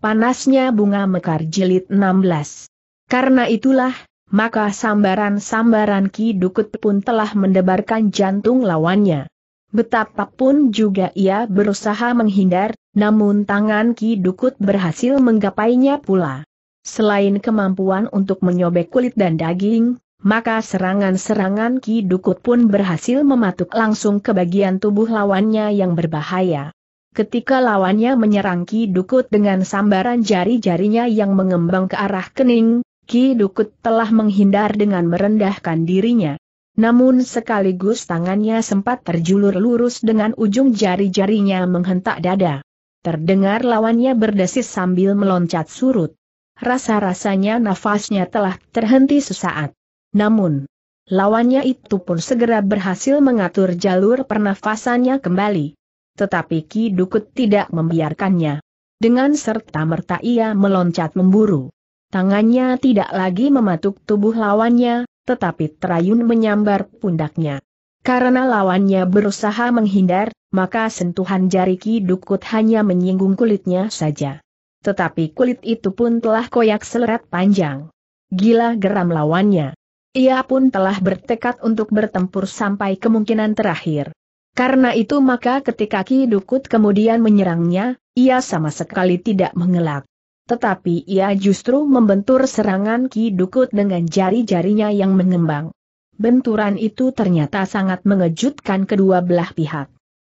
Panasnya bunga mekar jilid 16. Karena itulah, maka sambaran-sambaran Ki Dukut pun telah mendebarkan jantung lawannya. Betapapun juga ia berusaha menghindar, namun tangan Ki Dukut berhasil menggapainya pula. Selain kemampuan untuk menyobek kulit dan daging, maka serangan-serangan Ki Dukut pun berhasil mematuk langsung ke bagian tubuh lawannya yang berbahaya ketika lawannya menyerang Ki Dukut dengan sambaran jari-jarinya yang mengembang ke arah kening, Ki Dukut telah menghindar dengan merendahkan dirinya. Namun sekaligus tangannya sempat terjulur lurus dengan ujung jari-jarinya menghentak dada. Terdengar lawannya berdesis sambil meloncat surut. Rasa-rasanya nafasnya telah terhenti sesaat. Namun, lawannya itu pun segera berhasil mengatur jalur pernafasannya kembali tetapi Ki Dukut tidak membiarkannya. Dengan serta-merta ia meloncat memburu. Tangannya tidak lagi mematuk tubuh lawannya, tetapi terayun menyambar pundaknya. Karena lawannya berusaha menghindar, maka sentuhan jari Ki Dukut hanya menyinggung kulitnya saja. Tetapi kulit itu pun telah koyak selerat panjang. Gila geram lawannya. Ia pun telah bertekad untuk bertempur sampai kemungkinan terakhir. Karena itu maka ketika Ki Dukut kemudian menyerangnya, ia sama sekali tidak mengelak. Tetapi ia justru membentur serangan Ki Dukut dengan jari-jarinya yang mengembang. Benturan itu ternyata sangat mengejutkan kedua belah pihak.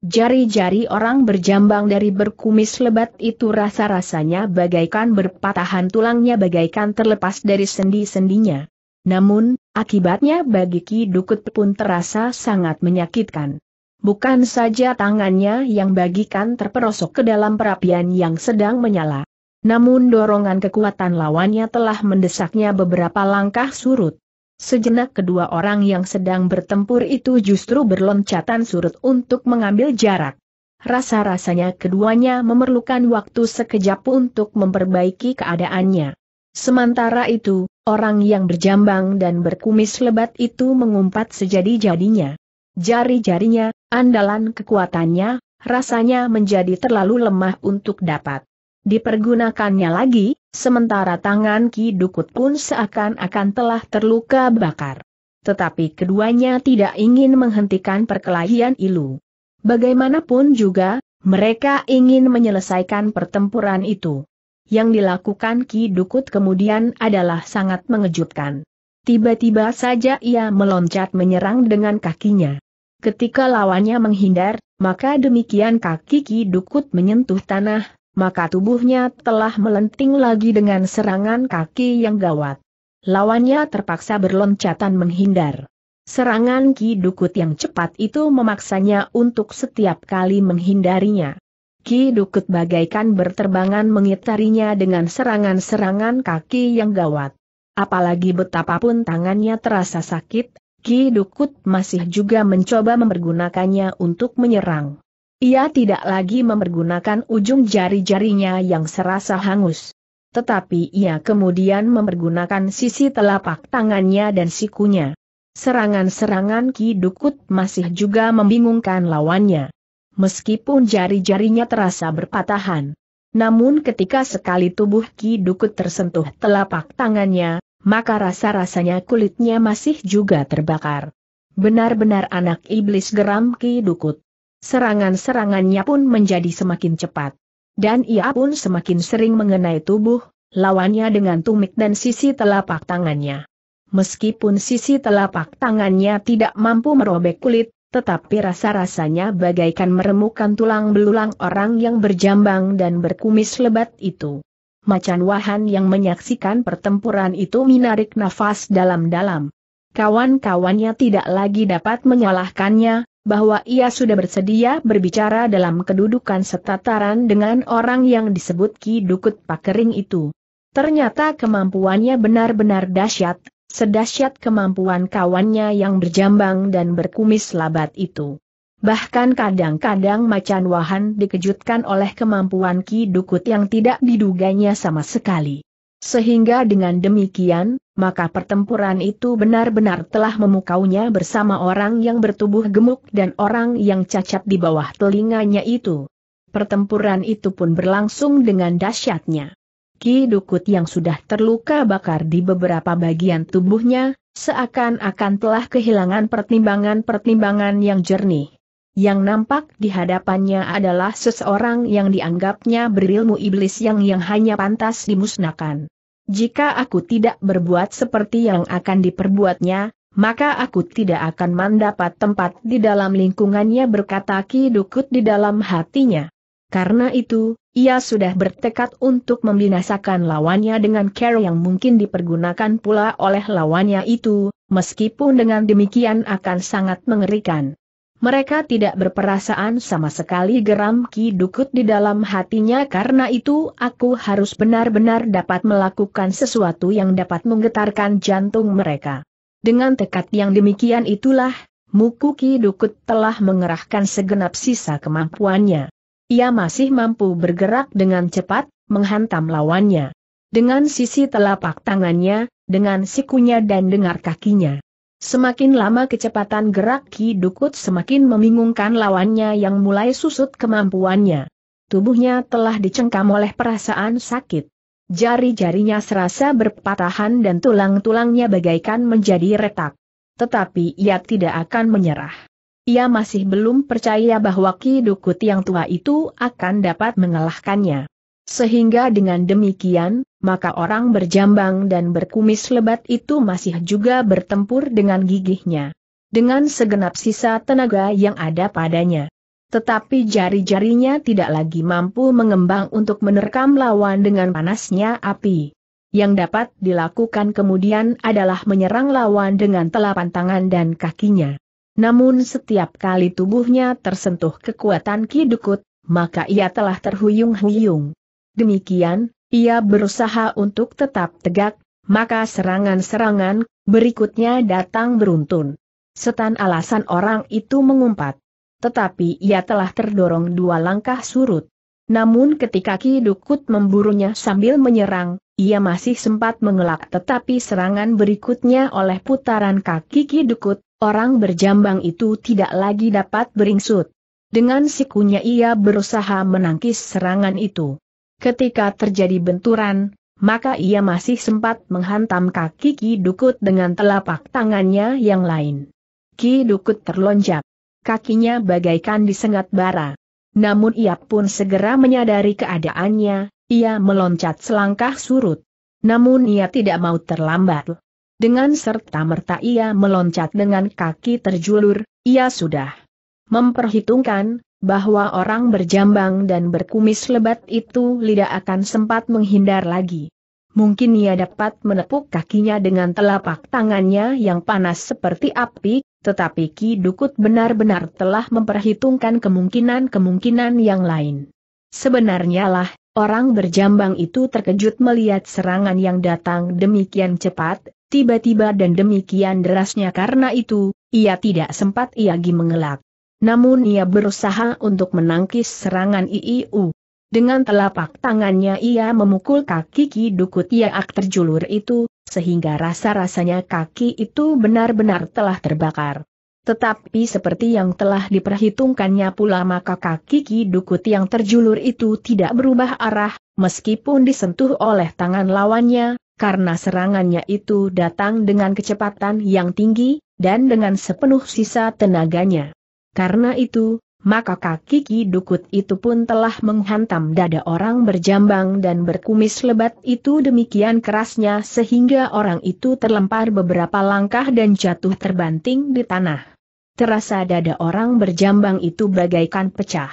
Jari-jari orang berjambang dari berkumis lebat itu rasa-rasanya bagaikan berpatahan tulangnya bagaikan terlepas dari sendi-sendinya. Namun, akibatnya bagi Ki Dukut pun terasa sangat menyakitkan. Bukan saja tangannya yang bagikan terperosok ke dalam perapian yang sedang menyala. Namun dorongan kekuatan lawannya telah mendesaknya beberapa langkah surut. Sejenak kedua orang yang sedang bertempur itu justru berloncatan surut untuk mengambil jarak. Rasa-rasanya keduanya memerlukan waktu sekejap untuk memperbaiki keadaannya. Sementara itu, orang yang berjambang dan berkumis lebat itu mengumpat sejadi-jadinya. Jari-jarinya, Andalan kekuatannya, rasanya menjadi terlalu lemah untuk dapat dipergunakannya lagi, sementara tangan Ki Dukut pun seakan-akan telah terluka bakar. Tetapi keduanya tidak ingin menghentikan perkelahian Ilu. Bagaimanapun juga, mereka ingin menyelesaikan pertempuran itu. Yang dilakukan Ki Dukut kemudian adalah sangat mengejutkan. Tiba-tiba saja ia meloncat menyerang dengan kakinya. Ketika lawannya menghindar, maka demikian kaki Ki Dukut menyentuh tanah, maka tubuhnya telah melenting lagi dengan serangan kaki yang gawat. Lawannya terpaksa berloncatan menghindar. Serangan Ki Dukut yang cepat itu memaksanya untuk setiap kali menghindarinya. Ki Dukut bagaikan berterbangan mengitarinya dengan serangan-serangan kaki yang gawat. Apalagi betapapun tangannya terasa sakit, Ki Dukut masih juga mencoba mempergunakannya untuk menyerang. Ia tidak lagi mempergunakan ujung jari-jarinya yang serasa hangus. Tetapi ia kemudian mempergunakan sisi telapak tangannya dan sikunya. Serangan-serangan Ki Dukut masih juga membingungkan lawannya. Meskipun jari-jarinya terasa berpatahan. Namun ketika sekali tubuh Ki Dukut tersentuh telapak tangannya, maka rasa-rasanya kulitnya masih juga terbakar. Benar-benar anak iblis geram Ki Dukut. Serangan-serangannya pun menjadi semakin cepat. Dan ia pun semakin sering mengenai tubuh, lawannya dengan tumik dan sisi telapak tangannya. Meskipun sisi telapak tangannya tidak mampu merobek kulit, tetapi rasa-rasanya bagaikan meremukan tulang belulang orang yang berjambang dan berkumis lebat itu. Macan Wahan yang menyaksikan pertempuran itu menarik nafas dalam-dalam. Kawan-kawannya tidak lagi dapat menyalahkannya, bahwa ia sudah bersedia berbicara dalam kedudukan setataran dengan orang yang disebut Ki Dukut Pakering itu. Ternyata kemampuannya benar-benar dahsyat, sedahsyat kemampuan kawannya yang berjambang dan berkumis labat itu. Bahkan kadang-kadang macan wahan dikejutkan oleh kemampuan Ki Dukut yang tidak diduganya sama sekali. Sehingga dengan demikian, maka pertempuran itu benar-benar telah memukaunya bersama orang yang bertubuh gemuk dan orang yang cacat di bawah telinganya itu. Pertempuran itu pun berlangsung dengan dahsyatnya. Ki Dukut yang sudah terluka bakar di beberapa bagian tubuhnya, seakan-akan telah kehilangan pertimbangan-pertimbangan yang jernih. Yang nampak di hadapannya adalah seseorang yang dianggapnya berilmu iblis yang yang hanya pantas dimusnahkan. Jika aku tidak berbuat seperti yang akan diperbuatnya, maka aku tidak akan mendapat tempat di dalam lingkungannya berkata Ki Dukut di dalam hatinya. Karena itu, ia sudah bertekad untuk membinasakan lawannya dengan cara yang mungkin dipergunakan pula oleh lawannya itu, meskipun dengan demikian akan sangat mengerikan. Mereka tidak berperasaan sama sekali geram Ki Dukut di dalam hatinya karena itu aku harus benar-benar dapat melakukan sesuatu yang dapat menggetarkan jantung mereka. Dengan tekad yang demikian itulah, Muku Ki Dukut telah mengerahkan segenap sisa kemampuannya. Ia masih mampu bergerak dengan cepat, menghantam lawannya. Dengan sisi telapak tangannya, dengan sikunya dan dengar kakinya. Semakin lama kecepatan gerak Ki Dukut semakin membingungkan lawannya yang mulai susut kemampuannya. Tubuhnya telah dicengkam oleh perasaan sakit. Jari-jarinya serasa berpatahan dan tulang-tulangnya bagaikan menjadi retak. Tetapi ia tidak akan menyerah. Ia masih belum percaya bahwa Ki Dukut yang tua itu akan dapat mengalahkannya. Sehingga dengan demikian, maka orang berjambang dan berkumis lebat itu masih juga bertempur dengan gigihnya. Dengan segenap sisa tenaga yang ada padanya. Tetapi jari-jarinya tidak lagi mampu mengembang untuk menerkam lawan dengan panasnya api. Yang dapat dilakukan kemudian adalah menyerang lawan dengan telapak tangan dan kakinya. Namun setiap kali tubuhnya tersentuh kekuatan kidukut, maka ia telah terhuyung-huyung. Demikian, ia berusaha untuk tetap tegak, maka serangan-serangan berikutnya datang beruntun. Setan alasan orang itu mengumpat. Tetapi ia telah terdorong dua langkah surut. Namun ketika Ki Dukut memburunya sambil menyerang, ia masih sempat mengelak tetapi serangan berikutnya oleh putaran kaki Ki Dukut, orang berjambang itu tidak lagi dapat beringsut. Dengan sikunya ia berusaha menangkis serangan itu. Ketika terjadi benturan, maka ia masih sempat menghantam kaki Ki Dukut dengan telapak tangannya yang lain. Ki Dukut terlonjak. Kakinya bagaikan disengat bara. Namun ia pun segera menyadari keadaannya, ia meloncat selangkah surut. Namun ia tidak mau terlambat. Dengan serta-merta ia meloncat dengan kaki terjulur, ia sudah memperhitungkan, bahwa orang berjambang dan berkumis lebat itu tidak akan sempat menghindar lagi. Mungkin ia dapat menepuk kakinya dengan telapak tangannya yang panas seperti api, tetapi Ki Dukut benar-benar telah memperhitungkan kemungkinan-kemungkinan yang lain. Sebenarnya lah, orang berjambang itu terkejut melihat serangan yang datang demikian cepat, tiba-tiba dan demikian derasnya karena itu, ia tidak sempat iagi mengelak. Namun ia berusaha untuk menangkis serangan IIU. Dengan telapak tangannya ia memukul kaki Ki Dukut Yaak terjulur itu, sehingga rasa-rasanya kaki itu benar-benar telah terbakar. Tetapi seperti yang telah diperhitungkannya pula maka kaki Ki Dukut yang terjulur itu tidak berubah arah, meskipun disentuh oleh tangan lawannya, karena serangannya itu datang dengan kecepatan yang tinggi, dan dengan sepenuh sisa tenaganya. Karena itu, maka kaki Ki Dukut itu pun telah menghantam dada orang berjambang dan berkumis lebat itu demikian kerasnya sehingga orang itu terlempar beberapa langkah dan jatuh terbanting di tanah. Terasa dada orang berjambang itu bagaikan pecah.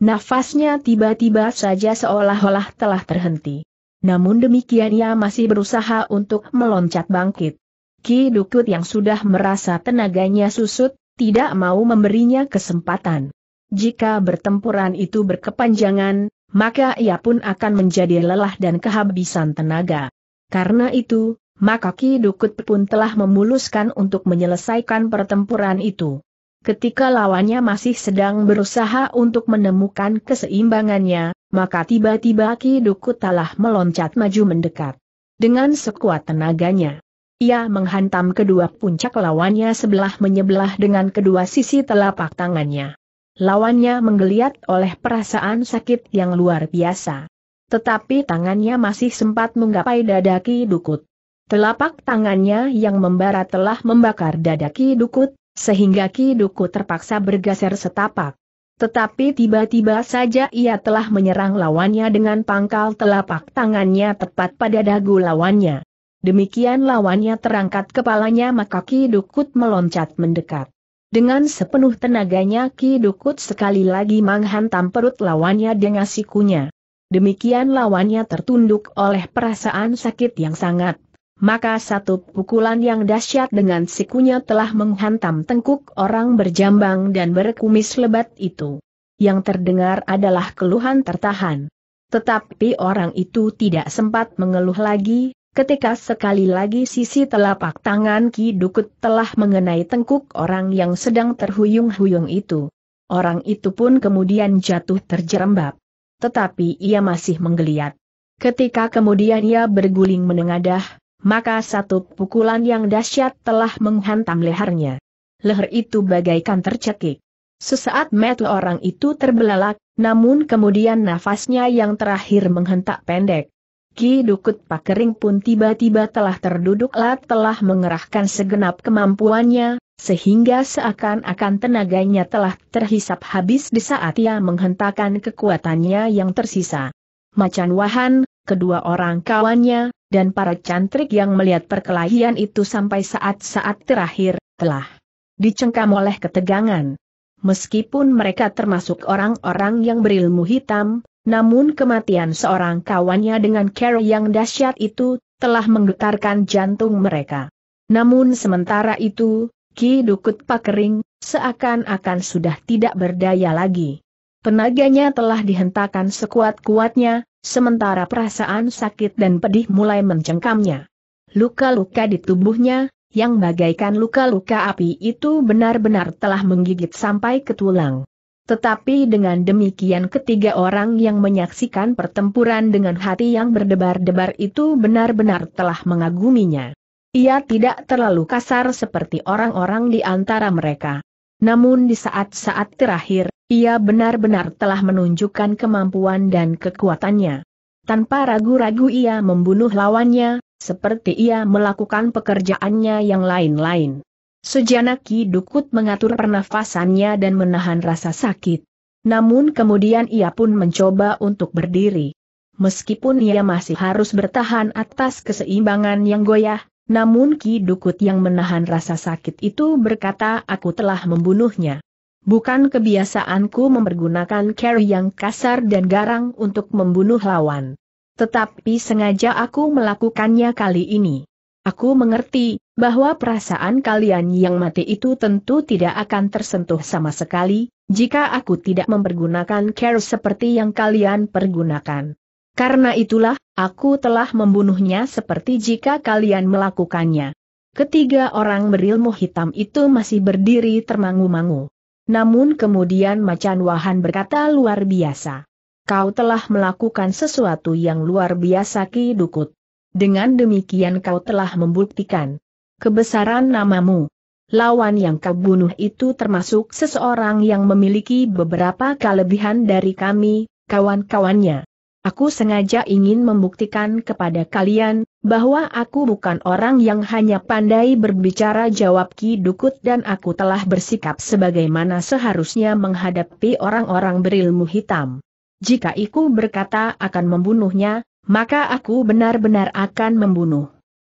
Nafasnya tiba-tiba saja seolah-olah telah terhenti. Namun demikian ia masih berusaha untuk meloncat bangkit. Ki Dukut yang sudah merasa tenaganya susut, tidak mau memberinya kesempatan. Jika bertempuran itu berkepanjangan, maka ia pun akan menjadi lelah dan kehabisan tenaga. Karena itu, maka Ki Dukut pun telah memuluskan untuk menyelesaikan pertempuran itu. Ketika lawannya masih sedang berusaha untuk menemukan keseimbangannya, maka tiba-tiba Ki Dukut telah meloncat maju mendekat. Dengan sekuat tenaganya, ia menghantam kedua puncak lawannya sebelah menyebelah dengan kedua sisi telapak tangannya. Lawannya menggeliat oleh perasaan sakit yang luar biasa. Tetapi tangannya masih sempat menggapai dada Ki Dukut. Telapak tangannya yang membara telah membakar dada Ki Dukut, sehingga Ki Dukut terpaksa bergeser setapak. Tetapi tiba-tiba saja ia telah menyerang lawannya dengan pangkal telapak tangannya tepat pada dagu lawannya. Demikian lawannya terangkat kepalanya maka Ki Dukut meloncat mendekat. Dengan sepenuh tenaganya Ki Dukut sekali lagi menghantam perut lawannya dengan sikunya. Demikian lawannya tertunduk oleh perasaan sakit yang sangat. Maka satu pukulan yang dahsyat dengan sikunya telah menghantam tengkuk orang berjambang dan berkumis lebat itu. Yang terdengar adalah keluhan tertahan. Tetapi orang itu tidak sempat mengeluh lagi, Ketika sekali lagi sisi telapak tangan Ki Dukut telah mengenai tengkuk orang yang sedang terhuyung-huyung itu. Orang itu pun kemudian jatuh terjerembab. Tetapi ia masih menggeliat. Ketika kemudian ia berguling menengadah, maka satu pukulan yang dahsyat telah menghantam lehernya. Leher itu bagaikan tercekik. Sesaat metu orang itu terbelalak, namun kemudian nafasnya yang terakhir menghentak pendek. Ki Dukut Pakering pun tiba-tiba telah terduduk lat telah mengerahkan segenap kemampuannya, sehingga seakan-akan tenaganya telah terhisap habis di saat ia menghentakkan kekuatannya yang tersisa. Macan Wahan, kedua orang kawannya, dan para cantrik yang melihat perkelahian itu sampai saat-saat terakhir, telah dicengkam oleh ketegangan. Meskipun mereka termasuk orang-orang yang berilmu hitam, namun kematian seorang kawannya dengan cara yang dahsyat itu, telah menggetarkan jantung mereka. Namun sementara itu, Ki Dukut Pakering, seakan-akan sudah tidak berdaya lagi. Tenaganya telah dihentakkan sekuat-kuatnya, sementara perasaan sakit dan pedih mulai mencengkamnya. Luka-luka di tubuhnya, yang bagaikan luka-luka api itu benar-benar telah menggigit sampai ke tulang. Tetapi dengan demikian ketiga orang yang menyaksikan pertempuran dengan hati yang berdebar-debar itu benar-benar telah mengaguminya. Ia tidak terlalu kasar seperti orang-orang di antara mereka. Namun di saat-saat terakhir, ia benar-benar telah menunjukkan kemampuan dan kekuatannya. Tanpa ragu-ragu ia membunuh lawannya, seperti ia melakukan pekerjaannya yang lain-lain. Sejanaki Dukut mengatur pernafasannya dan menahan rasa sakit. Namun kemudian ia pun mencoba untuk berdiri. Meskipun ia masih harus bertahan atas keseimbangan yang goyah, namun Ki Dukut yang menahan rasa sakit itu berkata aku telah membunuhnya. Bukan kebiasaanku mempergunakan carry yang kasar dan garang untuk membunuh lawan. Tetapi sengaja aku melakukannya kali ini. Aku mengerti, bahwa perasaan kalian yang mati itu tentu tidak akan tersentuh sama sekali, jika aku tidak mempergunakan care seperti yang kalian pergunakan. Karena itulah, aku telah membunuhnya seperti jika kalian melakukannya. Ketiga orang berilmu hitam itu masih berdiri termangu-mangu. Namun kemudian Macan Wahan berkata luar biasa. Kau telah melakukan sesuatu yang luar biasa Ki Dukut. Dengan demikian kau telah membuktikan kebesaran namamu. Lawan yang kau bunuh itu termasuk seseorang yang memiliki beberapa kelebihan dari kami, kawan-kawannya. Aku sengaja ingin membuktikan kepada kalian, bahwa aku bukan orang yang hanya pandai berbicara jawab Ki Dukut dan aku telah bersikap sebagaimana seharusnya menghadapi orang-orang berilmu hitam. Jika Iku berkata akan membunuhnya, maka aku benar-benar akan membunuh.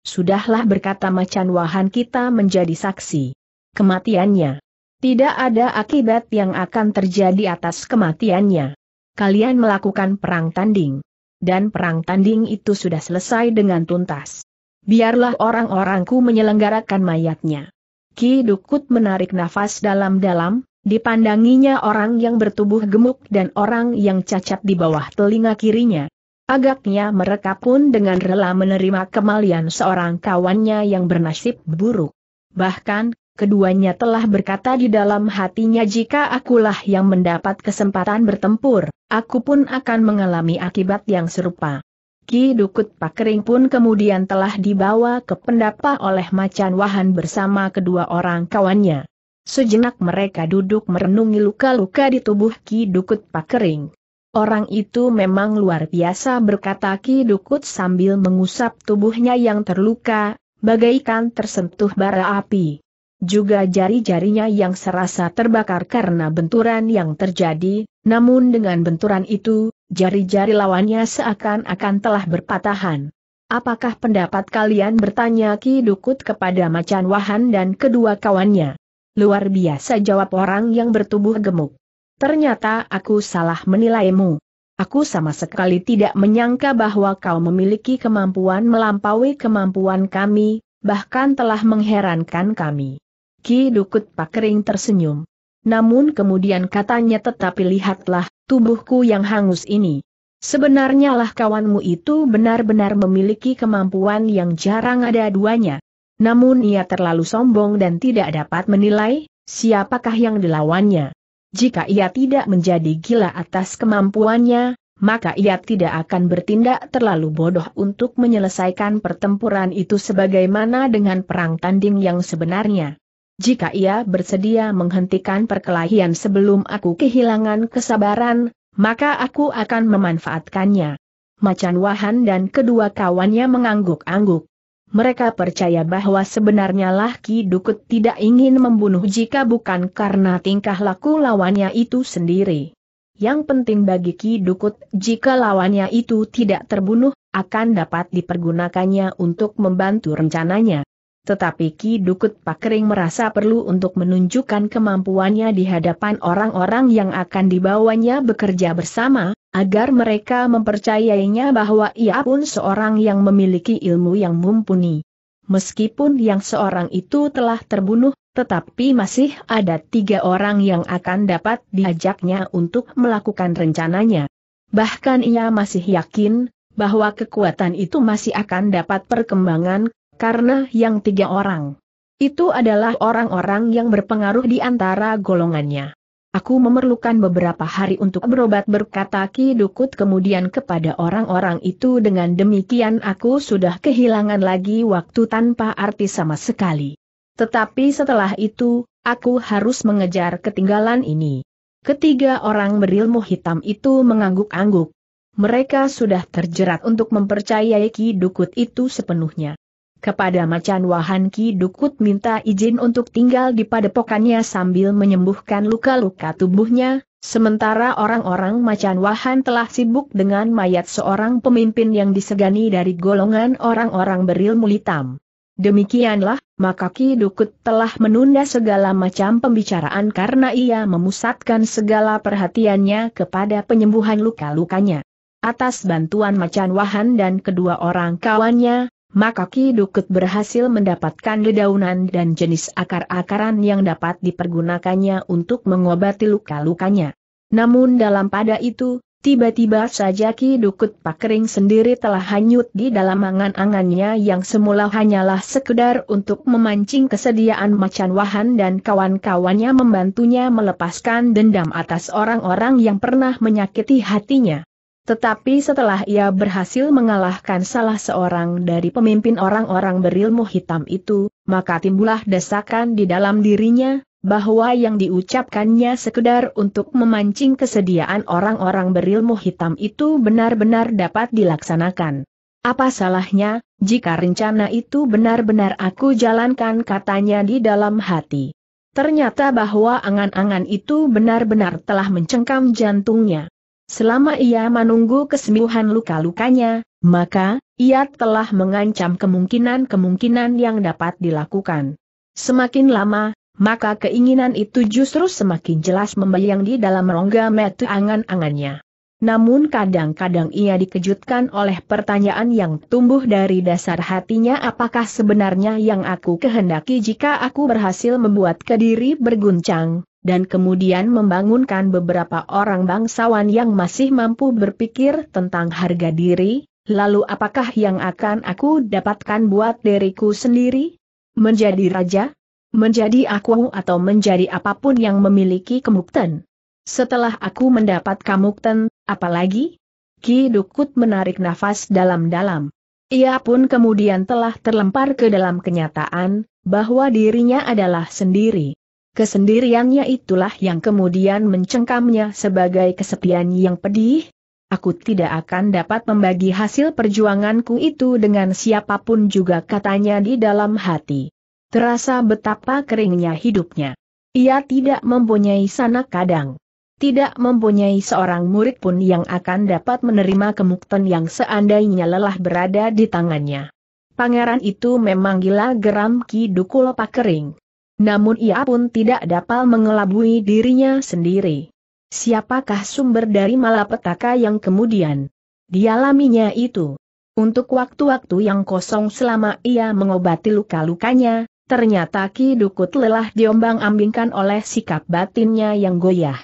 Sudahlah berkata macan wahan kita menjadi saksi. Kematiannya. Tidak ada akibat yang akan terjadi atas kematiannya. Kalian melakukan perang tanding. Dan perang tanding itu sudah selesai dengan tuntas. Biarlah orang-orangku menyelenggarakan mayatnya. Ki Dukut menarik nafas dalam-dalam, dipandanginya orang yang bertubuh gemuk dan orang yang cacat di bawah telinga kirinya, Agaknya mereka pun dengan rela menerima kemalian seorang kawannya yang bernasib buruk. Bahkan, keduanya telah berkata di dalam hatinya jika akulah yang mendapat kesempatan bertempur, aku pun akan mengalami akibat yang serupa. Ki Dukut Pakering pun kemudian telah dibawa ke pendapa oleh Macan Wahan bersama kedua orang kawannya. Sejenak mereka duduk merenungi luka-luka di tubuh Ki Dukut Pakering. Orang itu memang luar biasa berkata Ki Dukut sambil mengusap tubuhnya yang terluka, bagaikan tersentuh bara api. Juga jari-jarinya yang serasa terbakar karena benturan yang terjadi, namun dengan benturan itu, jari-jari lawannya seakan-akan telah berpatahan. Apakah pendapat kalian bertanya Ki Dukut kepada Macan Wahan dan kedua kawannya? Luar biasa jawab orang yang bertubuh gemuk. Ternyata aku salah menilaimu. Aku sama sekali tidak menyangka bahwa kau memiliki kemampuan melampaui kemampuan kami, bahkan telah mengherankan kami. Ki Dukut Pakering tersenyum. Namun kemudian katanya tetapi lihatlah, tubuhku yang hangus ini. Sebenarnya lah kawanmu itu benar-benar memiliki kemampuan yang jarang ada duanya. Namun ia terlalu sombong dan tidak dapat menilai, siapakah yang dilawannya. Jika ia tidak menjadi gila atas kemampuannya, maka ia tidak akan bertindak terlalu bodoh untuk menyelesaikan pertempuran itu sebagaimana dengan perang tanding yang sebenarnya. Jika ia bersedia menghentikan perkelahian sebelum aku kehilangan kesabaran, maka aku akan memanfaatkannya. Macan Wahan dan kedua kawannya mengangguk-angguk mereka percaya bahwa sebenarnya lah Dukut tidak ingin membunuh jika bukan karena tingkah laku lawannya itu sendiri. Yang penting bagi Ki Dukut, jika lawannya itu tidak terbunuh, akan dapat dipergunakannya untuk membantu rencananya. Tetapi Ki Dukut Pakering merasa perlu untuk menunjukkan kemampuannya di hadapan orang-orang yang akan dibawanya bekerja bersama, agar mereka mempercayainya bahwa ia pun seorang yang memiliki ilmu yang mumpuni. Meskipun yang seorang itu telah terbunuh, tetapi masih ada tiga orang yang akan dapat diajaknya untuk melakukan rencananya. Bahkan ia masih yakin bahwa kekuatan itu masih akan dapat perkembangan karena yang tiga orang itu adalah orang-orang yang berpengaruh di antara golongannya. Aku memerlukan beberapa hari untuk berobat berkata Ki Dukut kemudian kepada orang-orang itu dengan demikian aku sudah kehilangan lagi waktu tanpa arti sama sekali. Tetapi setelah itu, aku harus mengejar ketinggalan ini. Ketiga orang berilmu hitam itu mengangguk-angguk. Mereka sudah terjerat untuk mempercayai Ki Dukut itu sepenuhnya. Kepada macan Wahan Ki Dukut minta izin untuk tinggal di padepokannya sambil menyembuhkan luka-luka tubuhnya, sementara orang-orang macan Wahan telah sibuk dengan mayat seorang pemimpin yang disegani dari golongan orang-orang berilmu hitam. Demikianlah, maka Ki Dukut telah menunda segala macam pembicaraan karena ia memusatkan segala perhatiannya kepada penyembuhan luka-lukanya. Atas bantuan macan Wahan dan kedua orang kawannya, maka Ki Dukut berhasil mendapatkan dedaunan dan jenis akar-akaran yang dapat dipergunakannya untuk mengobati luka-lukanya. Namun dalam pada itu, tiba-tiba saja Ki Dukut Pakering sendiri telah hanyut di dalam angan-angannya yang semula hanyalah sekedar untuk memancing kesediaan macan wahan dan kawan-kawannya membantunya melepaskan dendam atas orang-orang yang pernah menyakiti hatinya. Tetapi setelah ia berhasil mengalahkan salah seorang dari pemimpin orang-orang berilmu hitam itu, maka timbullah desakan di dalam dirinya, bahwa yang diucapkannya sekedar untuk memancing kesediaan orang-orang berilmu hitam itu benar-benar dapat dilaksanakan. Apa salahnya, jika rencana itu benar-benar aku jalankan katanya di dalam hati. Ternyata bahwa angan-angan itu benar-benar telah mencengkam jantungnya. Selama ia menunggu kesembuhan luka-lukanya, maka, ia telah mengancam kemungkinan-kemungkinan yang dapat dilakukan. Semakin lama, maka keinginan itu justru semakin jelas membayang di dalam rongga metu angan-angannya. Namun kadang-kadang ia dikejutkan oleh pertanyaan yang tumbuh dari dasar hatinya apakah sebenarnya yang aku kehendaki jika aku berhasil membuat kediri berguncang, dan kemudian membangunkan beberapa orang bangsawan yang masih mampu berpikir tentang harga diri, lalu apakah yang akan aku dapatkan buat diriku sendiri? Menjadi raja? Menjadi aku atau menjadi apapun yang memiliki kemukten? Setelah aku mendapat kemukten, apalagi? Ki Dukut menarik nafas dalam-dalam. Ia pun kemudian telah terlempar ke dalam kenyataan, bahwa dirinya adalah sendiri. Kesendiriannya itulah yang kemudian mencengkamnya sebagai kesepian yang pedih. Aku tidak akan dapat membagi hasil perjuanganku itu dengan siapapun juga katanya di dalam hati. Terasa betapa keringnya hidupnya. Ia tidak mempunyai sanak kadang. Tidak mempunyai seorang murid pun yang akan dapat menerima kemukten yang seandainya lelah berada di tangannya. Pangeran itu memang gila geram Ki Dukul Pakering namun ia pun tidak dapat mengelabui dirinya sendiri. Siapakah sumber dari malapetaka yang kemudian dialaminya itu? Untuk waktu-waktu yang kosong selama ia mengobati luka-lukanya, ternyata Ki Dukut lelah diombang-ambingkan oleh sikap batinnya yang goyah.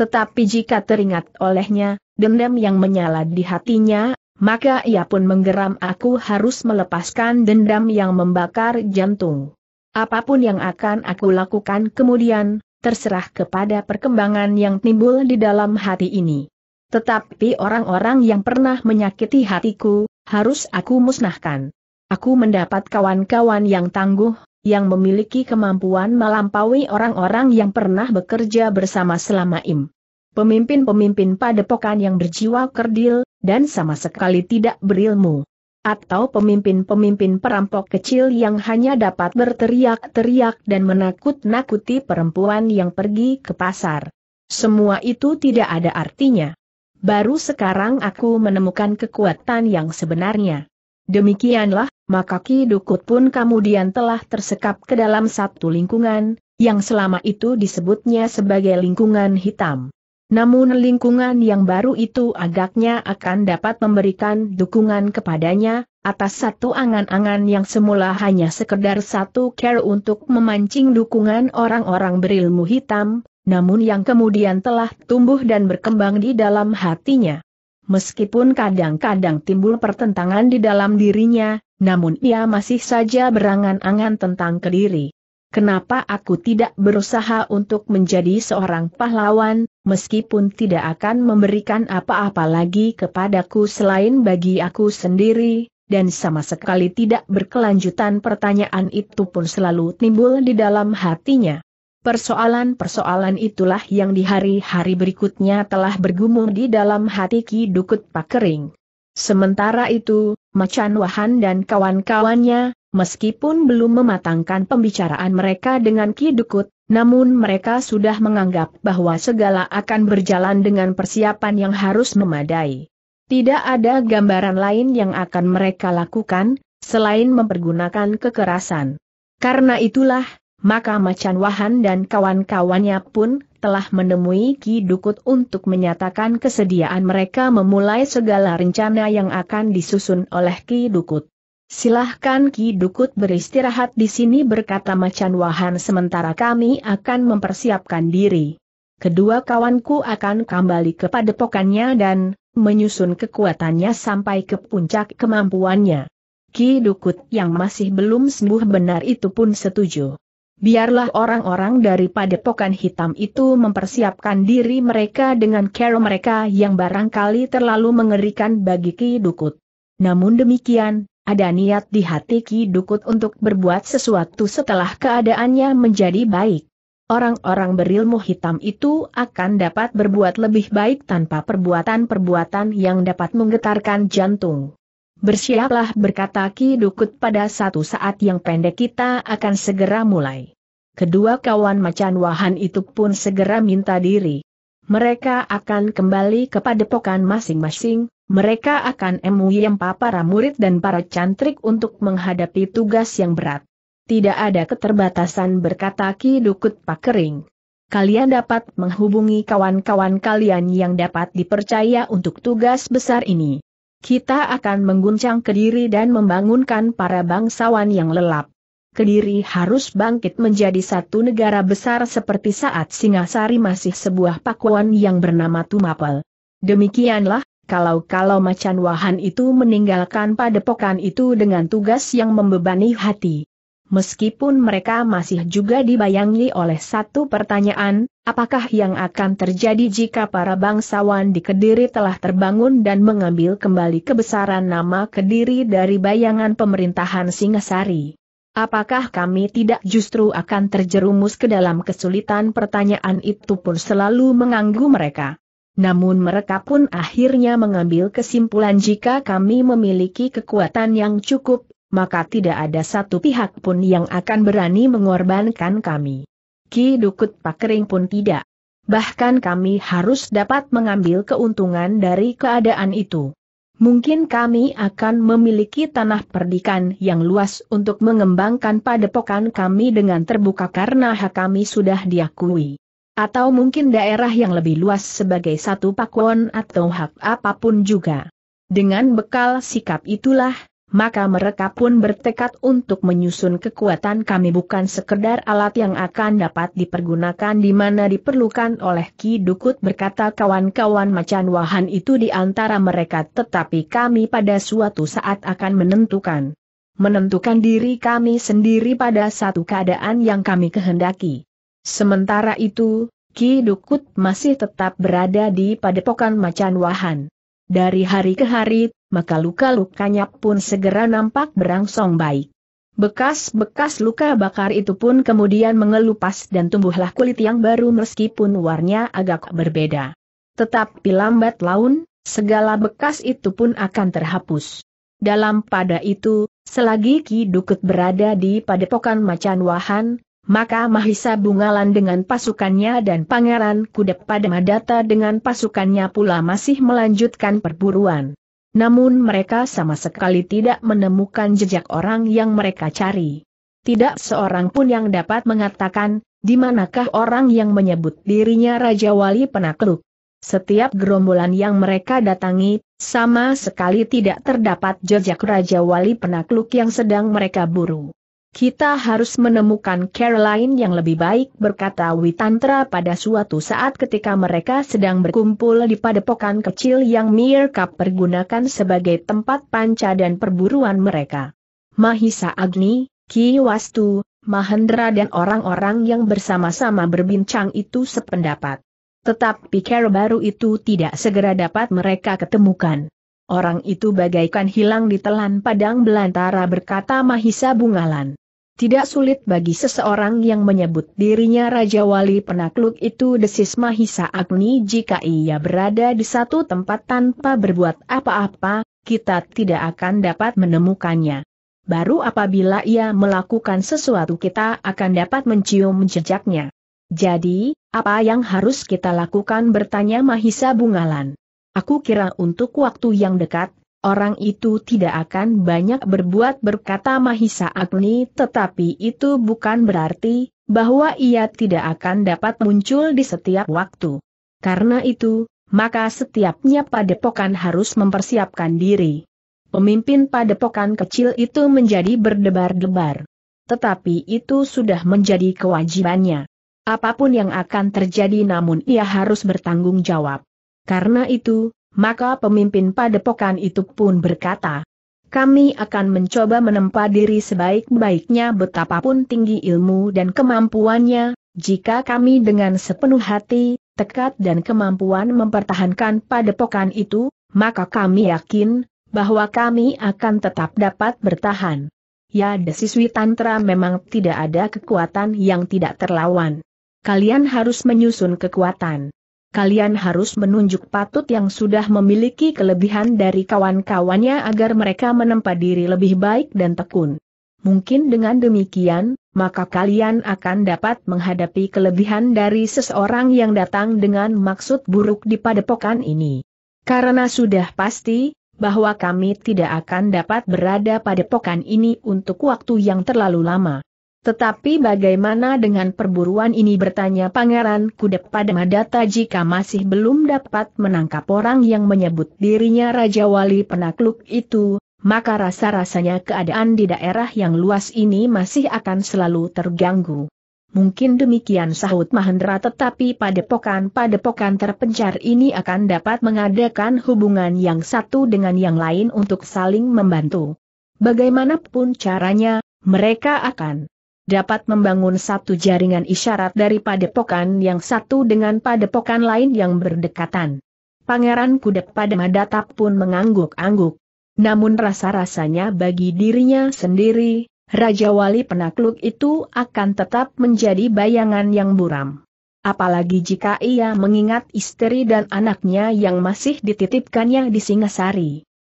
Tetapi jika teringat olehnya, dendam yang menyala di hatinya, maka ia pun menggeram aku harus melepaskan dendam yang membakar jantung. Apapun yang akan aku lakukan kemudian, terserah kepada perkembangan yang timbul di dalam hati ini. Tetapi orang-orang yang pernah menyakiti hatiku, harus aku musnahkan. Aku mendapat kawan-kawan yang tangguh, yang memiliki kemampuan melampaui orang-orang yang pernah bekerja bersama selama im. Pemimpin-pemimpin padepokan yang berjiwa kerdil, dan sama sekali tidak berilmu atau pemimpin-pemimpin perampok kecil yang hanya dapat berteriak-teriak dan menakut-nakuti perempuan yang pergi ke pasar. Semua itu tidak ada artinya. Baru sekarang aku menemukan kekuatan yang sebenarnya. Demikianlah, maka Ki Dukut pun kemudian telah tersekap ke dalam satu lingkungan, yang selama itu disebutnya sebagai lingkungan hitam. Namun lingkungan yang baru itu agaknya akan dapat memberikan dukungan kepadanya, atas satu angan-angan yang semula hanya sekedar satu care untuk memancing dukungan orang-orang berilmu hitam, namun yang kemudian telah tumbuh dan berkembang di dalam hatinya. Meskipun kadang-kadang timbul pertentangan di dalam dirinya, namun ia masih saja berangan-angan tentang kediri kenapa aku tidak berusaha untuk menjadi seorang pahlawan, meskipun tidak akan memberikan apa-apa lagi kepadaku selain bagi aku sendiri, dan sama sekali tidak berkelanjutan pertanyaan itu pun selalu timbul di dalam hatinya. Persoalan-persoalan itulah yang di hari-hari berikutnya telah bergumul di dalam hati Ki Dukut Pakering. Sementara itu, Macan Wahan dan kawan-kawannya, Meskipun belum mematangkan pembicaraan mereka dengan Ki Dukut, namun mereka sudah menganggap bahwa segala akan berjalan dengan persiapan yang harus memadai. Tidak ada gambaran lain yang akan mereka lakukan, selain mempergunakan kekerasan. Karena itulah, maka Macan Wahan dan kawan-kawannya pun telah menemui Ki Dukut untuk menyatakan kesediaan mereka memulai segala rencana yang akan disusun oleh Ki Dukut. Silahkan Ki Dukut beristirahat di sini berkata Macan Wahan sementara kami akan mempersiapkan diri. Kedua kawanku akan kembali ke padepokannya dan menyusun kekuatannya sampai ke puncak kemampuannya. Ki Dukut yang masih belum sembuh benar itu pun setuju. Biarlah orang-orang dari padepokan hitam itu mempersiapkan diri mereka dengan cara mereka yang barangkali terlalu mengerikan bagi Ki Dukut. Namun demikian, ada niat di hati Ki Dukut untuk berbuat sesuatu setelah keadaannya menjadi baik. Orang-orang berilmu hitam itu akan dapat berbuat lebih baik tanpa perbuatan-perbuatan yang dapat menggetarkan jantung. Bersiaplah berkata Ki Dukut pada satu saat yang pendek kita akan segera mulai. Kedua kawan macan wahan itu pun segera minta diri. Mereka akan kembali kepada padepokan masing-masing, mereka akan emuyempa para murid dan para cantrik untuk menghadapi tugas yang berat. Tidak ada keterbatasan berkata Ki Dukut Pakering. Kalian dapat menghubungi kawan-kawan kalian yang dapat dipercaya untuk tugas besar ini. Kita akan mengguncang Kediri dan membangunkan para bangsawan yang lelap. Kediri harus bangkit menjadi satu negara besar seperti saat Singasari masih sebuah pakuan yang bernama Tumapel. Demikianlah kalau-kalau macan wahan itu meninggalkan padepokan itu dengan tugas yang membebani hati. Meskipun mereka masih juga dibayangi oleh satu pertanyaan, apakah yang akan terjadi jika para bangsawan di Kediri telah terbangun dan mengambil kembali kebesaran nama Kediri dari bayangan pemerintahan Singasari? Apakah kami tidak justru akan terjerumus ke dalam kesulitan pertanyaan itu pun selalu mengganggu mereka? Namun mereka pun akhirnya mengambil kesimpulan jika kami memiliki kekuatan yang cukup, maka tidak ada satu pihak pun yang akan berani mengorbankan kami. Ki Dukut Pakering pun tidak. Bahkan kami harus dapat mengambil keuntungan dari keadaan itu. Mungkin kami akan memiliki tanah perdikan yang luas untuk mengembangkan padepokan kami dengan terbuka karena hak kami sudah diakui. Atau mungkin daerah yang lebih luas sebagai satu pakwon atau hak apapun juga. Dengan bekal sikap itulah, maka mereka pun bertekad untuk menyusun kekuatan kami bukan sekedar alat yang akan dapat dipergunakan di mana diperlukan oleh Ki Dukut berkata kawan-kawan macan wahan itu di antara mereka tetapi kami pada suatu saat akan menentukan menentukan diri kami sendiri pada satu keadaan yang kami kehendaki. Sementara itu, Ki Dukut masih tetap berada di padepokan macan wahan. Dari hari ke hari, maka luka-lukanya pun segera nampak berangsong baik. Bekas-bekas luka bakar itu pun kemudian mengelupas dan tumbuhlah kulit yang baru meskipun warnanya agak berbeda. Tetapi lambat laun, segala bekas itu pun akan terhapus. Dalam pada itu, selagi Ki Dukut berada di padepokan macan wahan, maka Mahisa Bungalan dengan pasukannya dan Pangeran Kudep pada Padamadata dengan pasukannya pula masih melanjutkan perburuan. Namun mereka sama sekali tidak menemukan jejak orang yang mereka cari. Tidak seorang pun yang dapat mengatakan, di manakah orang yang menyebut dirinya Raja Wali Penakluk. Setiap gerombolan yang mereka datangi, sama sekali tidak terdapat jejak Raja Wali Penakluk yang sedang mereka buru. Kita harus menemukan Caroline yang lebih baik berkata Witantra pada suatu saat ketika mereka sedang berkumpul di padepokan kecil yang Mirka pergunakan sebagai tempat panca dan perburuan mereka. Mahisa Agni, Ki Wastu, Mahendra dan orang-orang yang bersama-sama berbincang itu sependapat. Tetapi Carol baru itu tidak segera dapat mereka ketemukan. Orang itu bagaikan hilang di telan padang belantara berkata Mahisa Bungalan. Tidak sulit bagi seseorang yang menyebut dirinya Raja Wali penakluk itu desis Mahisa Agni jika ia berada di satu tempat tanpa berbuat apa-apa, kita tidak akan dapat menemukannya. Baru apabila ia melakukan sesuatu kita akan dapat mencium jejaknya. Jadi, apa yang harus kita lakukan bertanya Mahisa Bungalan. Aku kira untuk waktu yang dekat, orang itu tidak akan banyak berbuat berkata Mahisa Agni tetapi itu bukan berarti bahwa ia tidak akan dapat muncul di setiap waktu. Karena itu, maka setiapnya padepokan harus mempersiapkan diri. Pemimpin padepokan kecil itu menjadi berdebar-debar. Tetapi itu sudah menjadi kewajibannya. Apapun yang akan terjadi namun ia harus bertanggung jawab. Karena itu, maka pemimpin padepokan itu pun berkata, kami akan mencoba menempa diri sebaik-baiknya betapapun tinggi ilmu dan kemampuannya, jika kami dengan sepenuh hati, tekad dan kemampuan mempertahankan padepokan itu, maka kami yakin, bahwa kami akan tetap dapat bertahan. Ya desiswi tantra memang tidak ada kekuatan yang tidak terlawan. Kalian harus menyusun kekuatan kalian harus menunjuk patut yang sudah memiliki kelebihan dari kawan-kawannya agar mereka menempa diri lebih baik dan tekun. Mungkin dengan demikian, maka kalian akan dapat menghadapi kelebihan dari seseorang yang datang dengan maksud buruk di padepokan ini. Karena sudah pasti, bahwa kami tidak akan dapat berada pada pokan ini untuk waktu yang terlalu lama. Tetapi bagaimana dengan perburuan ini bertanya Pangeran Kudep pada Madata jika masih belum dapat menangkap orang yang menyebut dirinya Raja Wali penakluk itu, maka rasa-rasanya keadaan di daerah yang luas ini masih akan selalu terganggu. Mungkin demikian sahut Mahendra tetapi padepokan-padepokan terpencar ini akan dapat mengadakan hubungan yang satu dengan yang lain untuk saling membantu. Bagaimanapun caranya, mereka akan dapat membangun satu jaringan isyarat dari padepokan yang satu dengan padepokan lain yang berdekatan. Pangeran pada Madatap pun mengangguk-angguk. Namun rasa-rasanya bagi dirinya sendiri, Raja Wali penakluk itu akan tetap menjadi bayangan yang buram. Apalagi jika ia mengingat istri dan anaknya yang masih dititipkannya di Singasari.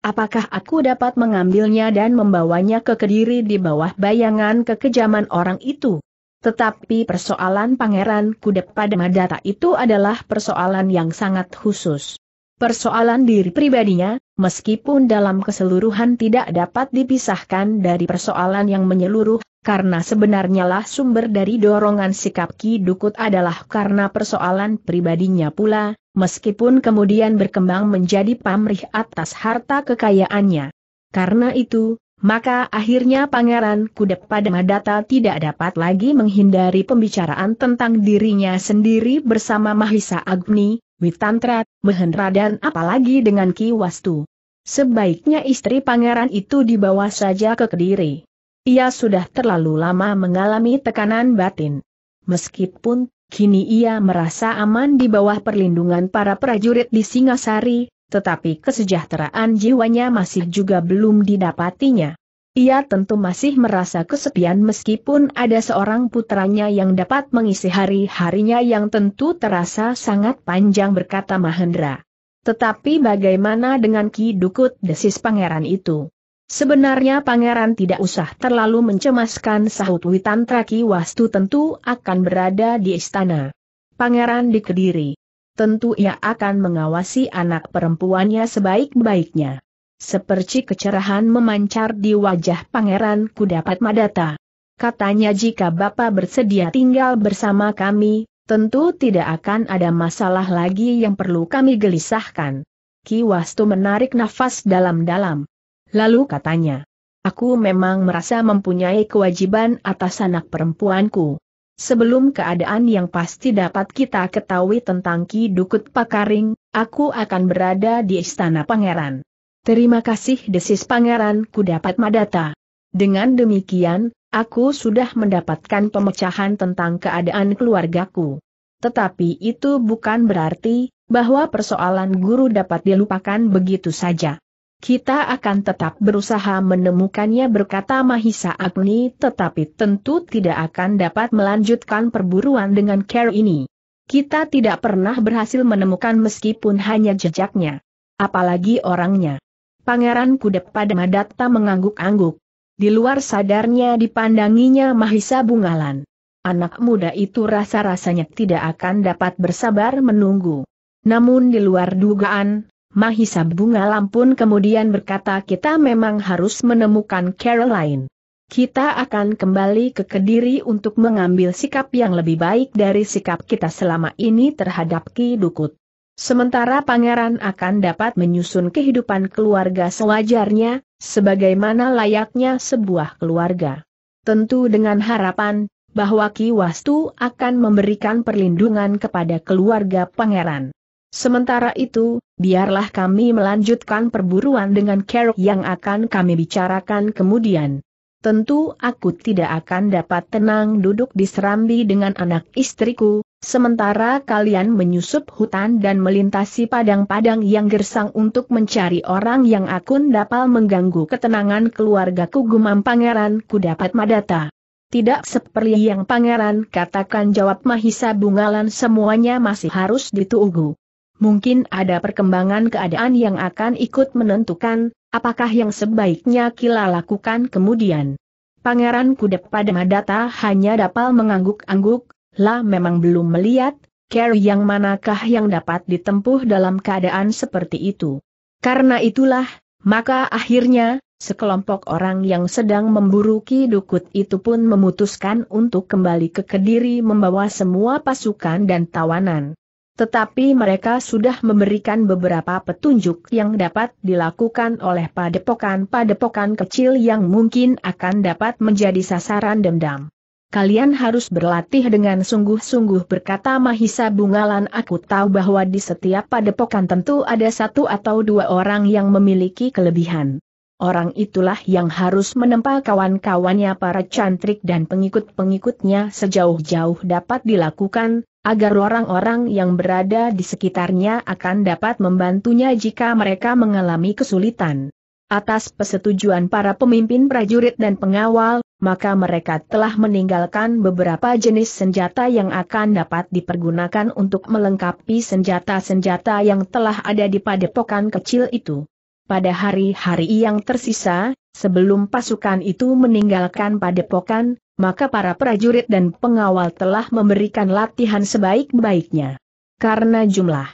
Apakah aku dapat mengambilnya dan membawanya ke Kediri di bawah bayangan kekejaman orang itu? Tetapi persoalan Pangeran Kudep pada Madata itu adalah persoalan yang sangat khusus. Persoalan diri pribadinya, meskipun dalam keseluruhan tidak dapat dipisahkan dari persoalan yang menyeluruh, karena sebenarnya lah sumber dari dorongan sikap Ki Dukut adalah karena persoalan pribadinya pula, meskipun kemudian berkembang menjadi pamrih atas harta kekayaannya. Karena itu, maka akhirnya Pangeran pada Madata tidak dapat lagi menghindari pembicaraan tentang dirinya sendiri bersama Mahisa Agni, Witantra, Mahendra dan apalagi dengan Ki Wastu. Sebaiknya istri pangeran itu dibawa saja ke Kediri. Ia sudah terlalu lama mengalami tekanan batin. Meskipun Kini ia merasa aman di bawah perlindungan para prajurit di Singasari, tetapi kesejahteraan jiwanya masih juga belum didapatinya. Ia tentu masih merasa kesepian meskipun ada seorang putranya yang dapat mengisi hari-harinya yang tentu terasa sangat panjang berkata Mahendra. Tetapi bagaimana dengan Ki Dukut desis pangeran itu? Sebenarnya pangeran tidak usah terlalu mencemaskan sahut Witan Traki Wastu tentu akan berada di istana. Pangeran di Kediri. Tentu ia akan mengawasi anak perempuannya sebaik-baiknya. Seperti kecerahan memancar di wajah pangeran kudapat madata. Katanya jika Bapak bersedia tinggal bersama kami, tentu tidak akan ada masalah lagi yang perlu kami gelisahkan. Ki Wastu menarik nafas dalam-dalam. Lalu katanya, aku memang merasa mempunyai kewajiban atas anak perempuanku. Sebelum keadaan yang pasti dapat kita ketahui tentang Ki Dukut Pakaring, aku akan berada di istana pangeran. Terima kasih desis pangeran ku dapat madata. Dengan demikian, aku sudah mendapatkan pemecahan tentang keadaan keluargaku. Tetapi itu bukan berarti, bahwa persoalan guru dapat dilupakan begitu saja. Kita akan tetap berusaha menemukannya berkata Mahisa Agni tetapi tentu tidak akan dapat melanjutkan perburuan dengan care ini. Kita tidak pernah berhasil menemukan meskipun hanya jejaknya. Apalagi orangnya. Pangeran Kudep pada Madatta mengangguk-angguk. Di luar sadarnya dipandanginya Mahisa Bungalan. Anak muda itu rasa-rasanya tidak akan dapat bersabar menunggu. Namun di luar dugaan, Mahisa Bunga Lampun kemudian berkata kita memang harus menemukan Caroline. Kita akan kembali ke Kediri untuk mengambil sikap yang lebih baik dari sikap kita selama ini terhadap Ki Dukut. Sementara pangeran akan dapat menyusun kehidupan keluarga sewajarnya, sebagaimana layaknya sebuah keluarga. Tentu dengan harapan, bahwa Ki Wastu akan memberikan perlindungan kepada keluarga pangeran. Sementara itu, biarlah kami melanjutkan perburuan dengan kerok yang akan kami bicarakan kemudian. Tentu aku tidak akan dapat tenang duduk di serambi dengan anak istriku, sementara kalian menyusup hutan dan melintasi padang-padang yang gersang untuk mencari orang yang akun dapat mengganggu ketenangan keluargaku gumam pangeran ku dapat madata. Tidak seperti yang pangeran katakan jawab Mahisa Bungalan semuanya masih harus ditunggu mungkin ada perkembangan keadaan yang akan ikut menentukan, apakah yang sebaiknya Kila lakukan kemudian. Pangeran Kudep pada Madata hanya dapat mengangguk-angguk, lah memang belum melihat, care yang manakah yang dapat ditempuh dalam keadaan seperti itu. Karena itulah, maka akhirnya, sekelompok orang yang sedang memburuki dukut itu pun memutuskan untuk kembali ke Kediri membawa semua pasukan dan tawanan. Tetapi mereka sudah memberikan beberapa petunjuk yang dapat dilakukan oleh padepokan-padepokan kecil yang mungkin akan dapat menjadi sasaran dendam. Kalian harus berlatih dengan sungguh-sungguh berkata Mahisa Bungalan aku tahu bahwa di setiap padepokan tentu ada satu atau dua orang yang memiliki kelebihan. Orang itulah yang harus menempa kawan-kawannya para cantrik dan pengikut-pengikutnya sejauh-jauh dapat dilakukan, agar orang-orang yang berada di sekitarnya akan dapat membantunya jika mereka mengalami kesulitan. Atas persetujuan para pemimpin prajurit dan pengawal, maka mereka telah meninggalkan beberapa jenis senjata yang akan dapat dipergunakan untuk melengkapi senjata-senjata yang telah ada di padepokan kecil itu. Pada hari-hari yang tersisa, sebelum pasukan itu meninggalkan padepokan, maka para prajurit dan pengawal telah memberikan latihan sebaik-baiknya. Karena jumlah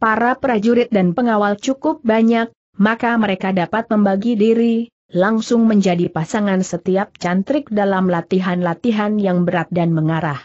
para prajurit dan pengawal cukup banyak, maka mereka dapat membagi diri, langsung menjadi pasangan setiap cantrik dalam latihan-latihan yang berat dan mengarah.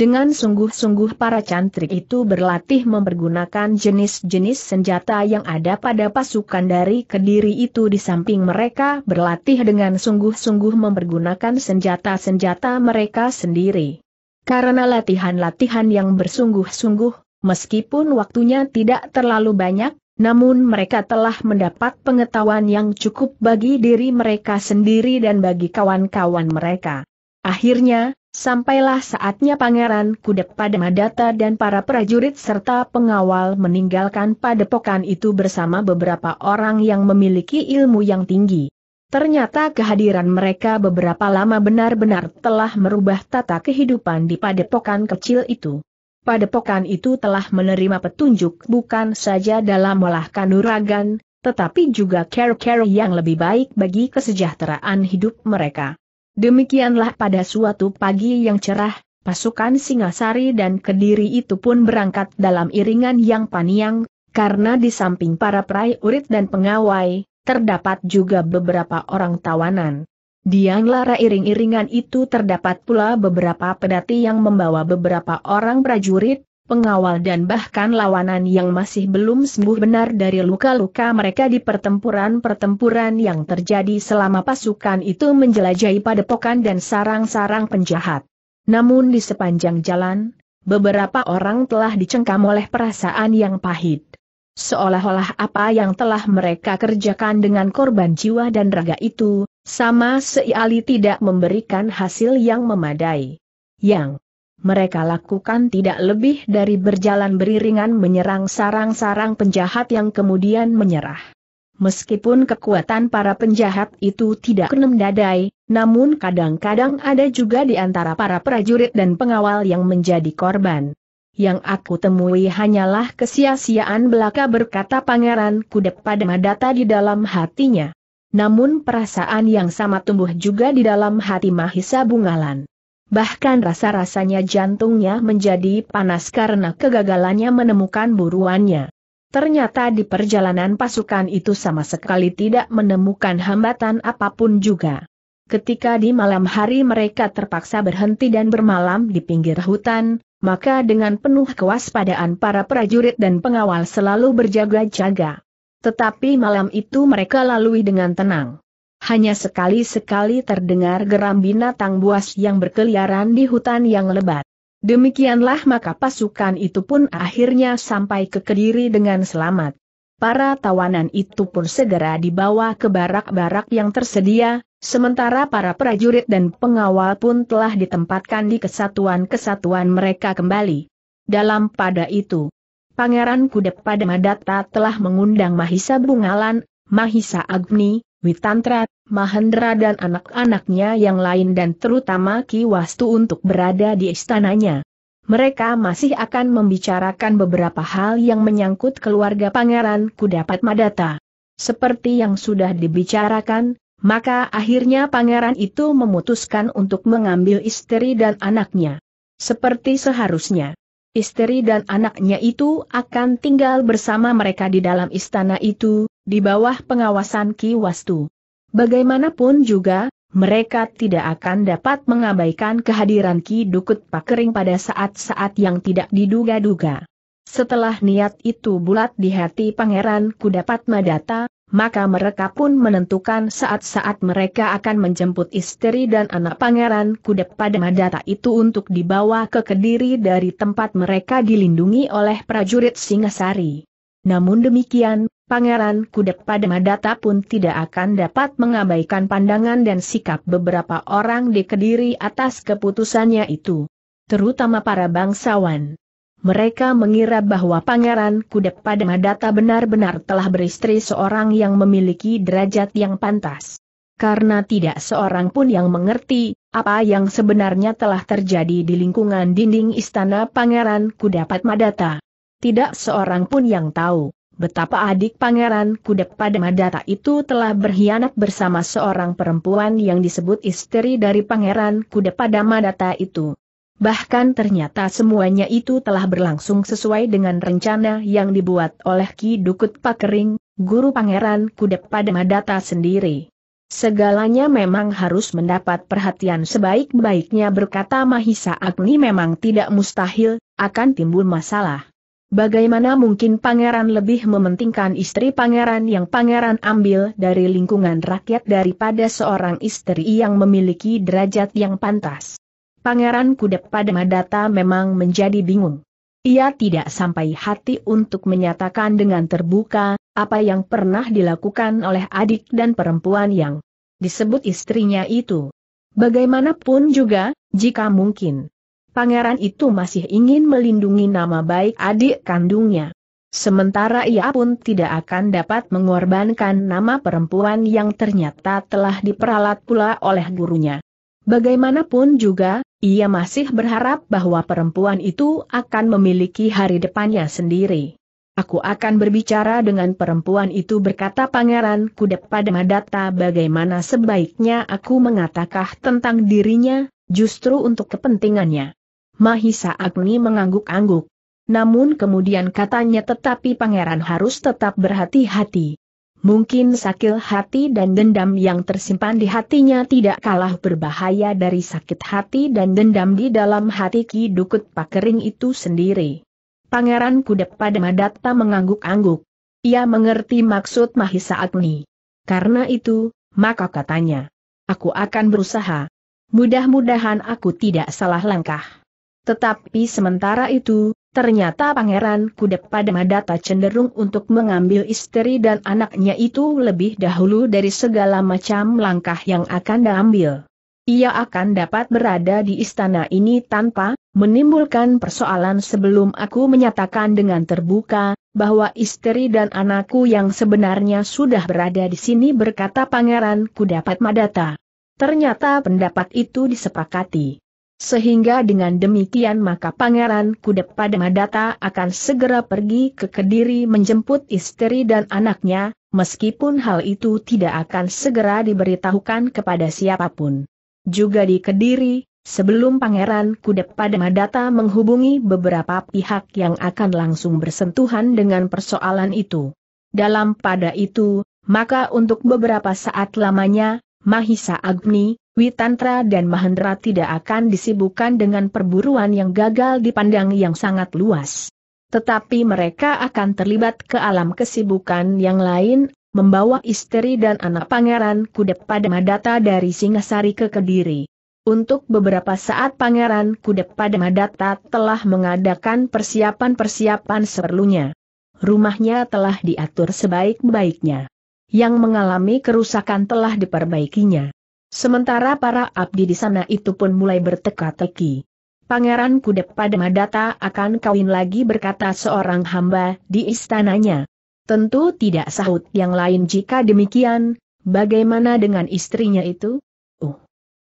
Dengan sungguh-sungguh para cantrik itu berlatih mempergunakan jenis-jenis senjata yang ada pada pasukan dari Kediri itu di samping mereka berlatih dengan sungguh-sungguh mempergunakan senjata-senjata mereka sendiri. Karena latihan-latihan yang bersungguh-sungguh, meskipun waktunya tidak terlalu banyak, namun mereka telah mendapat pengetahuan yang cukup bagi diri mereka sendiri dan bagi kawan-kawan mereka. Akhirnya, Sampailah saatnya Pangeran kudep pada Madata dan para prajurit serta pengawal meninggalkan padepokan itu bersama beberapa orang yang memiliki ilmu yang tinggi. Ternyata kehadiran mereka beberapa lama benar-benar telah merubah tata kehidupan di padepokan kecil itu. Padepokan itu telah menerima petunjuk bukan saja dalam olah kanuragan, tetapi juga care-care yang lebih baik bagi kesejahteraan hidup mereka. Demikianlah pada suatu pagi yang cerah, pasukan Singasari dan Kediri itu pun berangkat dalam iringan yang paniang, karena di samping para prajurit dan pengawai, terdapat juga beberapa orang tawanan. Di lara iring-iringan itu terdapat pula beberapa pedati yang membawa beberapa orang prajurit, pengawal dan bahkan lawanan yang masih belum sembuh benar dari luka-luka mereka di pertempuran-pertempuran yang terjadi selama pasukan itu menjelajahi padepokan dan sarang-sarang penjahat. Namun di sepanjang jalan, beberapa orang telah dicengkam oleh perasaan yang pahit. Seolah-olah apa yang telah mereka kerjakan dengan korban jiwa dan raga itu, sama sekali tidak memberikan hasil yang memadai. Yang mereka lakukan tidak lebih dari berjalan beriringan menyerang sarang-sarang penjahat yang kemudian menyerah. Meskipun kekuatan para penjahat itu tidak dadai, namun kadang-kadang ada juga di antara para prajurit dan pengawal yang menjadi korban. Yang aku temui hanyalah kesia-siaan belaka berkata Pangeran Kudep pada Madata di dalam hatinya. Namun perasaan yang sama tumbuh juga di dalam hati Mahisa Bungalan bahkan rasa-rasanya jantungnya menjadi panas karena kegagalannya menemukan buruannya. Ternyata di perjalanan pasukan itu sama sekali tidak menemukan hambatan apapun juga. Ketika di malam hari mereka terpaksa berhenti dan bermalam di pinggir hutan, maka dengan penuh kewaspadaan para prajurit dan pengawal selalu berjaga-jaga. Tetapi malam itu mereka lalui dengan tenang. Hanya sekali-sekali terdengar geram binatang buas yang berkeliaran di hutan yang lebat. Demikianlah maka pasukan itu pun akhirnya sampai ke Kediri dengan selamat. Para tawanan itu pun segera dibawa ke barak-barak yang tersedia, sementara para prajurit dan pengawal pun telah ditempatkan di kesatuan-kesatuan mereka kembali. Dalam pada itu, Pangeran pada Padamadatta telah mengundang Mahisa Bungalan, Mahisa Agni, Witantra, Mahendra dan anak-anaknya yang lain dan terutama Ki Wastu untuk berada di istananya. Mereka masih akan membicarakan beberapa hal yang menyangkut keluarga Pangeran Kudapat Madata. Seperti yang sudah dibicarakan, maka akhirnya pangeran itu memutuskan untuk mengambil istri dan anaknya. Seperti seharusnya, istri dan anaknya itu akan tinggal bersama mereka di dalam istana itu, di bawah pengawasan Ki Wastu. Bagaimanapun juga, mereka tidak akan dapat mengabaikan kehadiran Ki Dukut Pakering pada saat-saat yang tidak diduga-duga. Setelah niat itu bulat di hati pangeran Kudapat Madata, maka mereka pun menentukan saat-saat mereka akan menjemput istri dan anak pangeran Kudapat pada Madata itu untuk dibawa ke Kediri dari tempat mereka dilindungi oleh prajurit Singasari. Namun demikian, Pangeran pada Madata pun tidak akan dapat mengabaikan pandangan dan sikap beberapa orang di Kediri atas keputusannya itu. Terutama para bangsawan. Mereka mengira bahwa Pangeran pada Madata benar-benar telah beristri seorang yang memiliki derajat yang pantas. Karena tidak seorang pun yang mengerti, apa yang sebenarnya telah terjadi di lingkungan dinding istana Pangeran Kudapat Madata. Tidak seorang pun yang tahu betapa adik pangeran kudek pada Madata itu telah berkhianat bersama seorang perempuan yang disebut istri dari pangeran kudek pada Madata itu. Bahkan ternyata semuanya itu telah berlangsung sesuai dengan rencana yang dibuat oleh Ki Dukut Pakering, guru pangeran kudek pada Madata sendiri. Segalanya memang harus mendapat perhatian sebaik-baiknya berkata Mahisa Agni memang tidak mustahil, akan timbul masalah. Bagaimana mungkin pangeran lebih mementingkan istri pangeran yang pangeran ambil dari lingkungan rakyat daripada seorang istri yang memiliki derajat yang pantas? Pangeran Kudep pada Madata memang menjadi bingung. Ia tidak sampai hati untuk menyatakan dengan terbuka, apa yang pernah dilakukan oleh adik dan perempuan yang disebut istrinya itu. Bagaimanapun juga, jika mungkin, pangeran itu masih ingin melindungi nama baik adik kandungnya. Sementara ia pun tidak akan dapat mengorbankan nama perempuan yang ternyata telah diperalat pula oleh gurunya. Bagaimanapun juga, ia masih berharap bahwa perempuan itu akan memiliki hari depannya sendiri. Aku akan berbicara dengan perempuan itu berkata pangeran kuda pada Madata bagaimana sebaiknya aku mengatakah tentang dirinya, justru untuk kepentingannya. Mahisa Agni mengangguk-angguk. Namun kemudian katanya tetapi pangeran harus tetap berhati-hati. Mungkin sakit hati dan dendam yang tersimpan di hatinya tidak kalah berbahaya dari sakit hati dan dendam di dalam hati Ki Dukut Pakering itu sendiri. Pangeran Kuda pada Madatta mengangguk-angguk. Ia mengerti maksud Mahisa Agni. Karena itu, maka katanya, aku akan berusaha. Mudah-mudahan aku tidak salah langkah. Tetapi sementara itu, ternyata Pangeran pada Madata cenderung untuk mengambil istri dan anaknya itu lebih dahulu dari segala macam langkah yang akan diambil. Ia akan dapat berada di istana ini tanpa menimbulkan persoalan sebelum aku menyatakan dengan terbuka bahwa istri dan anakku yang sebenarnya sudah berada di sini berkata Pangeran Kudapat Madata. Ternyata pendapat itu disepakati. Sehingga dengan demikian maka Pangeran Kuda Madata akan segera pergi ke Kediri menjemput istri dan anaknya, meskipun hal itu tidak akan segera diberitahukan kepada siapapun. Juga di Kediri, sebelum Pangeran Kuda Madata menghubungi beberapa pihak yang akan langsung bersentuhan dengan persoalan itu. Dalam pada itu, maka untuk beberapa saat lamanya, Mahisa Agni, Witantra dan Mahendra tidak akan disibukkan dengan perburuan yang gagal dipandang yang sangat luas. Tetapi mereka akan terlibat ke alam kesibukan yang lain, membawa istri dan anak pangeran Kudep pada Madata dari Singasari ke Kediri. Untuk beberapa saat Pangeran Kudep pada Madata telah mengadakan persiapan-persiapan seperlunya. Rumahnya telah diatur sebaik-baiknya. Yang mengalami kerusakan telah diperbaikinya. Sementara para abdi di sana itu pun mulai berteka-teki. Pangeran pada Madata akan kawin lagi berkata seorang hamba di istananya. Tentu tidak sahut yang lain jika demikian, bagaimana dengan istrinya itu? Uh,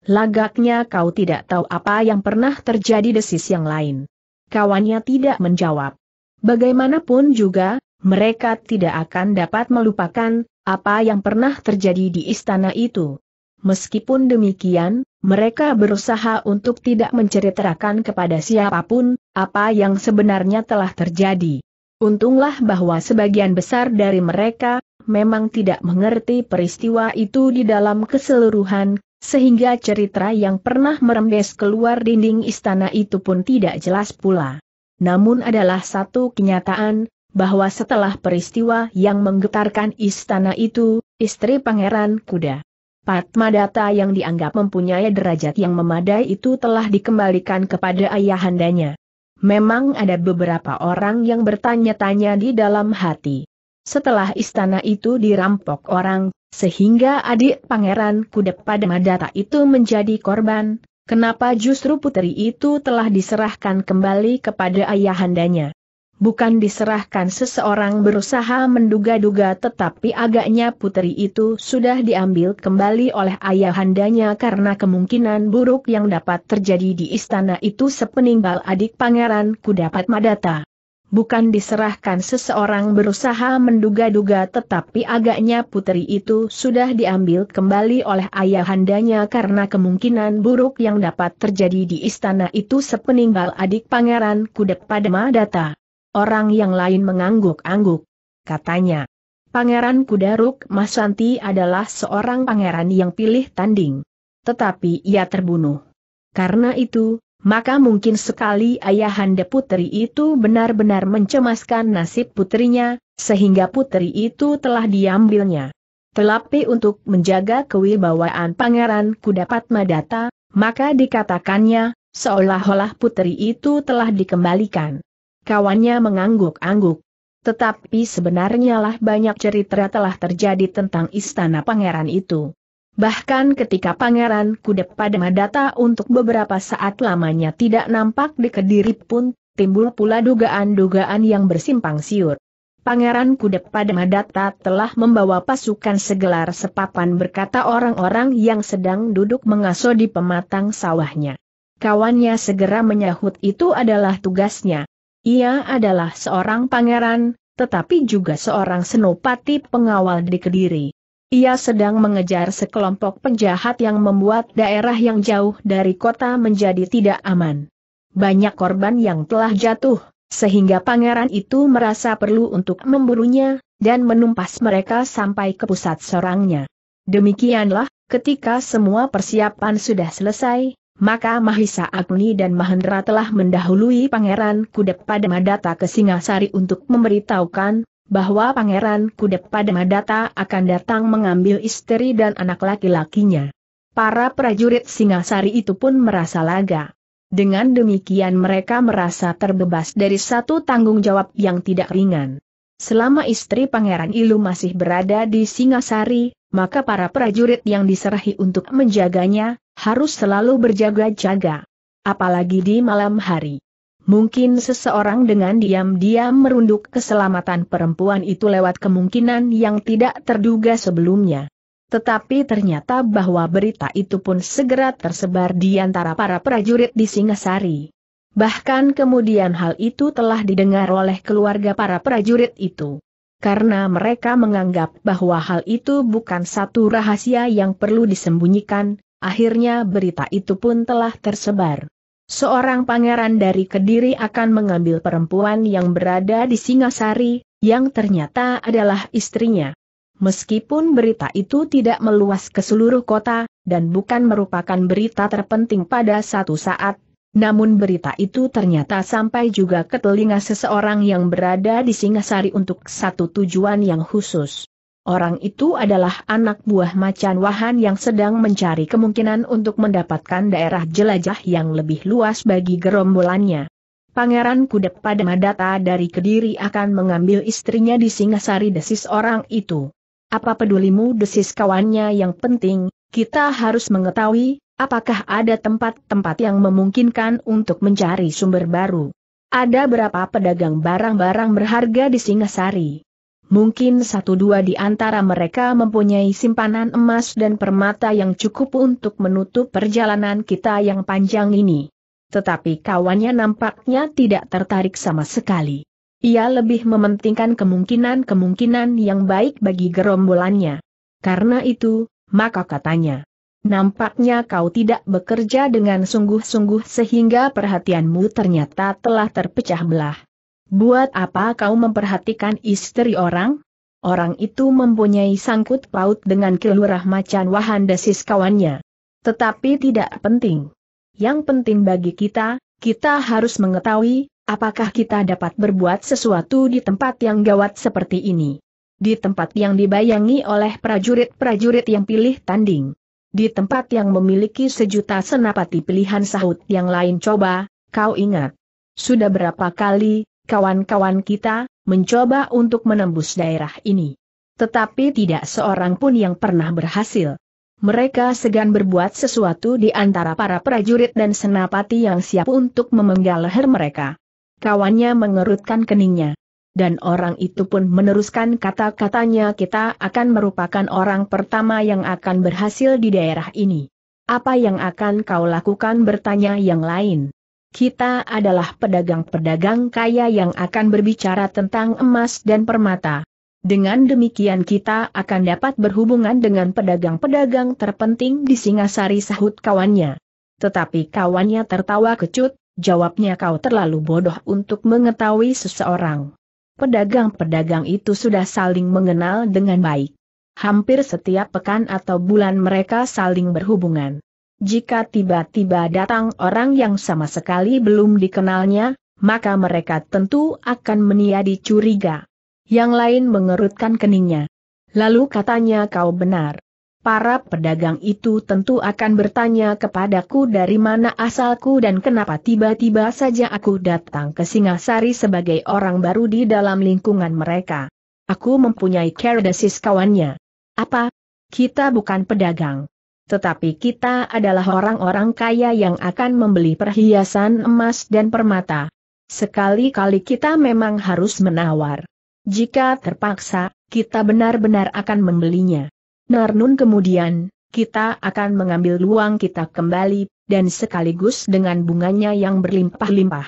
lagaknya kau tidak tahu apa yang pernah terjadi desis yang lain. Kawannya tidak menjawab. Bagaimanapun juga, mereka tidak akan dapat melupakan apa yang pernah terjadi di istana itu. Meskipun demikian, mereka berusaha untuk tidak menceritakan kepada siapapun apa yang sebenarnya telah terjadi. Untunglah bahwa sebagian besar dari mereka memang tidak mengerti peristiwa itu di dalam keseluruhan, sehingga cerita yang pernah merembes keluar dinding istana itu pun tidak jelas pula. Namun adalah satu kenyataan, bahwa setelah peristiwa yang menggetarkan istana itu, istri Pangeran Kuda data yang dianggap mempunyai derajat yang memadai itu telah dikembalikan kepada ayahandanya. Memang ada beberapa orang yang bertanya-tanya di dalam hati. Setelah istana itu dirampok orang, sehingga adik pangeran Kudep pada Madata itu menjadi korban, kenapa justru putri itu telah diserahkan kembali kepada ayahandanya bukan diserahkan seseorang berusaha menduga-duga tetapi agaknya putri itu sudah diambil kembali oleh ayahandanya karena kemungkinan buruk yang dapat terjadi di istana itu sepeninggal adik pangeran kudapat madata. Bukan diserahkan seseorang berusaha menduga-duga tetapi agaknya putri itu sudah diambil kembali oleh ayahandanya karena kemungkinan buruk yang dapat terjadi di istana itu sepeninggal adik pangeran Kudep Padma Data. Orang yang lain mengangguk-angguk. Katanya, Pangeran Kudaruk Masanti adalah seorang pangeran yang pilih tanding. Tetapi ia terbunuh. Karena itu, maka mungkin sekali ayahanda putri itu benar-benar mencemaskan nasib putrinya, sehingga putri itu telah diambilnya. Telapi untuk menjaga kewibawaan pangeran Kudapat Madata, maka dikatakannya, seolah-olah putri itu telah dikembalikan. Kawannya mengangguk-angguk. Tetapi sebenarnya lah banyak cerita telah terjadi tentang istana pangeran itu. Bahkan ketika Pangeran Kudep pada Madata untuk beberapa saat lamanya tidak nampak di Kediri pun, timbul pula dugaan-dugaan yang bersimpang siur. Pangeran Kudep pada Madata telah membawa pasukan segelar sepapan berkata orang-orang yang sedang duduk mengasuh di pematang sawahnya. Kawannya segera menyahut itu adalah tugasnya. Ia adalah seorang pangeran, tetapi juga seorang senopati pengawal di Kediri. Ia sedang mengejar sekelompok penjahat yang membuat daerah yang jauh dari kota menjadi tidak aman. Banyak korban yang telah jatuh, sehingga pangeran itu merasa perlu untuk memburunya, dan menumpas mereka sampai ke pusat serangnya. Demikianlah, ketika semua persiapan sudah selesai, maka Mahisa Agni dan Mahendra telah mendahului Pangeran Kudep pada Madata ke Singasari untuk memberitahukan bahwa Pangeran Kudep pada Madata akan datang mengambil istri dan anak laki-lakinya. Para prajurit Singasari itu pun merasa laga. Dengan demikian mereka merasa terbebas dari satu tanggung jawab yang tidak ringan. Selama istri Pangeran Ilu masih berada di Singasari, maka para prajurit yang diserahi untuk menjaganya, harus selalu berjaga-jaga. Apalagi di malam hari. Mungkin seseorang dengan diam-diam merunduk keselamatan perempuan itu lewat kemungkinan yang tidak terduga sebelumnya. Tetapi ternyata bahwa berita itu pun segera tersebar di antara para prajurit di Singasari. Bahkan kemudian hal itu telah didengar oleh keluarga para prajurit itu karena mereka menganggap bahwa hal itu bukan satu rahasia yang perlu disembunyikan, akhirnya berita itu pun telah tersebar. Seorang pangeran dari Kediri akan mengambil perempuan yang berada di Singasari, yang ternyata adalah istrinya. Meskipun berita itu tidak meluas ke seluruh kota, dan bukan merupakan berita terpenting pada satu saat, namun berita itu ternyata sampai juga ke telinga seseorang yang berada di Singasari untuk satu tujuan yang khusus. Orang itu adalah anak buah macan wahan yang sedang mencari kemungkinan untuk mendapatkan daerah jelajah yang lebih luas bagi gerombolannya. Pangeran Kudep pada Madata dari Kediri akan mengambil istrinya di Singasari desis orang itu. Apa pedulimu desis kawannya yang penting, kita harus mengetahui, Apakah ada tempat-tempat yang memungkinkan untuk mencari sumber baru? Ada berapa pedagang barang-barang berharga di Singasari? Mungkin satu dua di antara mereka mempunyai simpanan emas dan permata yang cukup untuk menutup perjalanan kita yang panjang ini. Tetapi kawannya nampaknya tidak tertarik sama sekali. Ia lebih mementingkan kemungkinan-kemungkinan yang baik bagi gerombolannya. Karena itu, maka katanya, Nampaknya kau tidak bekerja dengan sungguh-sungguh sehingga perhatianmu ternyata telah terpecah belah. Buat apa kau memperhatikan istri orang? Orang itu mempunyai sangkut paut dengan kelurah macan wahan desis kawannya. Tetapi tidak penting. Yang penting bagi kita, kita harus mengetahui, apakah kita dapat berbuat sesuatu di tempat yang gawat seperti ini. Di tempat yang dibayangi oleh prajurit-prajurit yang pilih tanding. Di tempat yang memiliki sejuta senapati pilihan sahut yang lain coba, kau ingat. Sudah berapa kali, kawan-kawan kita, mencoba untuk menembus daerah ini. Tetapi tidak seorang pun yang pernah berhasil. Mereka segan berbuat sesuatu di antara para prajurit dan senapati yang siap untuk memenggal leher mereka. Kawannya mengerutkan keningnya. Dan orang itu pun meneruskan kata-katanya kita akan merupakan orang pertama yang akan berhasil di daerah ini. Apa yang akan kau lakukan bertanya yang lain. Kita adalah pedagang-pedagang kaya yang akan berbicara tentang emas dan permata. Dengan demikian kita akan dapat berhubungan dengan pedagang-pedagang terpenting di Singasari sahut kawannya. Tetapi kawannya tertawa kecut, jawabnya kau terlalu bodoh untuk mengetahui seseorang. Pedagang-pedagang itu sudah saling mengenal dengan baik. Hampir setiap pekan atau bulan mereka saling berhubungan. Jika tiba-tiba datang orang yang sama sekali belum dikenalnya, maka mereka tentu akan meniadi curiga. Yang lain mengerutkan keningnya. Lalu katanya kau benar para pedagang itu tentu akan bertanya kepadaku dari mana asalku dan kenapa tiba-tiba saja aku datang ke Singasari sebagai orang baru di dalam lingkungan mereka. Aku mempunyai keredesis kawannya. Apa? Kita bukan pedagang. Tetapi kita adalah orang-orang kaya yang akan membeli perhiasan emas dan permata. Sekali-kali kita memang harus menawar. Jika terpaksa, kita benar-benar akan membelinya. Narnun kemudian, kita akan mengambil luang kita kembali, dan sekaligus dengan bunganya yang berlimpah-limpah.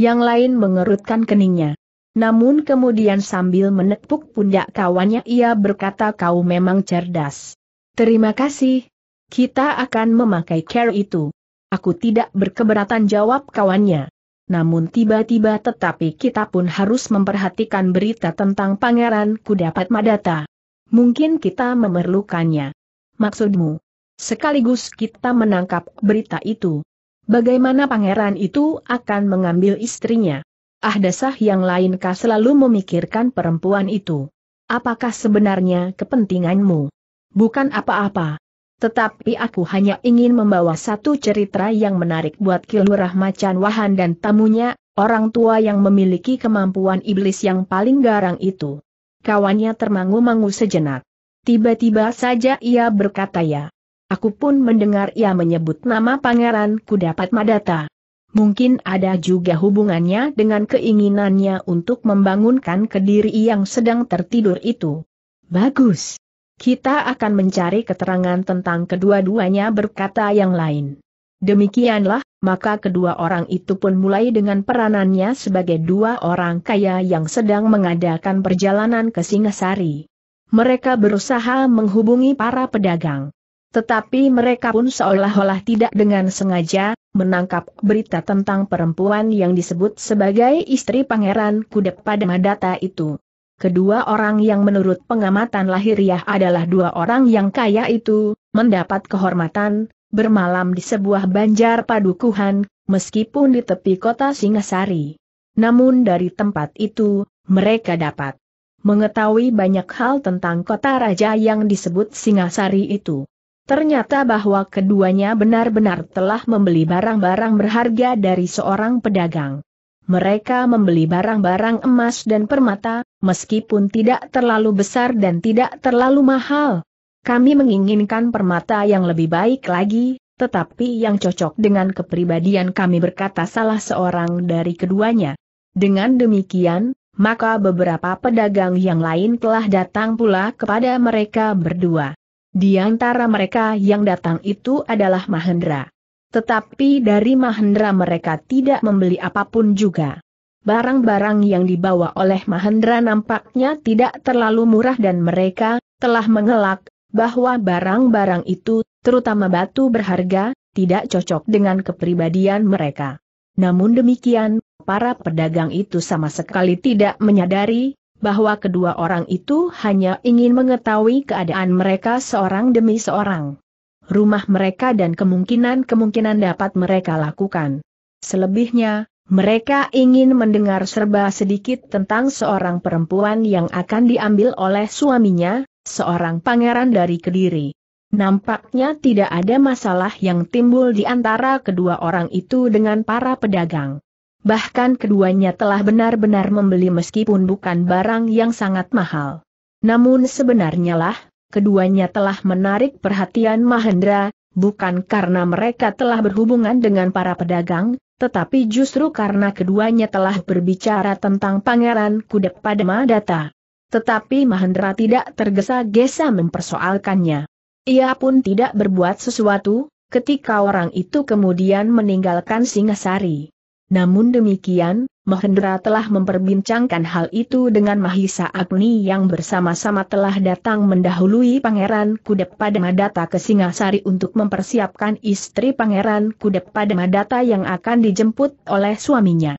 Yang lain mengerutkan keningnya. Namun kemudian sambil menepuk pundak kawannya ia berkata kau memang cerdas. Terima kasih. Kita akan memakai care itu. Aku tidak berkeberatan jawab kawannya. Namun tiba-tiba tetapi kita pun harus memperhatikan berita tentang Pangeran Kudapat Madata. Mungkin kita memerlukannya. Maksudmu? Sekaligus kita menangkap berita itu. Bagaimana pangeran itu akan mengambil istrinya? Ah dasah yang lainkah selalu memikirkan perempuan itu? Apakah sebenarnya kepentinganmu? Bukan apa-apa. Tetapi aku hanya ingin membawa satu cerita yang menarik buat Kilurah Macan Wahan dan tamunya, orang tua yang memiliki kemampuan iblis yang paling garang itu. Kawannya termangu-mangu sejenak. Tiba-tiba saja ia berkata ya. Aku pun mendengar ia menyebut nama Pangeran Kudapat Madata. Mungkin ada juga hubungannya dengan keinginannya untuk membangunkan kediri yang sedang tertidur itu. Bagus. Kita akan mencari keterangan tentang kedua-duanya berkata yang lain. Demikianlah, maka kedua orang itu pun mulai dengan peranannya sebagai dua orang kaya yang sedang mengadakan perjalanan ke Singasari. Mereka berusaha menghubungi para pedagang. Tetapi mereka pun seolah-olah tidak dengan sengaja, menangkap berita tentang perempuan yang disebut sebagai istri pangeran kudep pada Madata itu. Kedua orang yang menurut pengamatan lahiriah adalah dua orang yang kaya itu, mendapat kehormatan, bermalam di sebuah banjar padukuhan, meskipun di tepi kota Singasari. Namun dari tempat itu, mereka dapat mengetahui banyak hal tentang kota raja yang disebut Singasari itu. Ternyata bahwa keduanya benar-benar telah membeli barang-barang berharga dari seorang pedagang. Mereka membeli barang-barang emas dan permata, meskipun tidak terlalu besar dan tidak terlalu mahal, kami menginginkan permata yang lebih baik lagi, tetapi yang cocok dengan kepribadian kami berkata salah seorang dari keduanya. Dengan demikian, maka beberapa pedagang yang lain telah datang pula kepada mereka berdua. Di antara mereka yang datang itu adalah Mahendra. Tetapi dari Mahendra mereka tidak membeli apapun juga. Barang-barang yang dibawa oleh Mahendra nampaknya tidak terlalu murah dan mereka telah mengelak, bahwa barang-barang itu, terutama batu berharga, tidak cocok dengan kepribadian mereka. Namun demikian, para pedagang itu sama sekali tidak menyadari bahwa kedua orang itu hanya ingin mengetahui keadaan mereka seorang demi seorang. Rumah mereka dan kemungkinan-kemungkinan dapat mereka lakukan. Selebihnya, mereka ingin mendengar serba sedikit tentang seorang perempuan yang akan diambil oleh suaminya, seorang pangeran dari Kediri. Nampaknya tidak ada masalah yang timbul di antara kedua orang itu dengan para pedagang. Bahkan keduanya telah benar-benar membeli meskipun bukan barang yang sangat mahal. Namun sebenarnya lah, keduanya telah menarik perhatian Mahendra, bukan karena mereka telah berhubungan dengan para pedagang, tetapi justru karena keduanya telah berbicara tentang Pangeran Kuda pada Data. Tetapi Mahendra tidak tergesa-gesa mempersoalkannya. Ia pun tidak berbuat sesuatu, ketika orang itu kemudian meninggalkan Singasari. Namun demikian, Mahendra telah memperbincangkan hal itu dengan Mahisa Agni yang bersama-sama telah datang mendahului Pangeran Kudep pada Madata ke Singasari untuk mempersiapkan istri Pangeran Kudep pada Madata yang akan dijemput oleh suaminya.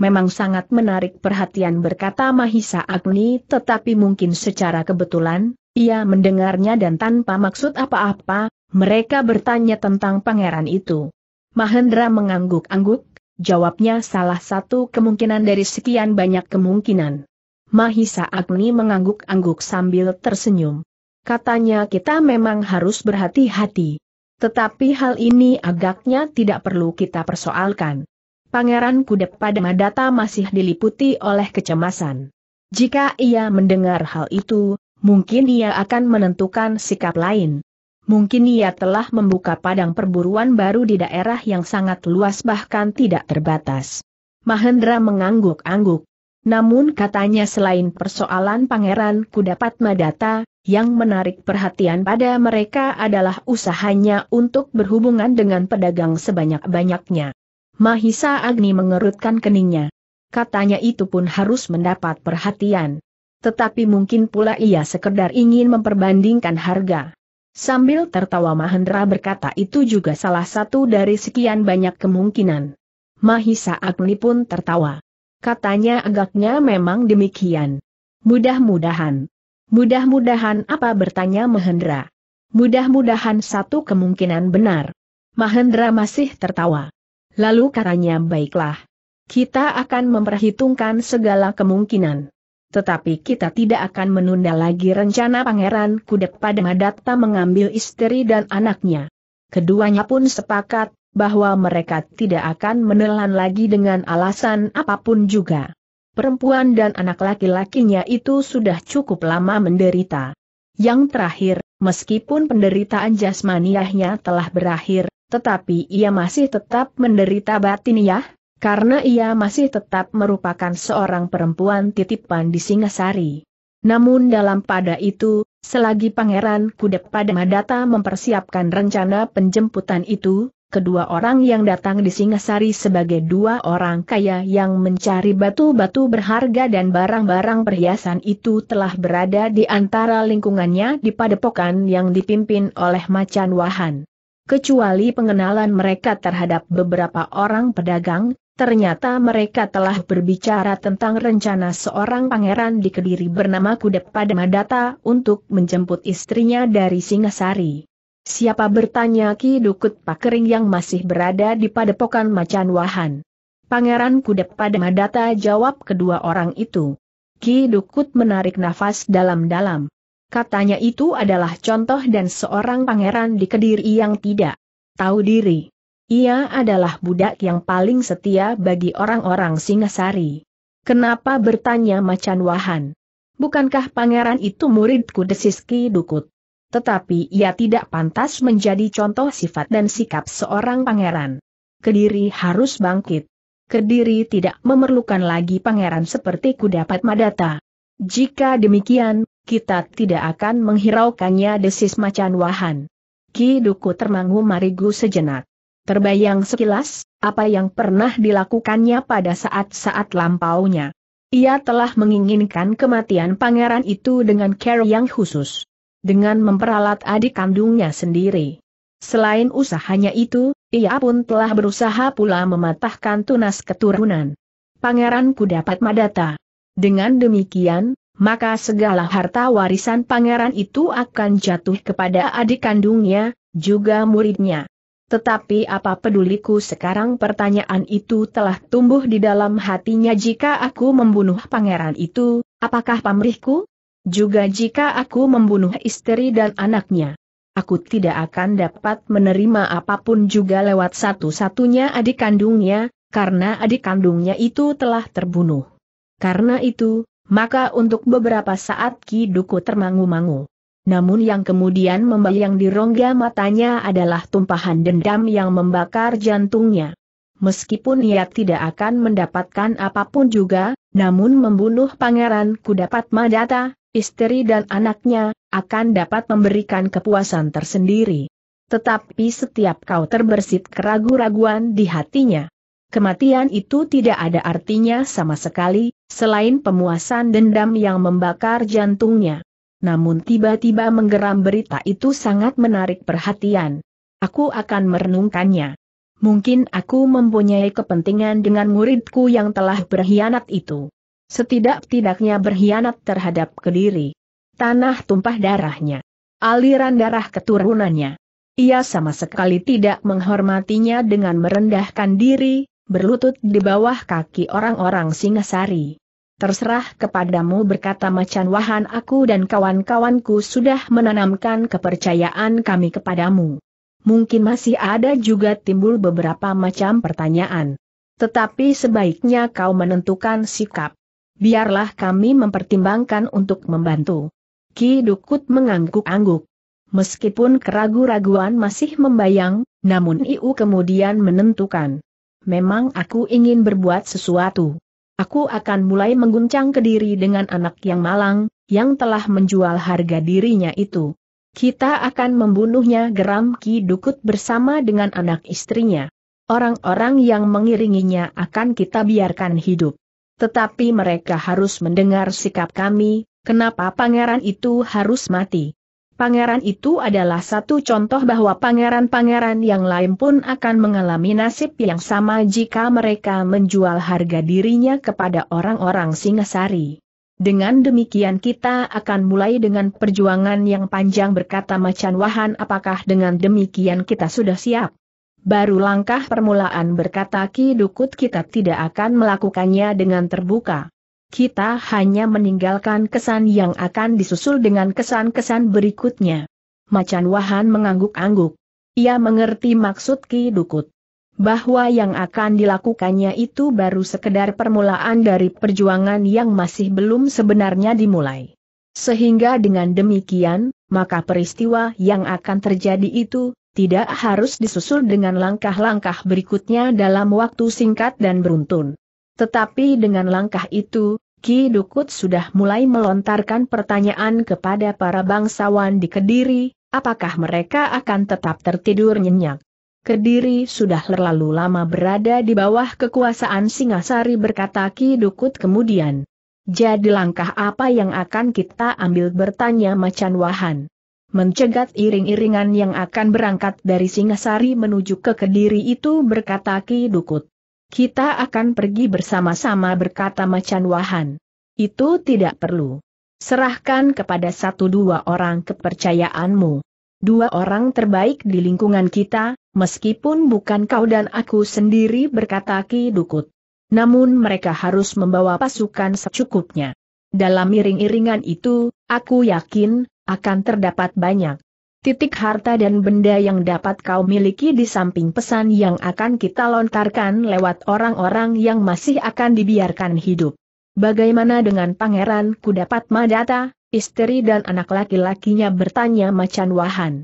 Memang sangat menarik perhatian berkata Mahisa Agni tetapi mungkin secara kebetulan, ia mendengarnya dan tanpa maksud apa-apa, mereka bertanya tentang pangeran itu. Mahendra mengangguk-angguk, jawabnya salah satu kemungkinan dari sekian banyak kemungkinan. Mahisa Agni mengangguk-angguk sambil tersenyum. Katanya kita memang harus berhati-hati. Tetapi hal ini agaknya tidak perlu kita persoalkan. Pangeran Kudep pada Madata masih diliputi oleh kecemasan. Jika ia mendengar hal itu, mungkin ia akan menentukan sikap lain. Mungkin ia telah membuka padang perburuan baru di daerah yang sangat luas bahkan tidak terbatas. Mahendra mengangguk-angguk. Namun katanya selain persoalan Pangeran Kudapat Madata, yang menarik perhatian pada mereka adalah usahanya untuk berhubungan dengan pedagang sebanyak-banyaknya. Mahisa Agni mengerutkan keningnya. Katanya itu pun harus mendapat perhatian. Tetapi mungkin pula ia sekedar ingin memperbandingkan harga. Sambil tertawa Mahendra berkata itu juga salah satu dari sekian banyak kemungkinan. Mahisa Agni pun tertawa. Katanya agaknya memang demikian. Mudah-mudahan. Mudah-mudahan apa bertanya Mahendra. Mudah-mudahan satu kemungkinan benar. Mahendra masih tertawa. Lalu katanya baiklah. Kita akan memperhitungkan segala kemungkinan. Tetapi kita tidak akan menunda lagi rencana Pangeran Kudek pada Madatta mengambil istri dan anaknya. Keduanya pun sepakat, bahwa mereka tidak akan menelan lagi dengan alasan apapun juga. Perempuan dan anak laki-lakinya itu sudah cukup lama menderita. Yang terakhir, meskipun penderitaan jasmaniahnya telah berakhir, tetapi ia masih tetap menderita batiniah, ya, karena ia masih tetap merupakan seorang perempuan titipan di Singasari. Namun dalam pada itu, selagi Pangeran kudep pada Madata mempersiapkan rencana penjemputan itu, kedua orang yang datang di Singasari sebagai dua orang kaya yang mencari batu-batu berharga dan barang-barang perhiasan itu telah berada di antara lingkungannya di padepokan yang dipimpin oleh Macan Wahan kecuali pengenalan mereka terhadap beberapa orang pedagang, ternyata mereka telah berbicara tentang rencana seorang pangeran di Kediri bernama Kudep Madata untuk menjemput istrinya dari Singasari. Siapa bertanya Ki Dukut Pakering yang masih berada di padepokan Macan Wahan. Pangeran Kudep Madata jawab kedua orang itu. Ki Dukut menarik nafas dalam-dalam. Katanya itu adalah contoh dan seorang pangeran di Kediri yang tidak tahu diri. Ia adalah budak yang paling setia bagi orang-orang Singasari. Kenapa bertanya Macan Wahan? Bukankah pangeran itu muridku desiski dukut? Tetapi ia tidak pantas menjadi contoh sifat dan sikap seorang pangeran. Kediri harus bangkit. Kediri tidak memerlukan lagi pangeran seperti kudapat Madata. Jika demikian, kita tidak akan menghiraukannya desis macan wahan. Ki Duku termangu marigu sejenak. Terbayang sekilas, apa yang pernah dilakukannya pada saat-saat lampaunya. Ia telah menginginkan kematian pangeran itu dengan care yang khusus. Dengan memperalat adik kandungnya sendiri. Selain usahanya itu, ia pun telah berusaha pula mematahkan tunas keturunan. Pangeranku dapat Madata. Dengan demikian, maka segala harta warisan pangeran itu akan jatuh kepada adik kandungnya, juga muridnya. Tetapi apa peduliku sekarang pertanyaan itu telah tumbuh di dalam hatinya jika aku membunuh pangeran itu, apakah pamrihku? Juga jika aku membunuh istri dan anaknya. Aku tidak akan dapat menerima apapun juga lewat satu-satunya adik kandungnya, karena adik kandungnya itu telah terbunuh. Karena itu, maka untuk beberapa saat Ki Duku termangu-mangu. Namun yang kemudian membayang di rongga matanya adalah tumpahan dendam yang membakar jantungnya. Meskipun ia tidak akan mendapatkan apapun juga, namun membunuh pangeran kudapat Madata, istri dan anaknya, akan dapat memberikan kepuasan tersendiri. Tetapi setiap kau terbersit keraguan-raguan di hatinya. Kematian itu tidak ada artinya sama sekali, selain pemuasan dendam yang membakar jantungnya. Namun tiba-tiba menggeram berita itu sangat menarik perhatian. Aku akan merenungkannya. Mungkin aku mempunyai kepentingan dengan muridku yang telah berkhianat itu. Setidak-tidaknya berkhianat terhadap Kediri. Tanah tumpah darahnya. Aliran darah keturunannya. Ia sama sekali tidak menghormatinya dengan merendahkan diri, berlutut di bawah kaki orang-orang Singasari. Terserah kepadamu berkata Macan Wahan aku dan kawan-kawanku sudah menanamkan kepercayaan kami kepadamu. Mungkin masih ada juga timbul beberapa macam pertanyaan. Tetapi sebaiknya kau menentukan sikap. Biarlah kami mempertimbangkan untuk membantu. Ki Dukut mengangguk-angguk. Meskipun keragu-raguan masih membayang, namun Iu kemudian menentukan memang aku ingin berbuat sesuatu. Aku akan mulai mengguncang kediri dengan anak yang malang, yang telah menjual harga dirinya itu. Kita akan membunuhnya geram Ki Dukut bersama dengan anak istrinya. Orang-orang yang mengiringinya akan kita biarkan hidup. Tetapi mereka harus mendengar sikap kami, kenapa pangeran itu harus mati pangeran itu adalah satu contoh bahwa pangeran-pangeran yang lain pun akan mengalami nasib yang sama jika mereka menjual harga dirinya kepada orang-orang Singasari. Dengan demikian kita akan mulai dengan perjuangan yang panjang berkata Macan Wahan apakah dengan demikian kita sudah siap? Baru langkah permulaan berkata Ki Dukut kita tidak akan melakukannya dengan terbuka kita hanya meninggalkan kesan yang akan disusul dengan kesan-kesan berikutnya. Macan Wahan mengangguk-angguk. Ia mengerti maksud Ki Dukut. Bahwa yang akan dilakukannya itu baru sekedar permulaan dari perjuangan yang masih belum sebenarnya dimulai. Sehingga dengan demikian, maka peristiwa yang akan terjadi itu, tidak harus disusul dengan langkah-langkah berikutnya dalam waktu singkat dan beruntun. Tetapi dengan langkah itu, Ki Dukut sudah mulai melontarkan pertanyaan kepada para bangsawan di Kediri, apakah mereka akan tetap tertidur nyenyak. Kediri sudah terlalu lama berada di bawah kekuasaan Singasari berkata Ki Dukut kemudian. Jadi langkah apa yang akan kita ambil bertanya Macan Wahan. Mencegat iring-iringan yang akan berangkat dari Singasari menuju ke Kediri itu berkata Ki Dukut. Kita akan pergi bersama-sama berkata Macan Wahan. Itu tidak perlu. Serahkan kepada satu dua orang kepercayaanmu. Dua orang terbaik di lingkungan kita, meskipun bukan kau dan aku sendiri berkata Ki Dukut. Namun mereka harus membawa pasukan secukupnya. Dalam iring-iringan itu, aku yakin, akan terdapat banyak titik harta dan benda yang dapat kau miliki di samping pesan yang akan kita lontarkan lewat orang-orang yang masih akan dibiarkan hidup. Bagaimana dengan Pangeran Kudapat Madata, istri dan anak laki-lakinya bertanya Macan Wahan.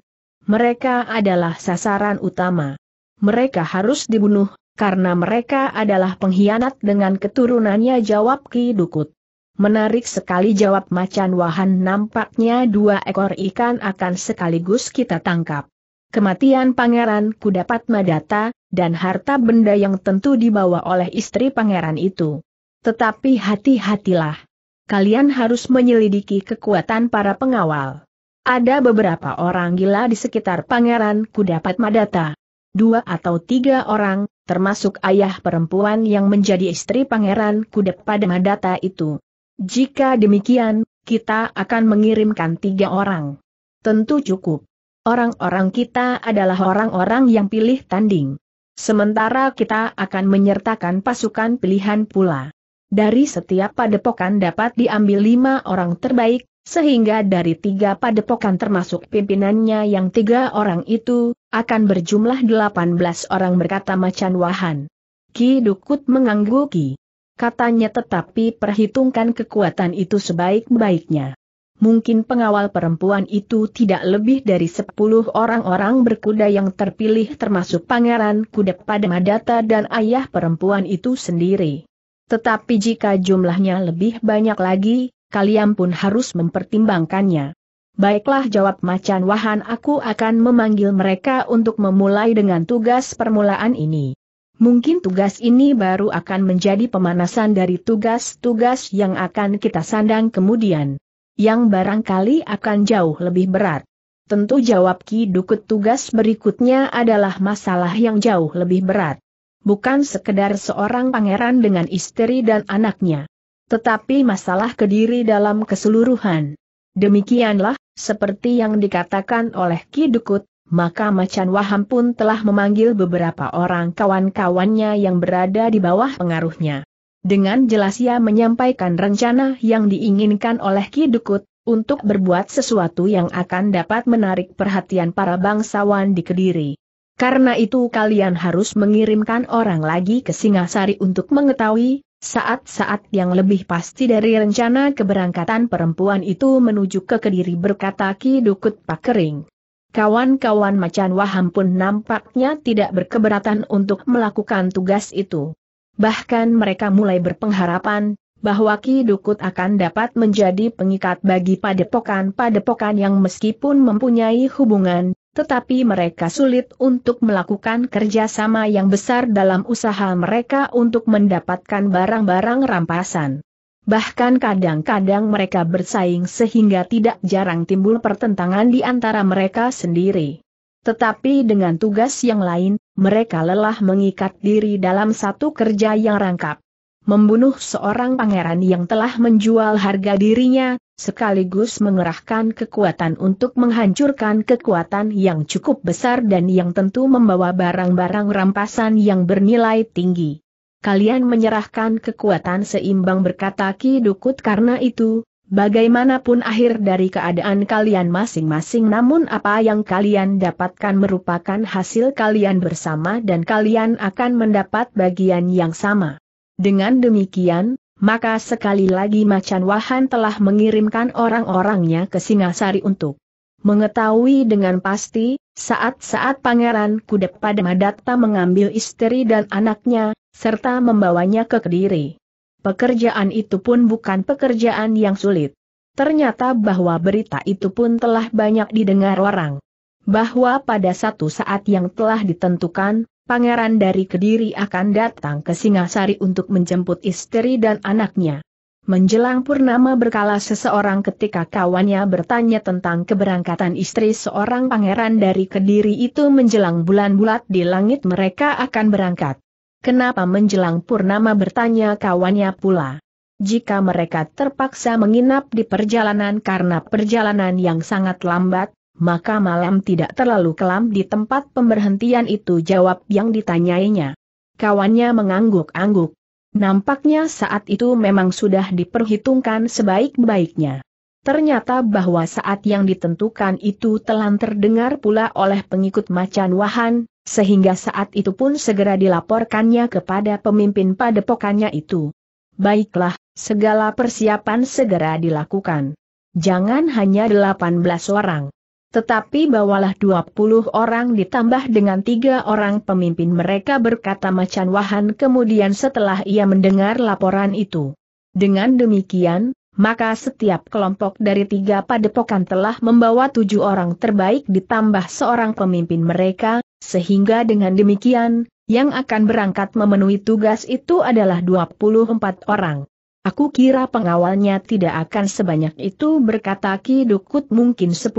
Mereka adalah sasaran utama. Mereka harus dibunuh, karena mereka adalah pengkhianat dengan keturunannya jawab Ki Dukut. Menarik sekali jawab macan Wahan nampaknya dua ekor ikan akan sekaligus kita tangkap. Kematian pangeran ku dapat madata, dan harta benda yang tentu dibawa oleh istri pangeran itu. Tetapi hati-hatilah. Kalian harus menyelidiki kekuatan para pengawal. Ada beberapa orang gila di sekitar pangeran ku dapat madata. Dua atau tiga orang, termasuk ayah perempuan yang menjadi istri pangeran Kudat pada Madata itu. Jika demikian, kita akan mengirimkan tiga orang. Tentu cukup. Orang-orang kita adalah orang-orang yang pilih tanding. Sementara kita akan menyertakan pasukan pilihan pula. Dari setiap padepokan dapat diambil lima orang terbaik, sehingga dari tiga padepokan termasuk pimpinannya yang tiga orang itu, akan berjumlah delapan belas orang berkata macan wahan. Ki Dukut mengangguki katanya tetapi perhitungkan kekuatan itu sebaik-baiknya. Mungkin pengawal perempuan itu tidak lebih dari sepuluh orang-orang berkuda yang terpilih termasuk pangeran kuda pada Madata dan ayah perempuan itu sendiri. Tetapi jika jumlahnya lebih banyak lagi, kalian pun harus mempertimbangkannya. Baiklah jawab Macan Wahan aku akan memanggil mereka untuk memulai dengan tugas permulaan ini. Mungkin tugas ini baru akan menjadi pemanasan dari tugas-tugas yang akan kita sandang kemudian. Yang barangkali akan jauh lebih berat. Tentu jawab Ki Dukut tugas berikutnya adalah masalah yang jauh lebih berat. Bukan sekedar seorang pangeran dengan istri dan anaknya. Tetapi masalah kediri dalam keseluruhan. Demikianlah, seperti yang dikatakan oleh Ki Dukut, maka Macan Waham pun telah memanggil beberapa orang kawan-kawannya yang berada di bawah pengaruhnya. Dengan jelas ia menyampaikan rencana yang diinginkan oleh Ki Dukut, untuk berbuat sesuatu yang akan dapat menarik perhatian para bangsawan di Kediri. Karena itu kalian harus mengirimkan orang lagi ke Singasari untuk mengetahui saat-saat yang lebih pasti dari rencana keberangkatan perempuan itu menuju ke Kediri berkata Ki Dukut Pakering. Kawan-kawan macan waham pun nampaknya tidak berkeberatan untuk melakukan tugas itu. Bahkan mereka mulai berpengharapan, bahwa Ki Dukut akan dapat menjadi pengikat bagi padepokan-padepokan yang meskipun mempunyai hubungan, tetapi mereka sulit untuk melakukan kerjasama yang besar dalam usaha mereka untuk mendapatkan barang-barang rampasan. Bahkan kadang-kadang mereka bersaing sehingga tidak jarang timbul pertentangan di antara mereka sendiri. Tetapi dengan tugas yang lain, mereka lelah mengikat diri dalam satu kerja yang rangkap. Membunuh seorang pangeran yang telah menjual harga dirinya, sekaligus mengerahkan kekuatan untuk menghancurkan kekuatan yang cukup besar dan yang tentu membawa barang-barang rampasan yang bernilai tinggi kalian menyerahkan kekuatan seimbang berkata Ki Dukut karena itu, bagaimanapun akhir dari keadaan kalian masing-masing namun apa yang kalian dapatkan merupakan hasil kalian bersama dan kalian akan mendapat bagian yang sama. Dengan demikian, maka sekali lagi Macan Wahan telah mengirimkan orang-orangnya ke Singasari untuk mengetahui dengan pasti, saat-saat Pangeran Kudep pada Madatta mengambil istri dan anaknya, serta membawanya ke Kediri. Pekerjaan itu pun bukan pekerjaan yang sulit. Ternyata bahwa berita itu pun telah banyak didengar orang. Bahwa pada satu saat yang telah ditentukan, pangeran dari Kediri akan datang ke Singasari untuk menjemput istri dan anaknya. Menjelang purnama berkala seseorang ketika kawannya bertanya tentang keberangkatan istri seorang pangeran dari Kediri itu menjelang bulan bulat di langit mereka akan berangkat. Kenapa menjelang purnama bertanya kawannya pula. Jika mereka terpaksa menginap di perjalanan karena perjalanan yang sangat lambat, maka malam tidak terlalu kelam di tempat pemberhentian itu jawab yang ditanyainya. Kawannya mengangguk-angguk. Nampaknya saat itu memang sudah diperhitungkan sebaik-baiknya. Ternyata bahwa saat yang ditentukan itu telah terdengar pula oleh pengikut macan wahan, sehingga saat itu pun segera dilaporkannya kepada pemimpin padepokannya itu. Baiklah, segala persiapan segera dilakukan. Jangan hanya 18 orang. Tetapi bawalah 20 orang ditambah dengan tiga orang pemimpin mereka berkata Macan Wahan kemudian setelah ia mendengar laporan itu. Dengan demikian, maka setiap kelompok dari tiga padepokan telah membawa tujuh orang terbaik ditambah seorang pemimpin mereka, sehingga dengan demikian, yang akan berangkat memenuhi tugas itu adalah 24 orang. Aku kira pengawalnya tidak akan sebanyak itu berkata Ki Dukut mungkin 10,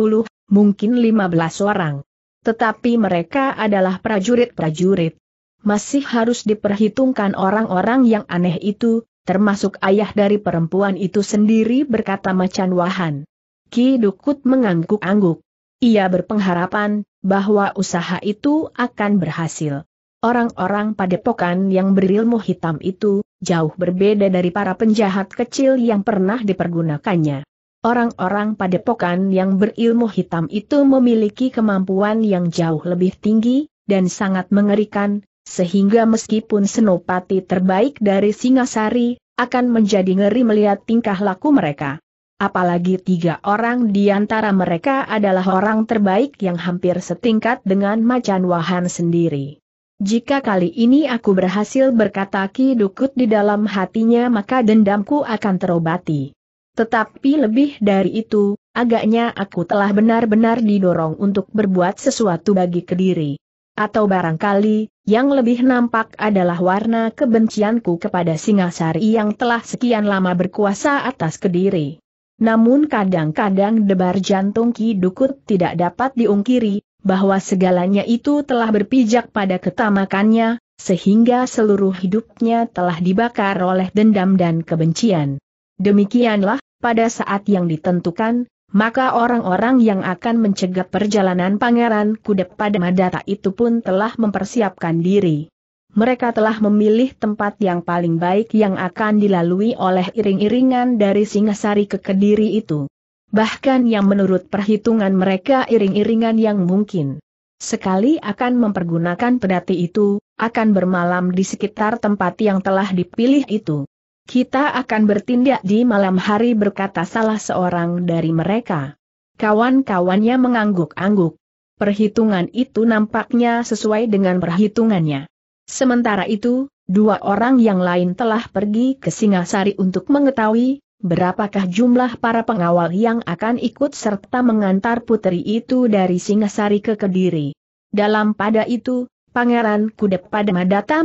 mungkin 15 orang. Tetapi mereka adalah prajurit-prajurit. Masih harus diperhitungkan orang-orang yang aneh itu, termasuk ayah dari perempuan itu sendiri berkata Macan Wahan. Ki Dukut mengangguk-angguk. Ia berpengharapan bahwa usaha itu akan berhasil. Orang-orang padepokan yang berilmu hitam itu, jauh berbeda dari para penjahat kecil yang pernah dipergunakannya. Orang-orang padepokan yang berilmu hitam itu memiliki kemampuan yang jauh lebih tinggi, dan sangat mengerikan, sehingga meskipun senopati terbaik dari Singasari, akan menjadi ngeri melihat tingkah laku mereka apalagi tiga orang di antara mereka adalah orang terbaik yang hampir setingkat dengan Macan Wahan sendiri. Jika kali ini aku berhasil berkata Ki Dukut di dalam hatinya maka dendamku akan terobati. Tetapi lebih dari itu, agaknya aku telah benar-benar didorong untuk berbuat sesuatu bagi Kediri. Atau barangkali, yang lebih nampak adalah warna kebencianku kepada Singasari yang telah sekian lama berkuasa atas Kediri. Namun kadang-kadang debar jantung Ki Dukut tidak dapat diungkiri, bahwa segalanya itu telah berpijak pada ketamakannya, sehingga seluruh hidupnya telah dibakar oleh dendam dan kebencian. Demikianlah, pada saat yang ditentukan, maka orang-orang yang akan mencegah perjalanan Pangeran Kudep pada Madata itu pun telah mempersiapkan diri mereka telah memilih tempat yang paling baik yang akan dilalui oleh iring-iringan dari Singasari ke Kediri itu. Bahkan yang menurut perhitungan mereka iring-iringan yang mungkin sekali akan mempergunakan pedati itu, akan bermalam di sekitar tempat yang telah dipilih itu. Kita akan bertindak di malam hari berkata salah seorang dari mereka. Kawan-kawannya mengangguk-angguk. Perhitungan itu nampaknya sesuai dengan perhitungannya. Sementara itu, dua orang yang lain telah pergi ke Singasari untuk mengetahui berapakah jumlah para pengawal yang akan ikut serta mengantar putri itu dari Singasari ke Kediri. Dalam pada itu, Pangeran Kudep pada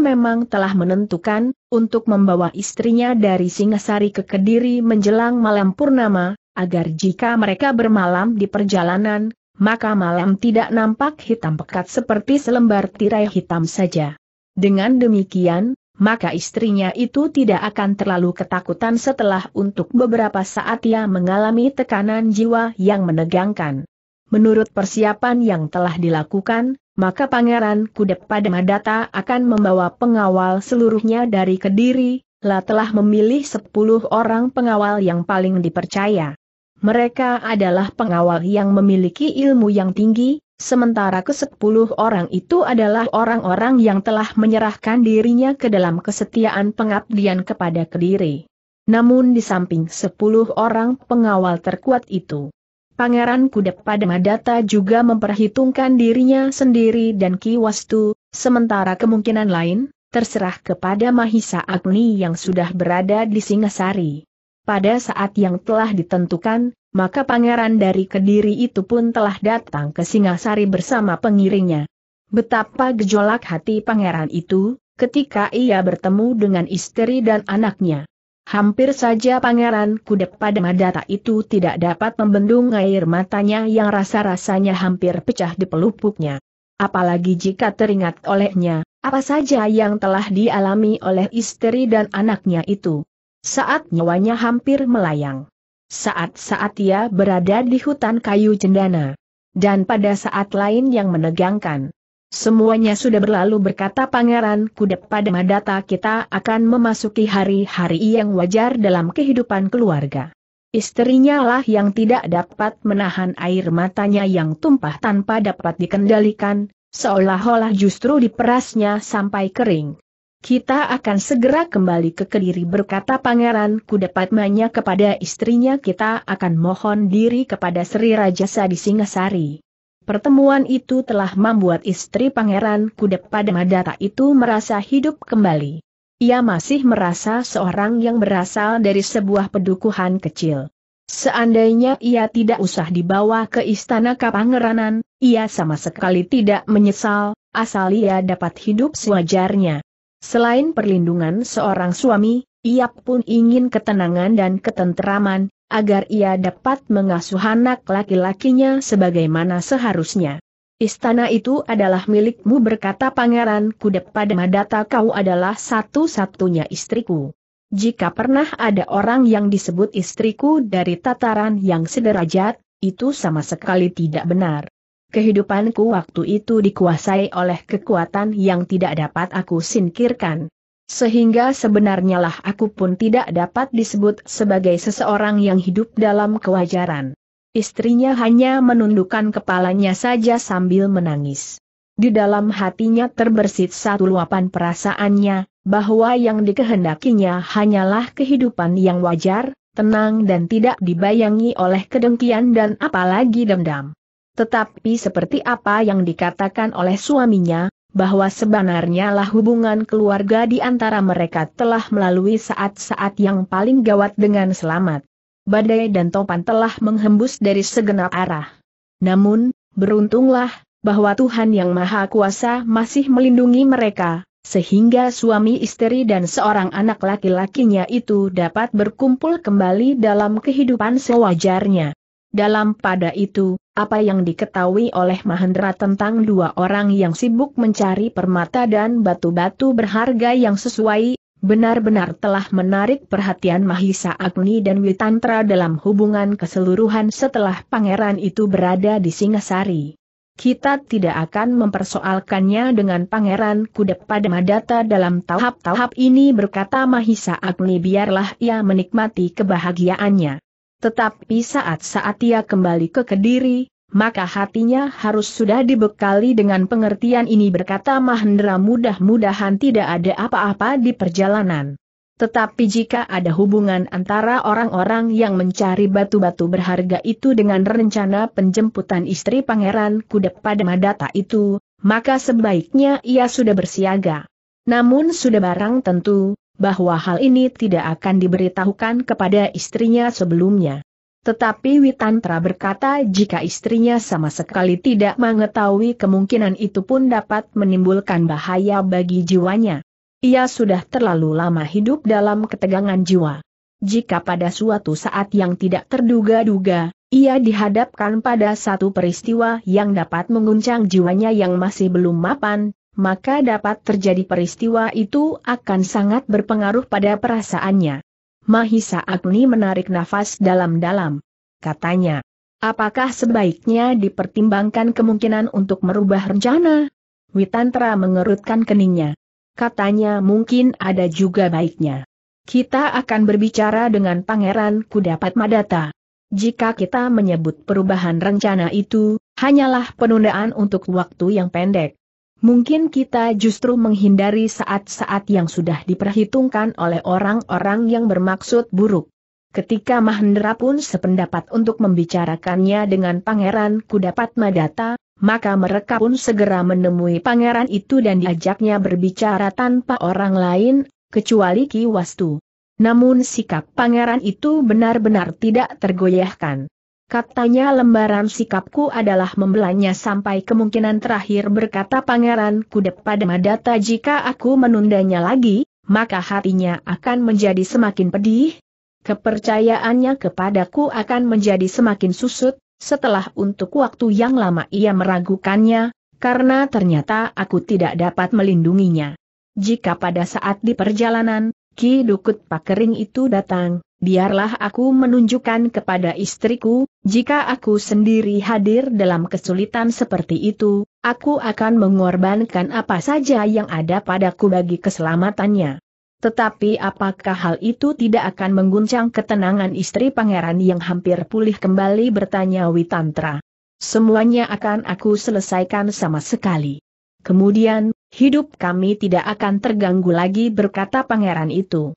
memang telah menentukan, untuk membawa istrinya dari Singasari ke Kediri menjelang malam purnama, agar jika mereka bermalam di perjalanan, maka malam tidak nampak hitam pekat seperti selembar tirai hitam saja. Dengan demikian, maka istrinya itu tidak akan terlalu ketakutan setelah untuk beberapa saat ia mengalami tekanan jiwa yang menegangkan. Menurut persiapan yang telah dilakukan, maka Pangeran Kudep pada Madata akan membawa pengawal seluruhnya dari Kediri, La telah memilih 10 orang pengawal yang paling dipercaya. Mereka adalah pengawal yang memiliki ilmu yang tinggi, Sementara ke-10 orang itu adalah orang-orang yang telah menyerahkan dirinya ke dalam kesetiaan pengabdian kepada Kediri. Namun di samping sepuluh orang pengawal terkuat itu, Pangeran Kuda Padamadata juga memperhitungkan dirinya sendiri dan Kiwastu, sementara kemungkinan lain, terserah kepada Mahisa Agni yang sudah berada di Singasari pada saat yang telah ditentukan, maka pangeran dari Kediri itu pun telah datang ke Singasari bersama pengiringnya. Betapa gejolak hati pangeran itu, ketika ia bertemu dengan istri dan anaknya. Hampir saja pangeran kudep pada madata itu tidak dapat membendung air matanya yang rasa-rasanya hampir pecah di pelupuknya. Apalagi jika teringat olehnya, apa saja yang telah dialami oleh istri dan anaknya itu. Saat nyawanya hampir melayang. Saat-saat ia berada di hutan kayu cendana. Dan pada saat lain yang menegangkan. Semuanya sudah berlalu berkata Pangeran kudep pada madata kita akan memasuki hari-hari yang wajar dalam kehidupan keluarga. Istrinya lah yang tidak dapat menahan air matanya yang tumpah tanpa dapat dikendalikan, seolah-olah justru diperasnya sampai kering. Kita akan segera kembali ke Kediri berkata Pangeran Manya kepada istrinya kita akan mohon diri kepada Sri Rajasa di Singasari. Pertemuan itu telah membuat istri Pangeran kudapat Madata itu merasa hidup kembali. Ia masih merasa seorang yang berasal dari sebuah pedukuhan kecil. Seandainya ia tidak usah dibawa ke istana Kapangeranan, ia sama sekali tidak menyesal, asal ia dapat hidup sewajarnya. Selain perlindungan seorang suami, ia pun ingin ketenangan dan ketenteraman, agar ia dapat mengasuh anak laki-lakinya sebagaimana seharusnya. Istana itu adalah milikmu berkata pangeran Kudep pada Madata kau adalah satu-satunya istriku. Jika pernah ada orang yang disebut istriku dari tataran yang sederajat, itu sama sekali tidak benar. Kehidupanku waktu itu dikuasai oleh kekuatan yang tidak dapat aku singkirkan. Sehingga sebenarnya lah aku pun tidak dapat disebut sebagai seseorang yang hidup dalam kewajaran. Istrinya hanya menundukkan kepalanya saja sambil menangis. Di dalam hatinya terbersit satu luapan perasaannya, bahwa yang dikehendakinya hanyalah kehidupan yang wajar, tenang dan tidak dibayangi oleh kedengkian dan apalagi dendam. Tetapi seperti apa yang dikatakan oleh suaminya, bahwa sebenarnya lah hubungan keluarga di antara mereka telah melalui saat-saat yang paling gawat dengan selamat. Badai dan topan telah menghembus dari segenap arah. Namun, beruntunglah, bahwa Tuhan Yang Maha Kuasa masih melindungi mereka, sehingga suami istri dan seorang anak laki-lakinya itu dapat berkumpul kembali dalam kehidupan sewajarnya. Dalam pada itu, apa yang diketahui oleh Mahendra tentang dua orang yang sibuk mencari permata dan batu-batu berharga yang sesuai, benar-benar telah menarik perhatian Mahisa Agni dan Witantra dalam hubungan keseluruhan setelah pangeran itu berada di Singasari. Kita tidak akan mempersoalkannya dengan Pangeran Kudep pada Madata dalam tahap-tahap ini berkata Mahisa Agni biarlah ia menikmati kebahagiaannya. Tetapi saat-saat ia kembali ke Kediri, maka hatinya harus sudah dibekali dengan pengertian ini berkata Mahendra mudah-mudahan tidak ada apa-apa di perjalanan. Tetapi jika ada hubungan antara orang-orang yang mencari batu-batu berharga itu dengan rencana penjemputan istri Pangeran Kuda pada Madata itu, maka sebaiknya ia sudah bersiaga. Namun sudah barang tentu, bahwa hal ini tidak akan diberitahukan kepada istrinya sebelumnya. Tetapi Witantra berkata jika istrinya sama sekali tidak mengetahui kemungkinan itu pun dapat menimbulkan bahaya bagi jiwanya. Ia sudah terlalu lama hidup dalam ketegangan jiwa. Jika pada suatu saat yang tidak terduga-duga, ia dihadapkan pada satu peristiwa yang dapat menguncang jiwanya yang masih belum mapan, maka dapat terjadi peristiwa itu akan sangat berpengaruh pada perasaannya. Mahisa Agni menarik nafas dalam-dalam. Katanya, apakah sebaiknya dipertimbangkan kemungkinan untuk merubah rencana? Witantra mengerutkan keningnya. Katanya mungkin ada juga baiknya. Kita akan berbicara dengan Pangeran Kudapat Madata. Jika kita menyebut perubahan rencana itu, hanyalah penundaan untuk waktu yang pendek. Mungkin kita justru menghindari saat-saat yang sudah diperhitungkan oleh orang-orang yang bermaksud buruk. Ketika Mahendra pun sependapat untuk membicarakannya dengan Pangeran Kudapat Madata, maka mereka pun segera menemui pangeran itu dan diajaknya berbicara tanpa orang lain, kecuali Ki Wastu. Namun sikap pangeran itu benar-benar tidak tergoyahkan. Katanya lembaran sikapku adalah membelanya sampai kemungkinan terakhir berkata pangeran kudep pada Madata jika aku menundanya lagi, maka hatinya akan menjadi semakin pedih. Kepercayaannya kepadaku akan menjadi semakin susut, setelah untuk waktu yang lama ia meragukannya, karena ternyata aku tidak dapat melindunginya. Jika pada saat di perjalanan, Ki Dukut Pakering itu datang, biarlah aku menunjukkan kepada istriku, jika aku sendiri hadir dalam kesulitan seperti itu, aku akan mengorbankan apa saja yang ada padaku bagi keselamatannya. Tetapi apakah hal itu tidak akan mengguncang ketenangan istri pangeran yang hampir pulih kembali bertanya Witantra. Semuanya akan aku selesaikan sama sekali. Kemudian, hidup kami tidak akan terganggu lagi berkata pangeran itu.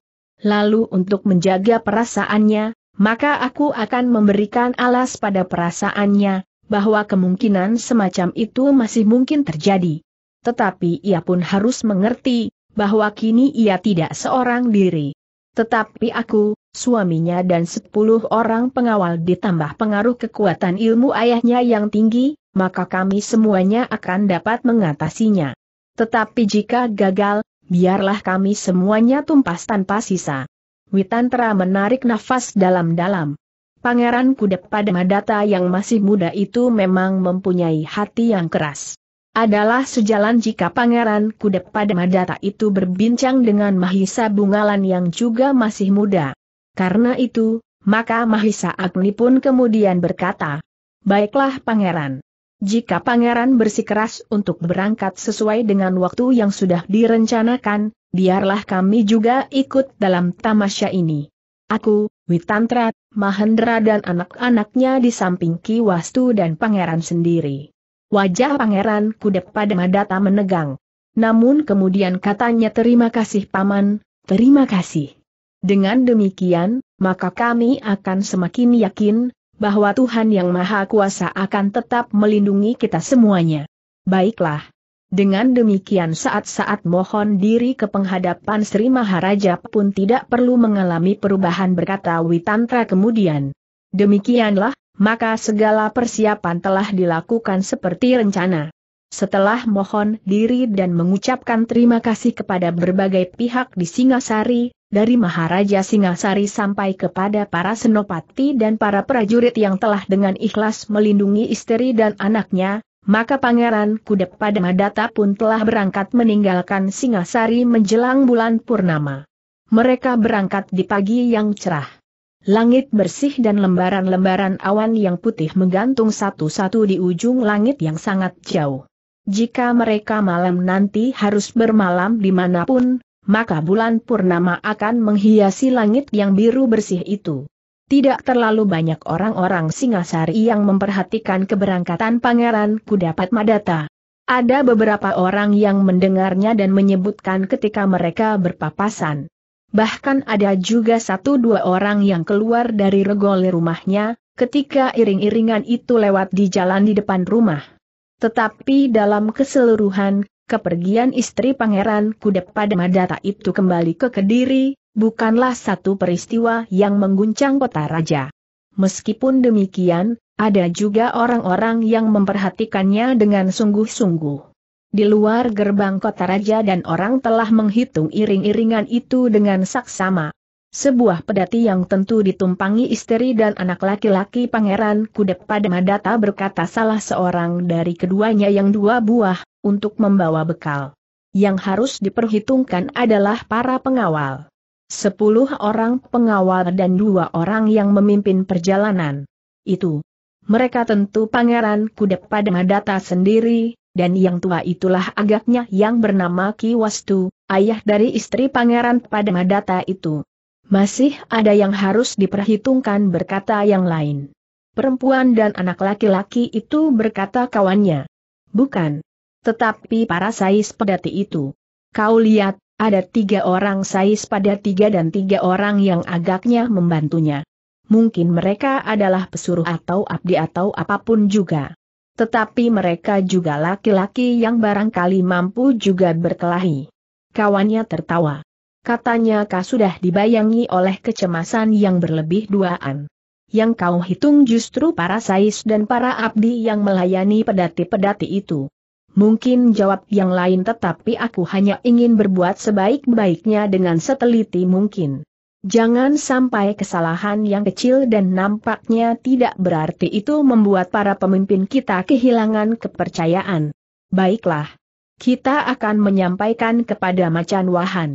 Lalu untuk menjaga perasaannya, maka aku akan memberikan alas pada perasaannya, bahwa kemungkinan semacam itu masih mungkin terjadi. Tetapi ia pun harus mengerti, bahwa kini ia tidak seorang diri. Tetapi aku, suaminya dan sepuluh orang pengawal ditambah pengaruh kekuatan ilmu ayahnya yang tinggi, maka kami semuanya akan dapat mengatasinya. Tetapi jika gagal, biarlah kami semuanya tumpas tanpa sisa. Witantra menarik nafas dalam-dalam. Pangeran Kudep pada Madata yang masih muda itu memang mempunyai hati yang keras. Adalah sejalan jika Pangeran Kudep pada Madata itu berbincang dengan Mahisa Bungalan yang juga masih muda. Karena itu, maka Mahisa Agni pun kemudian berkata, Baiklah Pangeran. Jika pangeran bersikeras untuk berangkat sesuai dengan waktu yang sudah direncanakan, biarlah kami juga ikut dalam tamasya ini. Aku, Witantra, Mahendra dan anak-anaknya di samping Ki Kiwastu dan pangeran sendiri. Wajah pangeran kudep pada Madata menegang. Namun kemudian katanya terima kasih paman, terima kasih. Dengan demikian, maka kami akan semakin yakin, bahwa Tuhan Yang Maha Kuasa akan tetap melindungi kita semuanya. Baiklah. Dengan demikian saat-saat mohon diri ke penghadapan Sri Maharaja pun tidak perlu mengalami perubahan berkata Witantra kemudian. Demikianlah, maka segala persiapan telah dilakukan seperti rencana. Setelah mohon diri dan mengucapkan terima kasih kepada berbagai pihak di Singasari, dari Maharaja Singasari sampai kepada para senopati dan para prajurit yang telah dengan ikhlas melindungi istri dan anaknya, maka Pangeran Kudep pada Madata pun telah berangkat meninggalkan Singasari menjelang bulan Purnama. Mereka berangkat di pagi yang cerah. Langit bersih dan lembaran-lembaran awan yang putih menggantung satu-satu di ujung langit yang sangat jauh. Jika mereka malam nanti harus bermalam dimanapun, maka bulan purnama akan menghiasi langit yang biru bersih itu. Tidak terlalu banyak orang-orang Singasari yang memperhatikan keberangkatan Pangeran Kudapat Madata. Ada beberapa orang yang mendengarnya dan menyebutkan ketika mereka berpapasan. Bahkan ada juga satu dua orang yang keluar dari regole rumahnya, ketika iring-iringan itu lewat di jalan di depan rumah. Tetapi dalam keseluruhan, kepergian istri Pangeran Kuda pada Madata itu kembali ke Kediri, bukanlah satu peristiwa yang mengguncang kota raja. Meskipun demikian, ada juga orang-orang yang memperhatikannya dengan sungguh-sungguh. Di luar gerbang kota raja dan orang telah menghitung iring-iringan itu dengan saksama, sebuah pedati yang tentu ditumpangi istri dan anak laki-laki pangeran kudep pada Madata berkata salah seorang dari keduanya yang dua buah, untuk membawa bekal. Yang harus diperhitungkan adalah para pengawal. Sepuluh orang pengawal dan dua orang yang memimpin perjalanan. Itu. Mereka tentu pangeran kudep pada Madata sendiri, dan yang tua itulah agaknya yang bernama Kiwastu, ayah dari istri pangeran pada Madata itu. Masih ada yang harus diperhitungkan berkata yang lain. Perempuan dan anak laki-laki itu berkata kawannya. Bukan. Tetapi para sais pedati itu. Kau lihat, ada tiga orang sais pada tiga dan tiga orang yang agaknya membantunya. Mungkin mereka adalah pesuruh atau abdi atau apapun juga tetapi mereka juga laki-laki yang barangkali mampu juga berkelahi. Kawannya tertawa. Katanya kau sudah dibayangi oleh kecemasan yang berlebih duaan. Yang kau hitung justru para sais dan para abdi yang melayani pedati-pedati itu. Mungkin jawab yang lain tetapi aku hanya ingin berbuat sebaik-baiknya dengan seteliti mungkin. Jangan sampai kesalahan yang kecil dan nampaknya tidak berarti itu membuat para pemimpin kita kehilangan kepercayaan. Baiklah. Kita akan menyampaikan kepada Macan Wahan.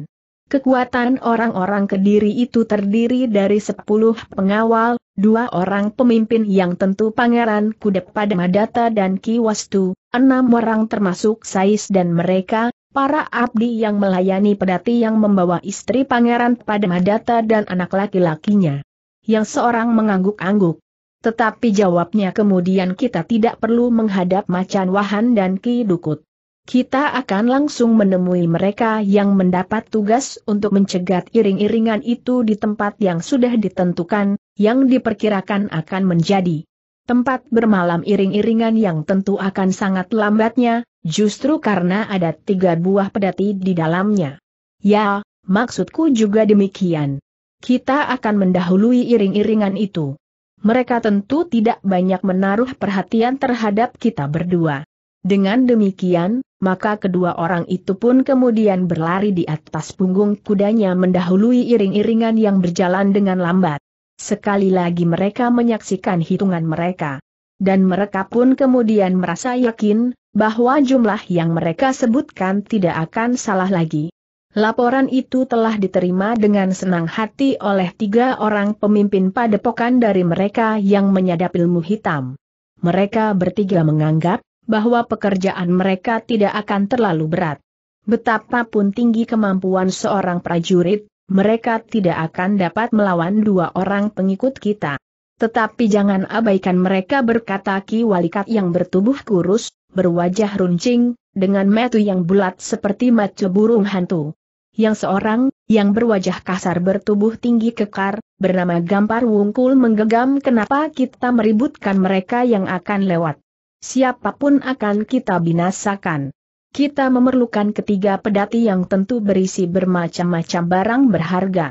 Kekuatan orang-orang Kediri itu terdiri dari sepuluh pengawal, dua orang pemimpin yang tentu Pangeran Kudep pada Madata dan Kiwastu, enam orang termasuk Sais dan mereka, para abdi yang melayani pedati yang membawa istri Pangeran pada Madata dan anak laki-lakinya. Yang seorang mengangguk-angguk. Tetapi jawabnya kemudian kita tidak perlu menghadap macan wahan dan Ki Dukut. Kita akan langsung menemui mereka yang mendapat tugas untuk mencegat iring-iringan itu di tempat yang sudah ditentukan, yang diperkirakan akan menjadi tempat bermalam iring-iringan yang tentu akan sangat lambatnya, justru karena ada tiga buah pedati di dalamnya. Ya, maksudku juga demikian. Kita akan mendahului iring-iringan itu. Mereka tentu tidak banyak menaruh perhatian terhadap kita berdua. Dengan demikian, maka kedua orang itu pun kemudian berlari di atas punggung kudanya mendahului iring-iringan yang berjalan dengan lambat. Sekali lagi mereka menyaksikan hitungan mereka. Dan mereka pun kemudian merasa yakin, bahwa jumlah yang mereka sebutkan tidak akan salah lagi. Laporan itu telah diterima dengan senang hati oleh tiga orang pemimpin padepokan dari mereka yang menyadap ilmu hitam. Mereka bertiga menganggap, bahwa pekerjaan mereka tidak akan terlalu berat. Betapapun tinggi kemampuan seorang prajurit, mereka tidak akan dapat melawan dua orang pengikut kita. Tetapi jangan abaikan mereka berkata Ki Walikat yang bertubuh kurus, berwajah runcing, dengan metu yang bulat seperti mata burung hantu. Yang seorang, yang berwajah kasar bertubuh tinggi kekar, bernama Gampar Wungkul menggegam kenapa kita meributkan mereka yang akan lewat siapapun akan kita binasakan. Kita memerlukan ketiga pedati yang tentu berisi bermacam-macam barang berharga.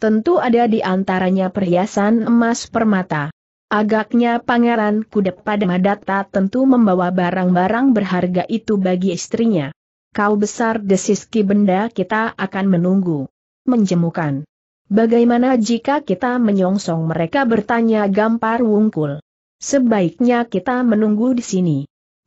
Tentu ada di antaranya perhiasan emas permata. Agaknya Pangeran Kudep pada Madata tentu membawa barang-barang berharga itu bagi istrinya. Kau besar desiski benda kita akan menunggu. Menjemukan. Bagaimana jika kita menyongsong mereka bertanya gampar wungkul. Sebaiknya kita menunggu di sini.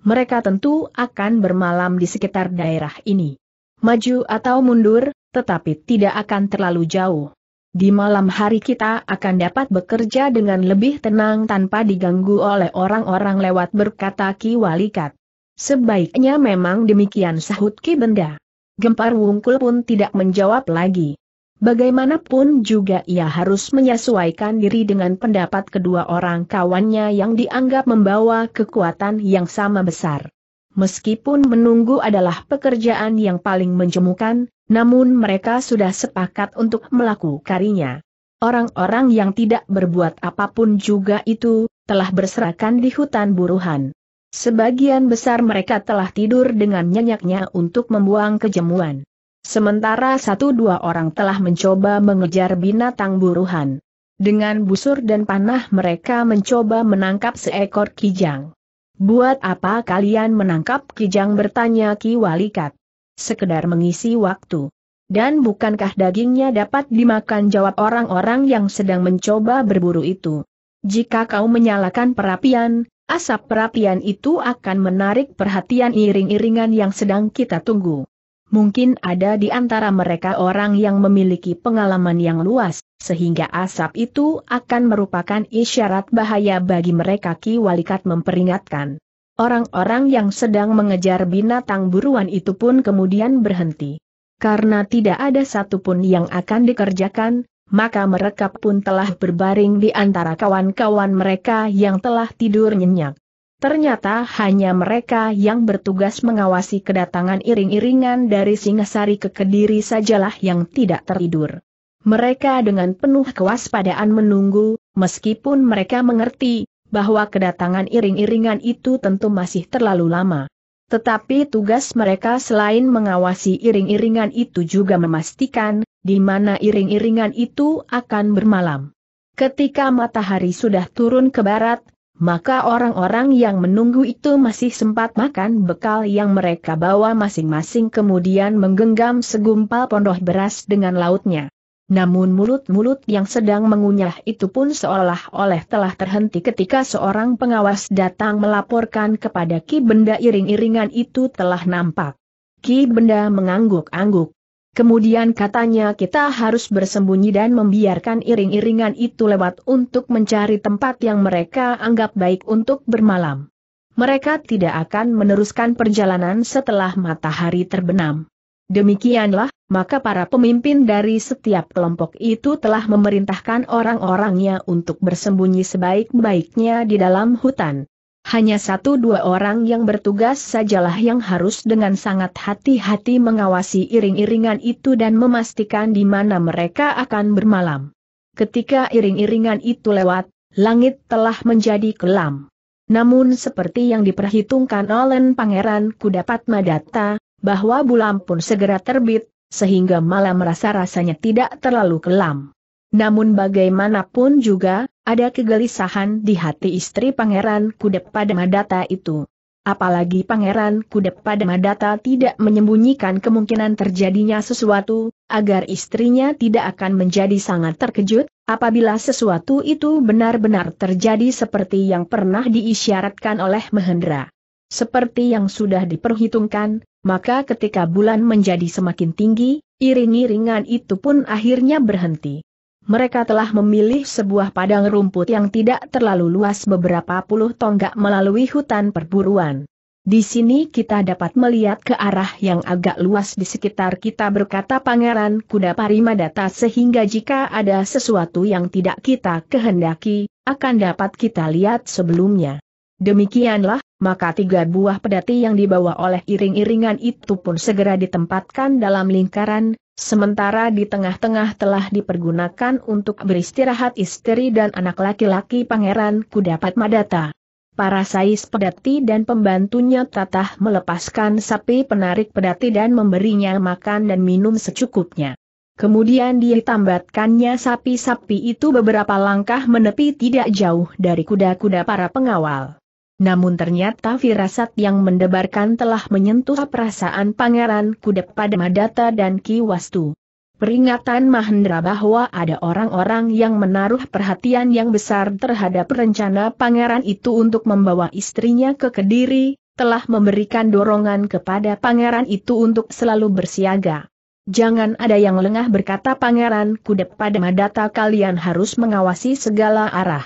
Mereka tentu akan bermalam di sekitar daerah ini. Maju atau mundur, tetapi tidak akan terlalu jauh. Di malam hari kita akan dapat bekerja dengan lebih tenang tanpa diganggu oleh orang-orang lewat berkata Ki Walikat. Sebaiknya memang demikian sahut Ki Benda. Gempar Wungkul pun tidak menjawab lagi. Bagaimanapun juga ia harus menyesuaikan diri dengan pendapat kedua orang kawannya yang dianggap membawa kekuatan yang sama besar. Meskipun menunggu adalah pekerjaan yang paling menjemukan, namun mereka sudah sepakat untuk melakukannya. Orang-orang yang tidak berbuat apapun juga itu, telah berserakan di hutan buruhan. Sebagian besar mereka telah tidur dengan nyenyaknya untuk membuang kejemuan. Sementara satu dua orang telah mencoba mengejar binatang buruhan. Dengan busur dan panah mereka mencoba menangkap seekor kijang. Buat apa kalian menangkap kijang bertanya Ki Walikat? Sekedar mengisi waktu. Dan bukankah dagingnya dapat dimakan jawab orang-orang yang sedang mencoba berburu itu? Jika kau menyalakan perapian, asap perapian itu akan menarik perhatian iring-iringan yang sedang kita tunggu. Mungkin ada di antara mereka orang yang memiliki pengalaman yang luas, sehingga asap itu akan merupakan isyarat bahaya bagi mereka Ki Walikat memperingatkan. Orang-orang yang sedang mengejar binatang buruan itu pun kemudian berhenti. Karena tidak ada satupun yang akan dikerjakan, maka mereka pun telah berbaring di antara kawan-kawan mereka yang telah tidur nyenyak. Ternyata hanya mereka yang bertugas mengawasi kedatangan iring-iringan dari Singasari ke Kediri sajalah yang tidak tertidur. Mereka dengan penuh kewaspadaan menunggu, meskipun mereka mengerti bahwa kedatangan iring-iringan itu tentu masih terlalu lama. Tetapi tugas mereka selain mengawasi iring-iringan itu juga memastikan di mana iring-iringan itu akan bermalam. Ketika matahari sudah turun ke barat, maka orang-orang yang menunggu itu masih sempat makan bekal yang mereka bawa masing-masing kemudian menggenggam segumpal pondoh beras dengan lautnya. Namun mulut-mulut yang sedang mengunyah itu pun seolah olah telah terhenti ketika seorang pengawas datang melaporkan kepada Ki Benda iring-iringan itu telah nampak. Ki Benda mengangguk-angguk, Kemudian katanya kita harus bersembunyi dan membiarkan iring-iringan itu lewat untuk mencari tempat yang mereka anggap baik untuk bermalam. Mereka tidak akan meneruskan perjalanan setelah matahari terbenam. Demikianlah, maka para pemimpin dari setiap kelompok itu telah memerintahkan orang-orangnya untuk bersembunyi sebaik-baiknya di dalam hutan. Hanya satu dua orang yang bertugas sajalah yang harus dengan sangat hati-hati mengawasi iring-iringan itu dan memastikan di mana mereka akan bermalam. Ketika iring-iringan itu lewat, langit telah menjadi kelam. Namun seperti yang diperhitungkan oleh Pangeran Kudapat Madata, bahwa bulan pun segera terbit, sehingga malam rasa-rasanya tidak terlalu kelam. Namun bagaimanapun juga, ada kegelisahan di hati istri Pangeran Kudep pada Madata itu. Apalagi Pangeran Kudep pada Madata tidak menyembunyikan kemungkinan terjadinya sesuatu, agar istrinya tidak akan menjadi sangat terkejut, apabila sesuatu itu benar-benar terjadi seperti yang pernah diisyaratkan oleh Mahendra. Seperti yang sudah diperhitungkan, maka ketika bulan menjadi semakin tinggi, iring-iringan itu pun akhirnya berhenti mereka telah memilih sebuah padang rumput yang tidak terlalu luas beberapa puluh tonggak melalui hutan perburuan. Di sini kita dapat melihat ke arah yang agak luas di sekitar kita berkata Pangeran Kuda Parimadata sehingga jika ada sesuatu yang tidak kita kehendaki, akan dapat kita lihat sebelumnya. Demikianlah, maka tiga buah pedati yang dibawa oleh iring-iringan itu pun segera ditempatkan dalam lingkaran, Sementara di tengah-tengah telah dipergunakan untuk beristirahat istri dan anak laki-laki pangeran kudapat madata. Para sais pedati dan pembantunya tatah melepaskan sapi penarik pedati dan memberinya makan dan minum secukupnya. Kemudian ditambatkannya sapi-sapi itu beberapa langkah menepi tidak jauh dari kuda-kuda para pengawal namun ternyata firasat yang mendebarkan telah menyentuh perasaan Pangeran Kudep pada Madata dan Wastu. Peringatan Mahendra bahwa ada orang-orang yang menaruh perhatian yang besar terhadap rencana pangeran itu untuk membawa istrinya ke Kediri, telah memberikan dorongan kepada pangeran itu untuk selalu bersiaga. Jangan ada yang lengah berkata pangeran kudep pada madata kalian harus mengawasi segala arah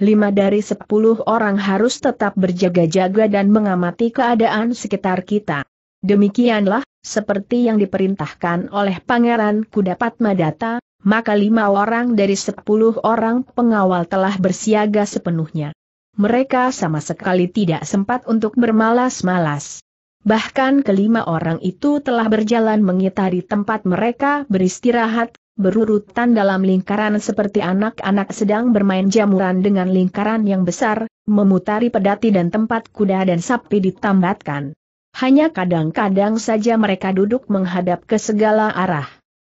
lima dari sepuluh orang harus tetap berjaga-jaga dan mengamati keadaan sekitar kita. Demikianlah, seperti yang diperintahkan oleh Pangeran Kudapat Madata, maka lima orang dari sepuluh orang pengawal telah bersiaga sepenuhnya. Mereka sama sekali tidak sempat untuk bermalas-malas. Bahkan kelima orang itu telah berjalan mengitari tempat mereka beristirahat berurutan dalam lingkaran seperti anak-anak sedang bermain jamuran dengan lingkaran yang besar, memutari pedati dan tempat kuda dan sapi ditambatkan. Hanya kadang-kadang saja mereka duduk menghadap ke segala arah.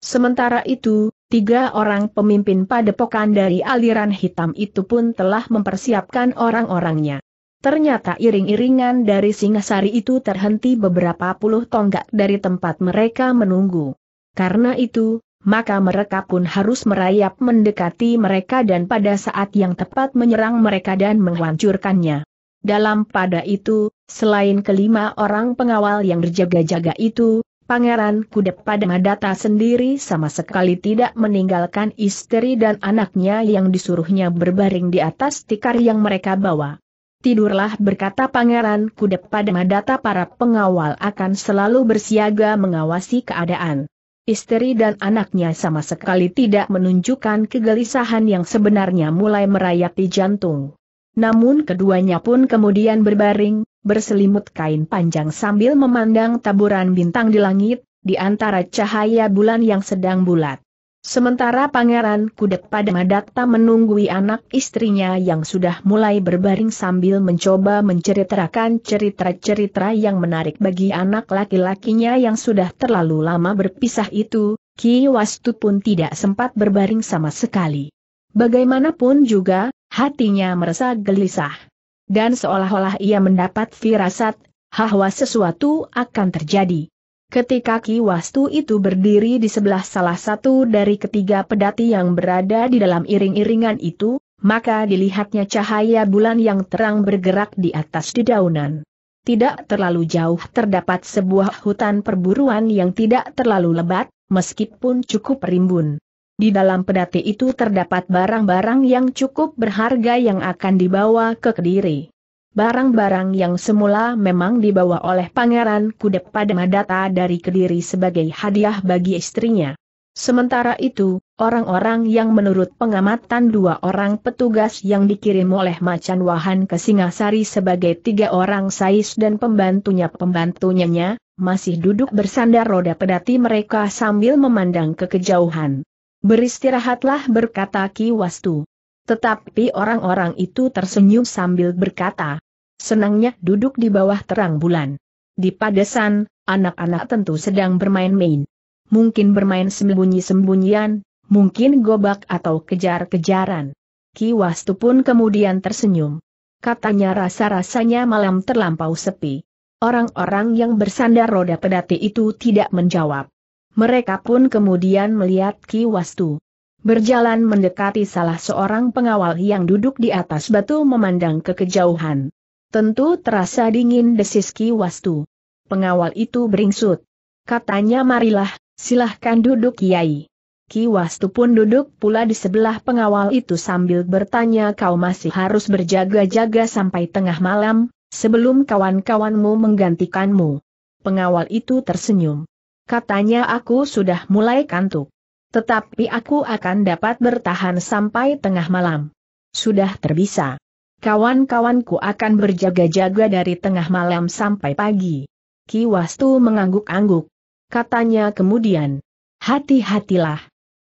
Sementara itu, tiga orang pemimpin padepokan dari aliran hitam itu pun telah mempersiapkan orang-orangnya. Ternyata iring-iringan dari Singasari itu terhenti beberapa puluh tonggak dari tempat mereka menunggu. Karena itu, maka mereka pun harus merayap mendekati mereka dan pada saat yang tepat menyerang mereka dan menghancurkannya. Dalam pada itu, selain kelima orang pengawal yang berjaga-jaga itu, Pangeran Kudep pada Madata sendiri sama sekali tidak meninggalkan istri dan anaknya yang disuruhnya berbaring di atas tikar yang mereka bawa. Tidurlah berkata Pangeran Kudep pada Madata para pengawal akan selalu bersiaga mengawasi keadaan. Istri dan anaknya sama sekali tidak menunjukkan kegelisahan yang sebenarnya mulai merayap jantung. Namun keduanya pun kemudian berbaring, berselimut kain panjang sambil memandang taburan bintang di langit, di antara cahaya bulan yang sedang bulat. Sementara Pangeran Kudek pada Madakta menunggui anak istrinya yang sudah mulai berbaring sambil mencoba menceritakan cerita-cerita yang menarik bagi anak laki-lakinya yang sudah terlalu lama berpisah itu, Ki Wastu pun tidak sempat berbaring sama sekali. Bagaimanapun juga, hatinya merasa gelisah. Dan seolah-olah ia mendapat firasat, bahwa sesuatu akan terjadi. Ketika Ki Wastu itu berdiri di sebelah salah satu dari ketiga pedati yang berada di dalam iring-iringan itu, maka dilihatnya cahaya bulan yang terang bergerak di atas dedaunan. Tidak terlalu jauh terdapat sebuah hutan perburuan yang tidak terlalu lebat, meskipun cukup rimbun. Di dalam pedati itu terdapat barang-barang yang cukup berharga yang akan dibawa ke Kediri. Barang-barang yang semula memang dibawa oleh Pangeran Kudep pada Madata dari Kediri sebagai hadiah bagi istrinya. Sementara itu, orang-orang yang menurut pengamatan dua orang petugas yang dikirim oleh Macan Wahan ke Singasari sebagai tiga orang Sais dan pembantunya-pembantunya, masih duduk bersandar roda pedati mereka sambil memandang ke kejauhan. Beristirahatlah berkata Ki Wastu. Tetapi orang-orang itu tersenyum sambil berkata, senangnya duduk di bawah terang bulan. Di padesan, anak-anak tentu sedang bermain-main. Mungkin bermain sembunyi-sembunyian, mungkin gobak atau kejar-kejaran. Ki Wastu pun kemudian tersenyum. Katanya rasa-rasanya malam terlampau sepi. Orang-orang yang bersandar roda pedati itu tidak menjawab. Mereka pun kemudian melihat Ki Wastu berjalan mendekati salah seorang pengawal yang duduk di atas batu memandang ke kejauhan. Tentu terasa dingin desis Wastu. Pengawal itu beringsut. Katanya marilah, silahkan duduk Kiai. Ki Wastu pun duduk pula di sebelah pengawal itu sambil bertanya kau masih harus berjaga-jaga sampai tengah malam, sebelum kawan-kawanmu menggantikanmu. Pengawal itu tersenyum. Katanya aku sudah mulai kantuk. Tetapi aku akan dapat bertahan sampai tengah malam. Sudah terbisa. Kawan-kawanku akan berjaga-jaga dari tengah malam sampai pagi. Ki Wastu mengangguk-angguk. Katanya kemudian, hati-hatilah.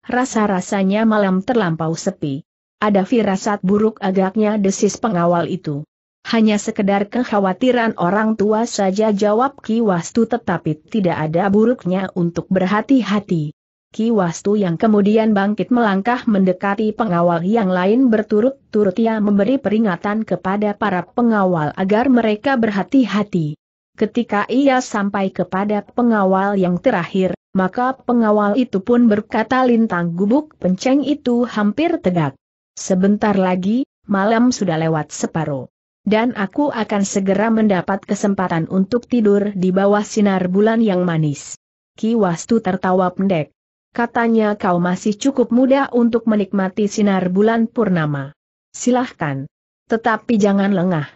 Rasa-rasanya malam terlampau sepi. Ada firasat buruk agaknya desis pengawal itu. Hanya sekedar kekhawatiran orang tua saja jawab Ki Wastu tetapi tidak ada buruknya untuk berhati-hati. Ki Wastu yang kemudian bangkit melangkah mendekati pengawal yang lain berturut-turut ia memberi peringatan kepada para pengawal agar mereka berhati-hati. Ketika ia sampai kepada pengawal yang terakhir, maka pengawal itu pun berkata lintang gubuk penceng itu hampir tegak. Sebentar lagi, malam sudah lewat separuh. Dan aku akan segera mendapat kesempatan untuk tidur di bawah sinar bulan yang manis. Ki Wastu tertawa pendek. Katanya kau masih cukup muda untuk menikmati sinar bulan purnama. Silahkan. Tetapi jangan lengah.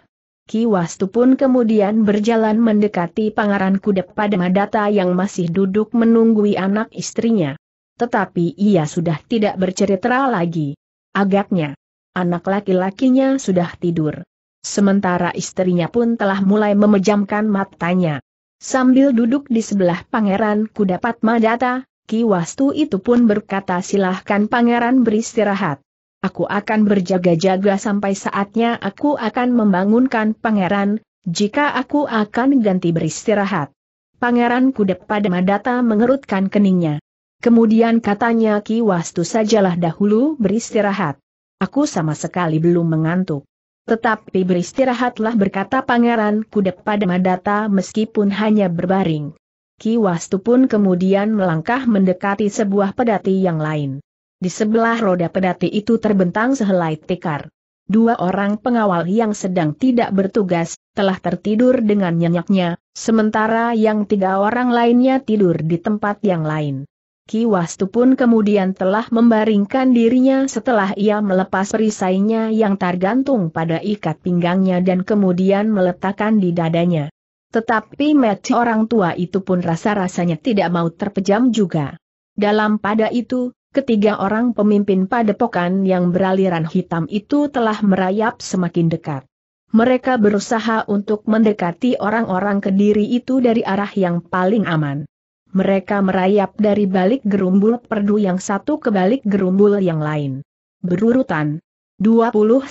Ki Wastu pun kemudian berjalan mendekati pangeran kuda pada Madata yang masih duduk menunggui anak istrinya. Tetapi ia sudah tidak bercerita lagi. Agaknya, anak laki-lakinya sudah tidur. Sementara istrinya pun telah mulai memejamkan matanya. Sambil duduk di sebelah pangeran kuda Padmadata, Kiwastu itu pun berkata silahkan pangeran beristirahat. Aku akan berjaga-jaga sampai saatnya aku akan membangunkan pangeran, jika aku akan ganti beristirahat. Pangeran Kudep pada Madata mengerutkan keningnya. Kemudian katanya Kiwastu sajalah dahulu beristirahat. Aku sama sekali belum mengantuk. Tetapi beristirahatlah berkata pangeran Kudep pada Madata meskipun hanya berbaring. Ki Wastu pun kemudian melangkah mendekati sebuah pedati yang lain. Di sebelah roda pedati itu terbentang sehelai tikar. Dua orang pengawal yang sedang tidak bertugas, telah tertidur dengan nyenyaknya, sementara yang tiga orang lainnya tidur di tempat yang lain. Ki Wastu pun kemudian telah membaringkan dirinya setelah ia melepas perisainya yang tergantung pada ikat pinggangnya dan kemudian meletakkan di dadanya. Tetapi Meti orang tua itu pun rasa-rasanya tidak mau terpejam juga. Dalam pada itu, ketiga orang pemimpin padepokan yang beraliran hitam itu telah merayap semakin dekat. Mereka berusaha untuk mendekati orang-orang kediri itu dari arah yang paling aman. Mereka merayap dari balik gerumbul perdu yang satu ke balik gerumbul yang lain. Berurutan, 21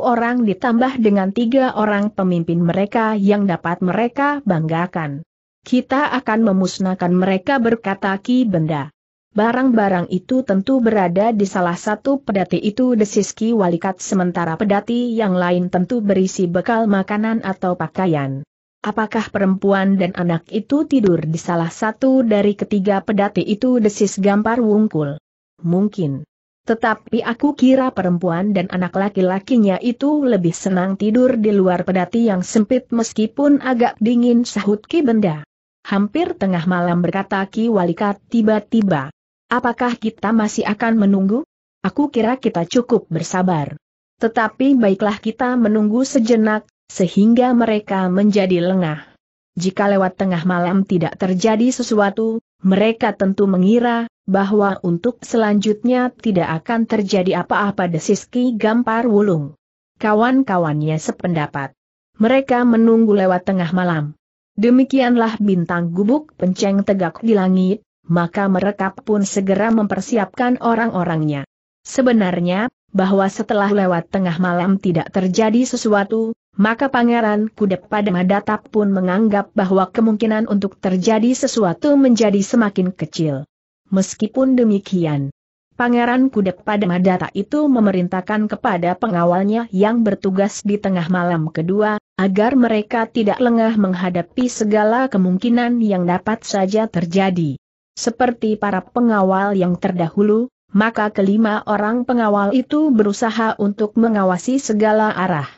orang ditambah dengan tiga orang pemimpin mereka yang dapat mereka banggakan. Kita akan memusnahkan mereka berkata Ki Benda. Barang-barang itu tentu berada di salah satu pedati itu desis Ki Walikat sementara pedati yang lain tentu berisi bekal makanan atau pakaian. Apakah perempuan dan anak itu tidur di salah satu dari ketiga pedati itu desis Gampar Wungkul? Mungkin. Tetapi aku kira perempuan dan anak laki-lakinya itu lebih senang tidur di luar pedati yang sempit meskipun agak dingin sahut Ki Benda. Hampir tengah malam berkata Ki Walikat tiba-tiba. Apakah kita masih akan menunggu? Aku kira kita cukup bersabar. Tetapi baiklah kita menunggu sejenak, sehingga mereka menjadi lengah. Jika lewat tengah malam tidak terjadi sesuatu, mereka tentu mengira bahwa untuk selanjutnya tidak akan terjadi apa-apa desis Ki Gampar Wulung. Kawan-kawannya sependapat. Mereka menunggu lewat tengah malam. Demikianlah bintang gubuk penceng tegak di langit, maka mereka pun segera mempersiapkan orang-orangnya. Sebenarnya, bahwa setelah lewat tengah malam tidak terjadi sesuatu, maka Pangeran Kudep pada Madatap pun menganggap bahwa kemungkinan untuk terjadi sesuatu menjadi semakin kecil. Meskipun demikian, Pangeran pada Padamadata itu memerintahkan kepada pengawalnya yang bertugas di tengah malam kedua, agar mereka tidak lengah menghadapi segala kemungkinan yang dapat saja terjadi. Seperti para pengawal yang terdahulu, maka kelima orang pengawal itu berusaha untuk mengawasi segala arah.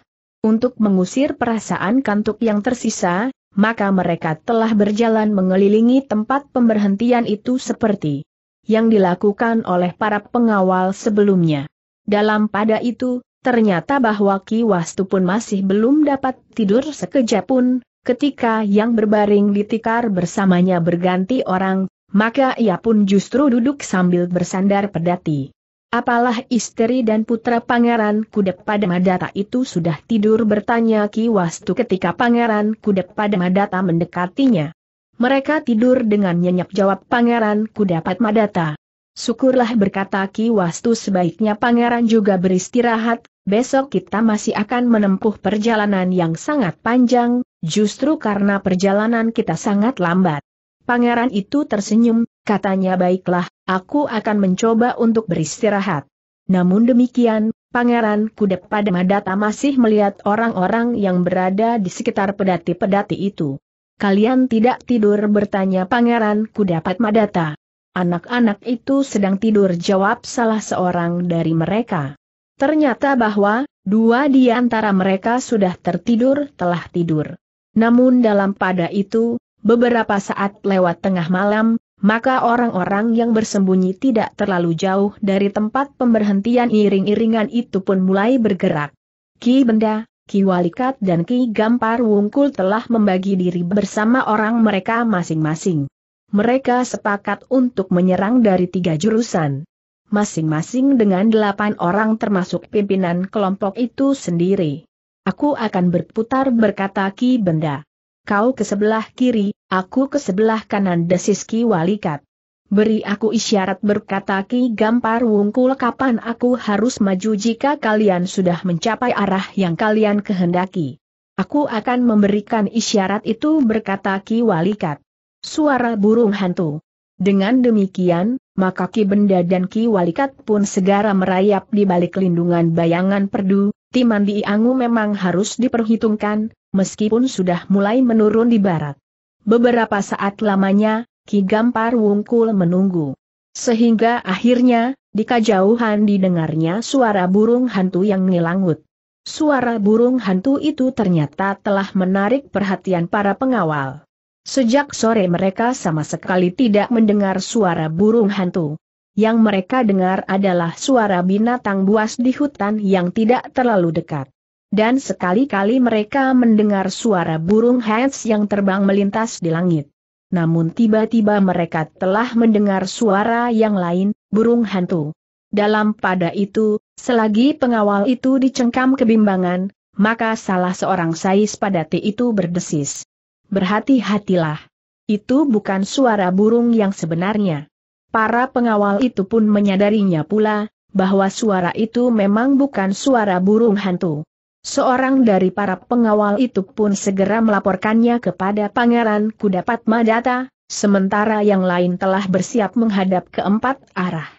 Untuk mengusir perasaan kantuk yang tersisa, maka mereka telah berjalan mengelilingi tempat pemberhentian itu seperti yang dilakukan oleh para pengawal sebelumnya. Dalam pada itu, ternyata bahwa Ki Wastu pun masih belum dapat tidur sekejap pun, ketika yang berbaring di tikar bersamanya berganti orang, maka ia pun justru duduk sambil bersandar pedati. Apalah istri dan putra Pangeran Kudep pada Madata itu sudah tidur bertanya Ki Wastu ketika Pangeran Kudep pada Madata mendekatinya. Mereka tidur dengan nyenyak jawab Pangeran pada Madata. Syukurlah berkata Ki Wastu sebaiknya Pangeran juga beristirahat, besok kita masih akan menempuh perjalanan yang sangat panjang, justru karena perjalanan kita sangat lambat. Pangeran itu tersenyum, Katanya baiklah, aku akan mencoba untuk beristirahat. Namun demikian, Pangeran Kudep pada Madata masih melihat orang-orang yang berada di sekitar pedati-pedati itu. Kalian tidak tidur bertanya Pangeran Kudapat Madata. Anak-anak itu sedang tidur jawab salah seorang dari mereka. Ternyata bahwa, dua di antara mereka sudah tertidur telah tidur. Namun dalam pada itu, beberapa saat lewat tengah malam, maka orang-orang yang bersembunyi tidak terlalu jauh dari tempat pemberhentian iring-iringan itu pun mulai bergerak. Ki Benda, Ki Walikat dan Ki Gampar Wungkul telah membagi diri bersama orang mereka masing-masing. Mereka sepakat untuk menyerang dari tiga jurusan. Masing-masing dengan delapan orang termasuk pimpinan kelompok itu sendiri. Aku akan berputar berkata Ki Benda kau ke sebelah kiri, aku ke sebelah kanan desis Ki Walikat. Beri aku isyarat berkata Ki Gampar Wungkul kapan aku harus maju jika kalian sudah mencapai arah yang kalian kehendaki. Aku akan memberikan isyarat itu berkata Ki Walikat. Suara burung hantu. Dengan demikian, maka Ki Benda dan Ki Walikat pun segera merayap di balik lindungan bayangan perdu, Timandi Angu memang harus diperhitungkan, meskipun sudah mulai menurun di barat. Beberapa saat lamanya, Ki Gampar Wungkul menunggu. Sehingga akhirnya, di kejauhan didengarnya suara burung hantu yang ngilangut. Suara burung hantu itu ternyata telah menarik perhatian para pengawal. Sejak sore mereka sama sekali tidak mendengar suara burung hantu. Yang mereka dengar adalah suara binatang buas di hutan yang tidak terlalu dekat dan sekali-kali mereka mendengar suara burung hens yang terbang melintas di langit. Namun tiba-tiba mereka telah mendengar suara yang lain, burung hantu. Dalam pada itu, selagi pengawal itu dicengkam kebimbangan, maka salah seorang sais padati itu berdesis. Berhati-hatilah. Itu bukan suara burung yang sebenarnya. Para pengawal itu pun menyadarinya pula, bahwa suara itu memang bukan suara burung hantu. Seorang dari para pengawal itu pun segera melaporkannya kepada Pangeran Kudapat Madata, sementara yang lain telah bersiap menghadap ke empat arah.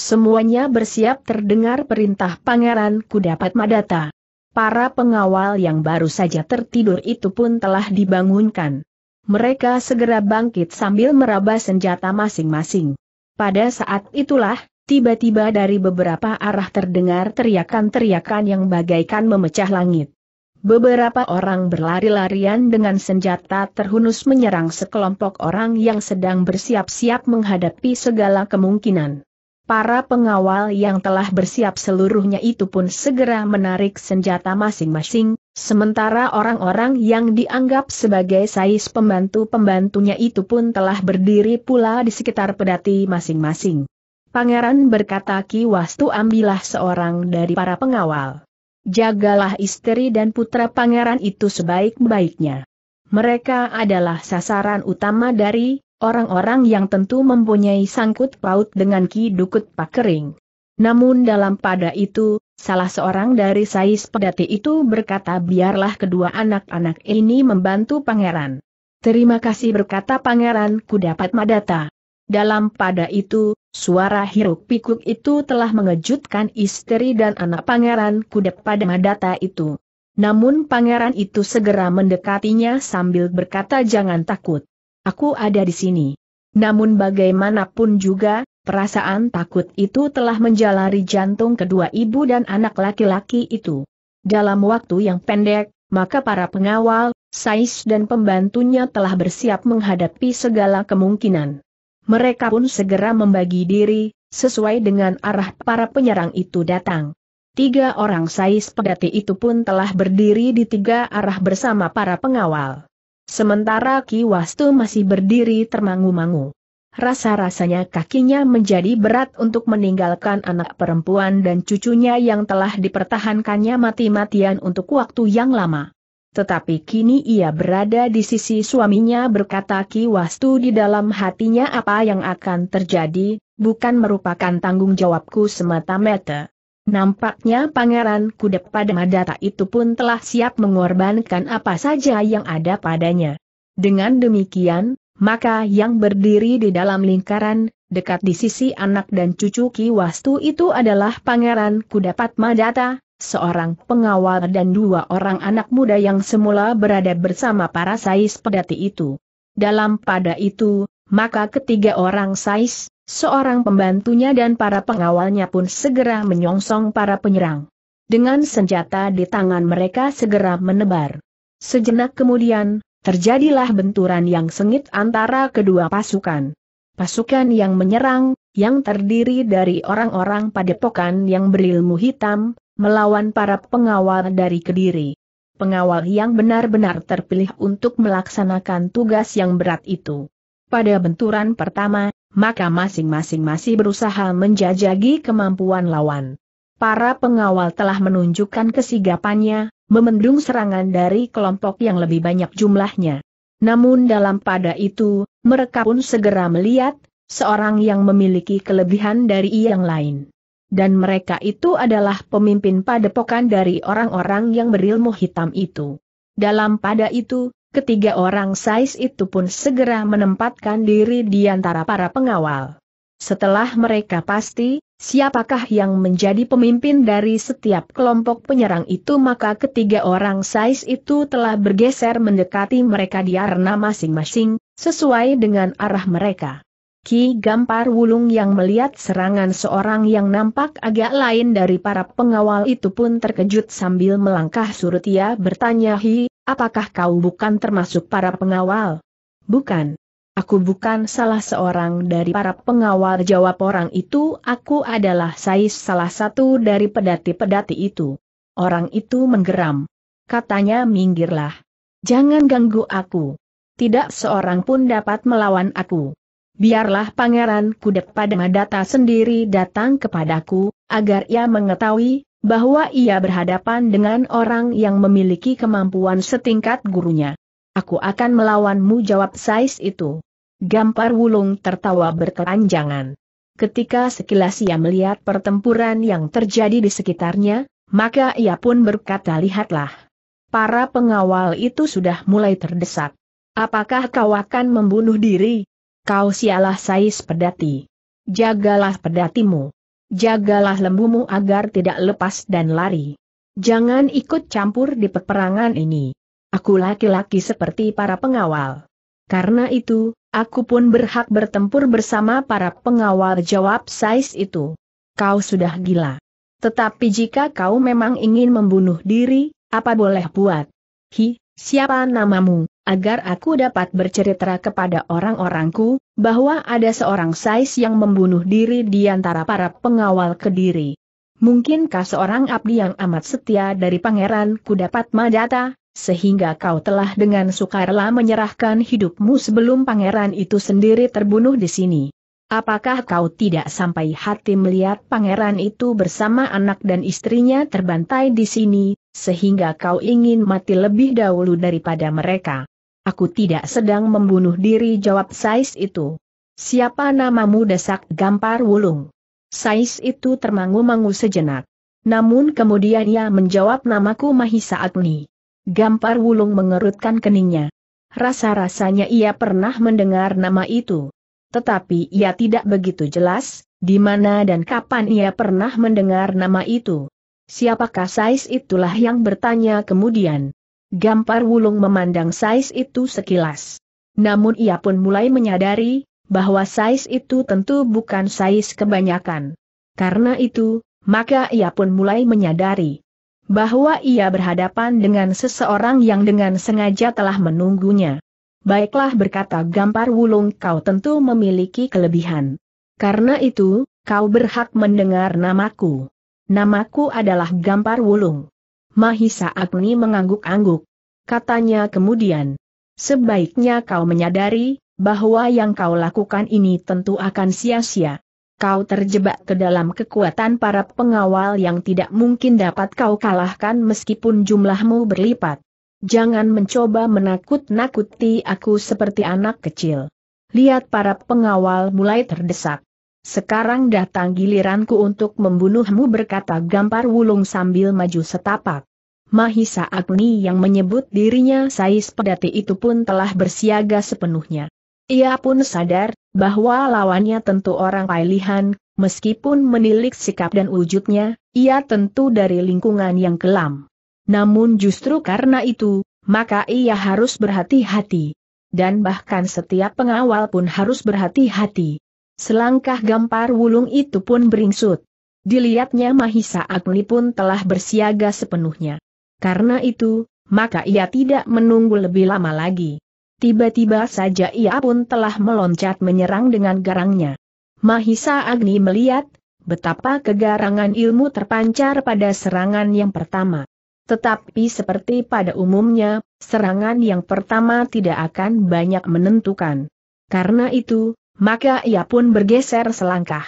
Semuanya bersiap terdengar perintah Pangeran Kudapat Madata. Para pengawal yang baru saja tertidur itu pun telah dibangunkan. Mereka segera bangkit sambil meraba senjata masing-masing. Pada saat itulah, Tiba-tiba dari beberapa arah terdengar teriakan-teriakan yang bagaikan memecah langit. Beberapa orang berlari-larian dengan senjata terhunus menyerang sekelompok orang yang sedang bersiap-siap menghadapi segala kemungkinan. Para pengawal yang telah bersiap seluruhnya itu pun segera menarik senjata masing-masing, sementara orang-orang yang dianggap sebagai sais pembantu-pembantunya itu pun telah berdiri pula di sekitar pedati masing-masing. Pangeran berkata Ki Wastu ambillah seorang dari para pengawal. Jagalah istri dan putra pangeran itu sebaik-baiknya. Mereka adalah sasaran utama dari orang-orang yang tentu mempunyai sangkut paut dengan Ki Dukut Pakering. Namun dalam pada itu, salah seorang dari Sais Pedati itu berkata biarlah kedua anak-anak ini membantu pangeran. Terima kasih berkata pangeran ku dapat madata. Dalam pada itu, Suara hiruk pikuk itu telah mengejutkan istri dan anak pangeran kudep pada madata itu. Namun pangeran itu segera mendekatinya sambil berkata jangan takut. Aku ada di sini. Namun bagaimanapun juga, perasaan takut itu telah menjalari jantung kedua ibu dan anak laki-laki itu. Dalam waktu yang pendek, maka para pengawal, Sais dan pembantunya telah bersiap menghadapi segala kemungkinan. Mereka pun segera membagi diri, sesuai dengan arah para penyerang itu datang. Tiga orang sais pedati itu pun telah berdiri di tiga arah bersama para pengawal. Sementara Ki Wastu masih berdiri termangu-mangu. Rasa-rasanya kakinya menjadi berat untuk meninggalkan anak perempuan dan cucunya yang telah dipertahankannya mati-matian untuk waktu yang lama. Tetapi kini ia berada di sisi suaminya berkata Ki Wastu di dalam hatinya apa yang akan terjadi, bukan merupakan tanggung jawabku semata-mata. Nampaknya pangeran kudep pada Madata itu pun telah siap mengorbankan apa saja yang ada padanya. Dengan demikian, maka yang berdiri di dalam lingkaran, dekat di sisi anak dan cucu Ki Wastu itu adalah pangeran Kudapat Madata seorang pengawal dan dua orang anak muda yang semula berada bersama para sais pedati itu. Dalam pada itu, maka ketiga orang sais, seorang pembantunya dan para pengawalnya pun segera menyongsong para penyerang. Dengan senjata di tangan mereka segera menebar. Sejenak kemudian, terjadilah benturan yang sengit antara kedua pasukan. Pasukan yang menyerang, yang terdiri dari orang-orang padepokan yang berilmu hitam, melawan para pengawal dari Kediri. Pengawal yang benar-benar terpilih untuk melaksanakan tugas yang berat itu. Pada benturan pertama, maka masing-masing masih berusaha menjajagi kemampuan lawan. Para pengawal telah menunjukkan kesigapannya, memendung serangan dari kelompok yang lebih banyak jumlahnya. Namun dalam pada itu, mereka pun segera melihat, seorang yang memiliki kelebihan dari yang lain dan mereka itu adalah pemimpin padepokan dari orang-orang yang berilmu hitam itu. Dalam pada itu, ketiga orang sais itu pun segera menempatkan diri di antara para pengawal. Setelah mereka pasti, siapakah yang menjadi pemimpin dari setiap kelompok penyerang itu maka ketiga orang sais itu telah bergeser mendekati mereka di arena masing-masing, sesuai dengan arah mereka. Ki Gampar Wulung yang melihat serangan seorang yang nampak agak lain dari para pengawal itu pun terkejut sambil melangkah surut ia bertanya Hi, apakah kau bukan termasuk para pengawal? Bukan. Aku bukan salah seorang dari para pengawal jawab orang itu aku adalah Sais salah satu dari pedati-pedati itu. Orang itu menggeram. Katanya minggirlah. Jangan ganggu aku. Tidak seorang pun dapat melawan aku biarlah pangeran kudep pada Madata sendiri datang kepadaku, agar ia mengetahui, bahwa ia berhadapan dengan orang yang memiliki kemampuan setingkat gurunya. Aku akan melawanmu jawab Sais itu. Gampar Wulung tertawa berkeranjangan. Ketika sekilas ia melihat pertempuran yang terjadi di sekitarnya, maka ia pun berkata lihatlah. Para pengawal itu sudah mulai terdesak. Apakah kau akan membunuh diri? kau sialah sais pedati. Jagalah pedatimu. Jagalah lembumu agar tidak lepas dan lari. Jangan ikut campur di peperangan ini. Aku laki-laki seperti para pengawal. Karena itu, aku pun berhak bertempur bersama para pengawal jawab Sais itu. Kau sudah gila. Tetapi jika kau memang ingin membunuh diri, apa boleh buat? Hi, Siapa namamu, agar aku dapat bercerita kepada orang-orangku, bahwa ada seorang sais yang membunuh diri di antara para pengawal kediri. Mungkinkah seorang abdi yang amat setia dari pangeran ku dapat madata, sehingga kau telah dengan sukarela menyerahkan hidupmu sebelum pangeran itu sendiri terbunuh di sini? Apakah kau tidak sampai hati melihat pangeran itu bersama anak dan istrinya terbantai di sini, sehingga kau ingin mati lebih dahulu daripada mereka. Aku tidak sedang membunuh diri jawab Sais itu. Siapa namamu desak gampar wulung? Sais itu termangu-mangu sejenak. Namun kemudian ia menjawab namaku Mahisa Agni. Gampar wulung mengerutkan keningnya. Rasa-rasanya ia pernah mendengar nama itu. Tetapi ia tidak begitu jelas, di mana dan kapan ia pernah mendengar nama itu. Siapakah Sais itulah yang bertanya kemudian. Gampar Wulung memandang Sais itu sekilas. Namun ia pun mulai menyadari, bahwa Sais itu tentu bukan Sais kebanyakan. Karena itu, maka ia pun mulai menyadari bahwa ia berhadapan dengan seseorang yang dengan sengaja telah menunggunya. Baiklah berkata Gampar Wulung kau tentu memiliki kelebihan. Karena itu, kau berhak mendengar namaku. Namaku adalah Gampar Wulung. Mahisa Agni mengangguk-angguk. Katanya kemudian, sebaiknya kau menyadari, bahwa yang kau lakukan ini tentu akan sia-sia. Kau terjebak ke dalam kekuatan para pengawal yang tidak mungkin dapat kau kalahkan meskipun jumlahmu berlipat. Jangan mencoba menakut-nakuti aku seperti anak kecil. Lihat para pengawal mulai terdesak. Sekarang datang giliranku untuk membunuhmu berkata Gampar Wulung sambil maju setapak. Mahisa Agni yang menyebut dirinya Sais Pedati itu pun telah bersiaga sepenuhnya. Ia pun sadar, bahwa lawannya tentu orang pilihan, meskipun menilik sikap dan wujudnya, ia tentu dari lingkungan yang kelam. Namun justru karena itu, maka ia harus berhati-hati. Dan bahkan setiap pengawal pun harus berhati-hati. Selangkah gampar wulung itu pun beringsut. Dilihatnya Mahisa Agni pun telah bersiaga sepenuhnya. Karena itu, maka ia tidak menunggu lebih lama lagi. Tiba-tiba saja ia pun telah meloncat menyerang dengan garangnya. Mahisa Agni melihat, betapa kegarangan ilmu terpancar pada serangan yang pertama. Tetapi seperti pada umumnya, serangan yang pertama tidak akan banyak menentukan. Karena itu, maka ia pun bergeser selangkah.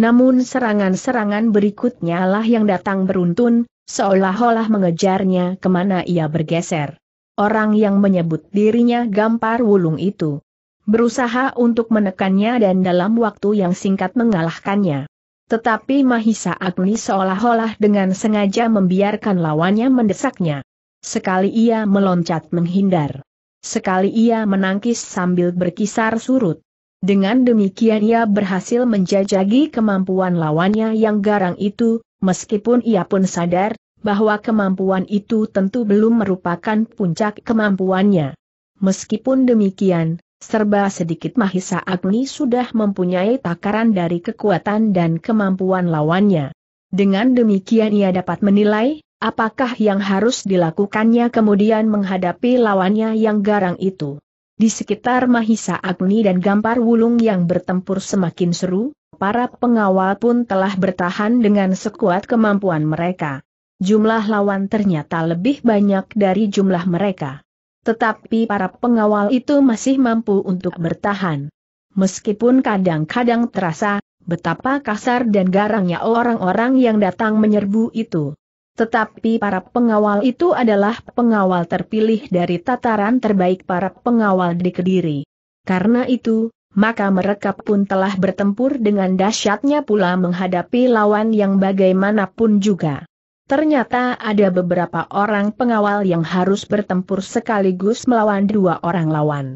Namun serangan-serangan berikutnya lah yang datang beruntun, seolah-olah mengejarnya kemana ia bergeser. Orang yang menyebut dirinya Gampar Wulung itu berusaha untuk menekannya dan dalam waktu yang singkat mengalahkannya. Tetapi Mahisa Agni seolah-olah dengan sengaja membiarkan lawannya mendesaknya. Sekali ia meloncat menghindar. Sekali ia menangkis sambil berkisar surut. Dengan demikian ia berhasil menjajagi kemampuan lawannya yang garang itu, meskipun ia pun sadar, bahwa kemampuan itu tentu belum merupakan puncak kemampuannya. Meskipun demikian, serba sedikit Mahisa Agni sudah mempunyai takaran dari kekuatan dan kemampuan lawannya. Dengan demikian ia dapat menilai, apakah yang harus dilakukannya kemudian menghadapi lawannya yang garang itu. Di sekitar Mahisa Agni dan Gampar Wulung yang bertempur semakin seru, para pengawal pun telah bertahan dengan sekuat kemampuan mereka. Jumlah lawan ternyata lebih banyak dari jumlah mereka. Tetapi para pengawal itu masih mampu untuk bertahan. Meskipun kadang-kadang terasa betapa kasar dan garangnya orang-orang yang datang menyerbu itu. Tetapi para pengawal itu adalah pengawal terpilih dari tataran terbaik para pengawal di Kediri. Karena itu, maka mereka pun telah bertempur dengan dahsyatnya pula menghadapi lawan yang bagaimanapun juga. Ternyata ada beberapa orang pengawal yang harus bertempur sekaligus melawan dua orang lawan.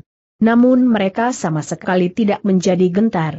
Namun mereka sama sekali tidak menjadi gentar.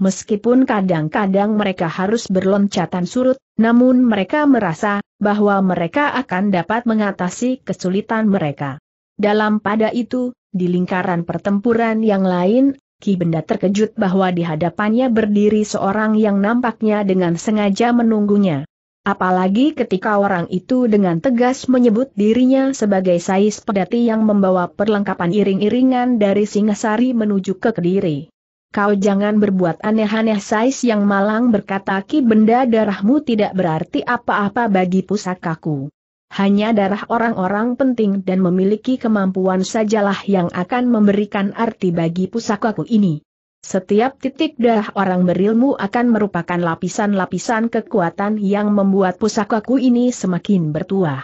Meskipun kadang-kadang mereka harus berloncatan surut, namun mereka merasa bahwa mereka akan dapat mengatasi kesulitan mereka. Dalam pada itu, di lingkaran pertempuran yang lain, Ki Benda terkejut bahwa di hadapannya berdiri seorang yang nampaknya dengan sengaja menunggunya. Apalagi ketika orang itu dengan tegas menyebut dirinya sebagai Sais Pedati yang membawa perlengkapan iring-iringan dari Singasari menuju ke Kediri kau jangan berbuat aneh-aneh Sais yang malang berkata ki benda darahmu tidak berarti apa-apa bagi pusakaku. Hanya darah orang-orang penting dan memiliki kemampuan sajalah yang akan memberikan arti bagi pusakaku ini. Setiap titik darah orang berilmu akan merupakan lapisan-lapisan kekuatan yang membuat pusakaku ini semakin bertuah.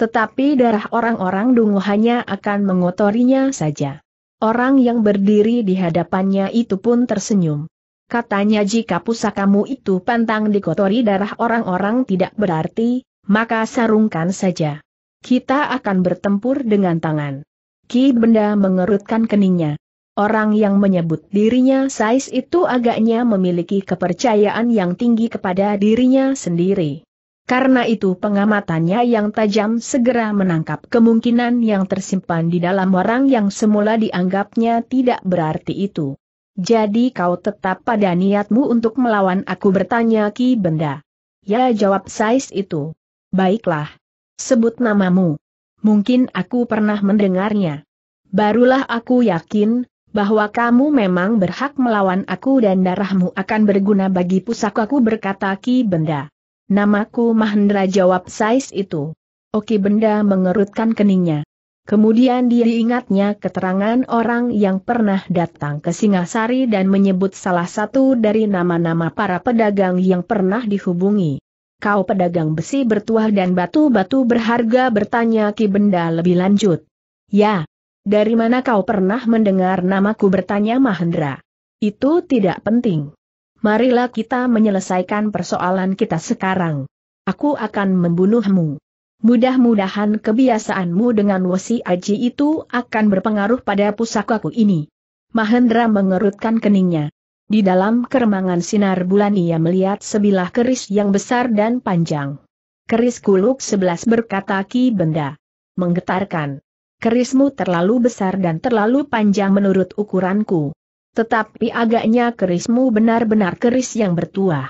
Tetapi darah orang-orang dungu hanya akan mengotorinya saja. Orang yang berdiri di hadapannya itu pun tersenyum. Katanya jika pusakamu itu pantang dikotori darah orang-orang tidak berarti, maka sarungkan saja. Kita akan bertempur dengan tangan. Ki Benda mengerutkan keningnya. Orang yang menyebut dirinya Sais itu agaknya memiliki kepercayaan yang tinggi kepada dirinya sendiri. Karena itu pengamatannya yang tajam segera menangkap kemungkinan yang tersimpan di dalam orang yang semula dianggapnya tidak berarti itu. Jadi kau tetap pada niatmu untuk melawan aku bertanya Ki Benda. Ya jawab Sais itu. Baiklah. Sebut namamu. Mungkin aku pernah mendengarnya. Barulah aku yakin, bahwa kamu memang berhak melawan aku dan darahmu akan berguna bagi pusakaku berkata Ki Benda. Namaku Mahendra jawab Sais itu. Oki Benda mengerutkan keningnya. Kemudian dia ingatnya keterangan orang yang pernah datang ke Singasari dan menyebut salah satu dari nama-nama para pedagang yang pernah dihubungi. Kau pedagang besi bertuah dan batu-batu berharga bertanya Ki Benda lebih lanjut. Ya. Dari mana kau pernah mendengar namaku bertanya Mahendra? Itu tidak penting. Marilah kita menyelesaikan persoalan kita sekarang. Aku akan membunuhmu. Mudah-mudahan kebiasaanmu dengan wasi aji itu akan berpengaruh pada pusakaku ini. Mahendra mengerutkan keningnya. Di dalam keremangan sinar bulan ia melihat sebilah keris yang besar dan panjang. Keris kuluk sebelas berkata ki benda. Menggetarkan. Kerismu terlalu besar dan terlalu panjang menurut ukuranku tetapi agaknya kerismu benar-benar keris yang bertuah.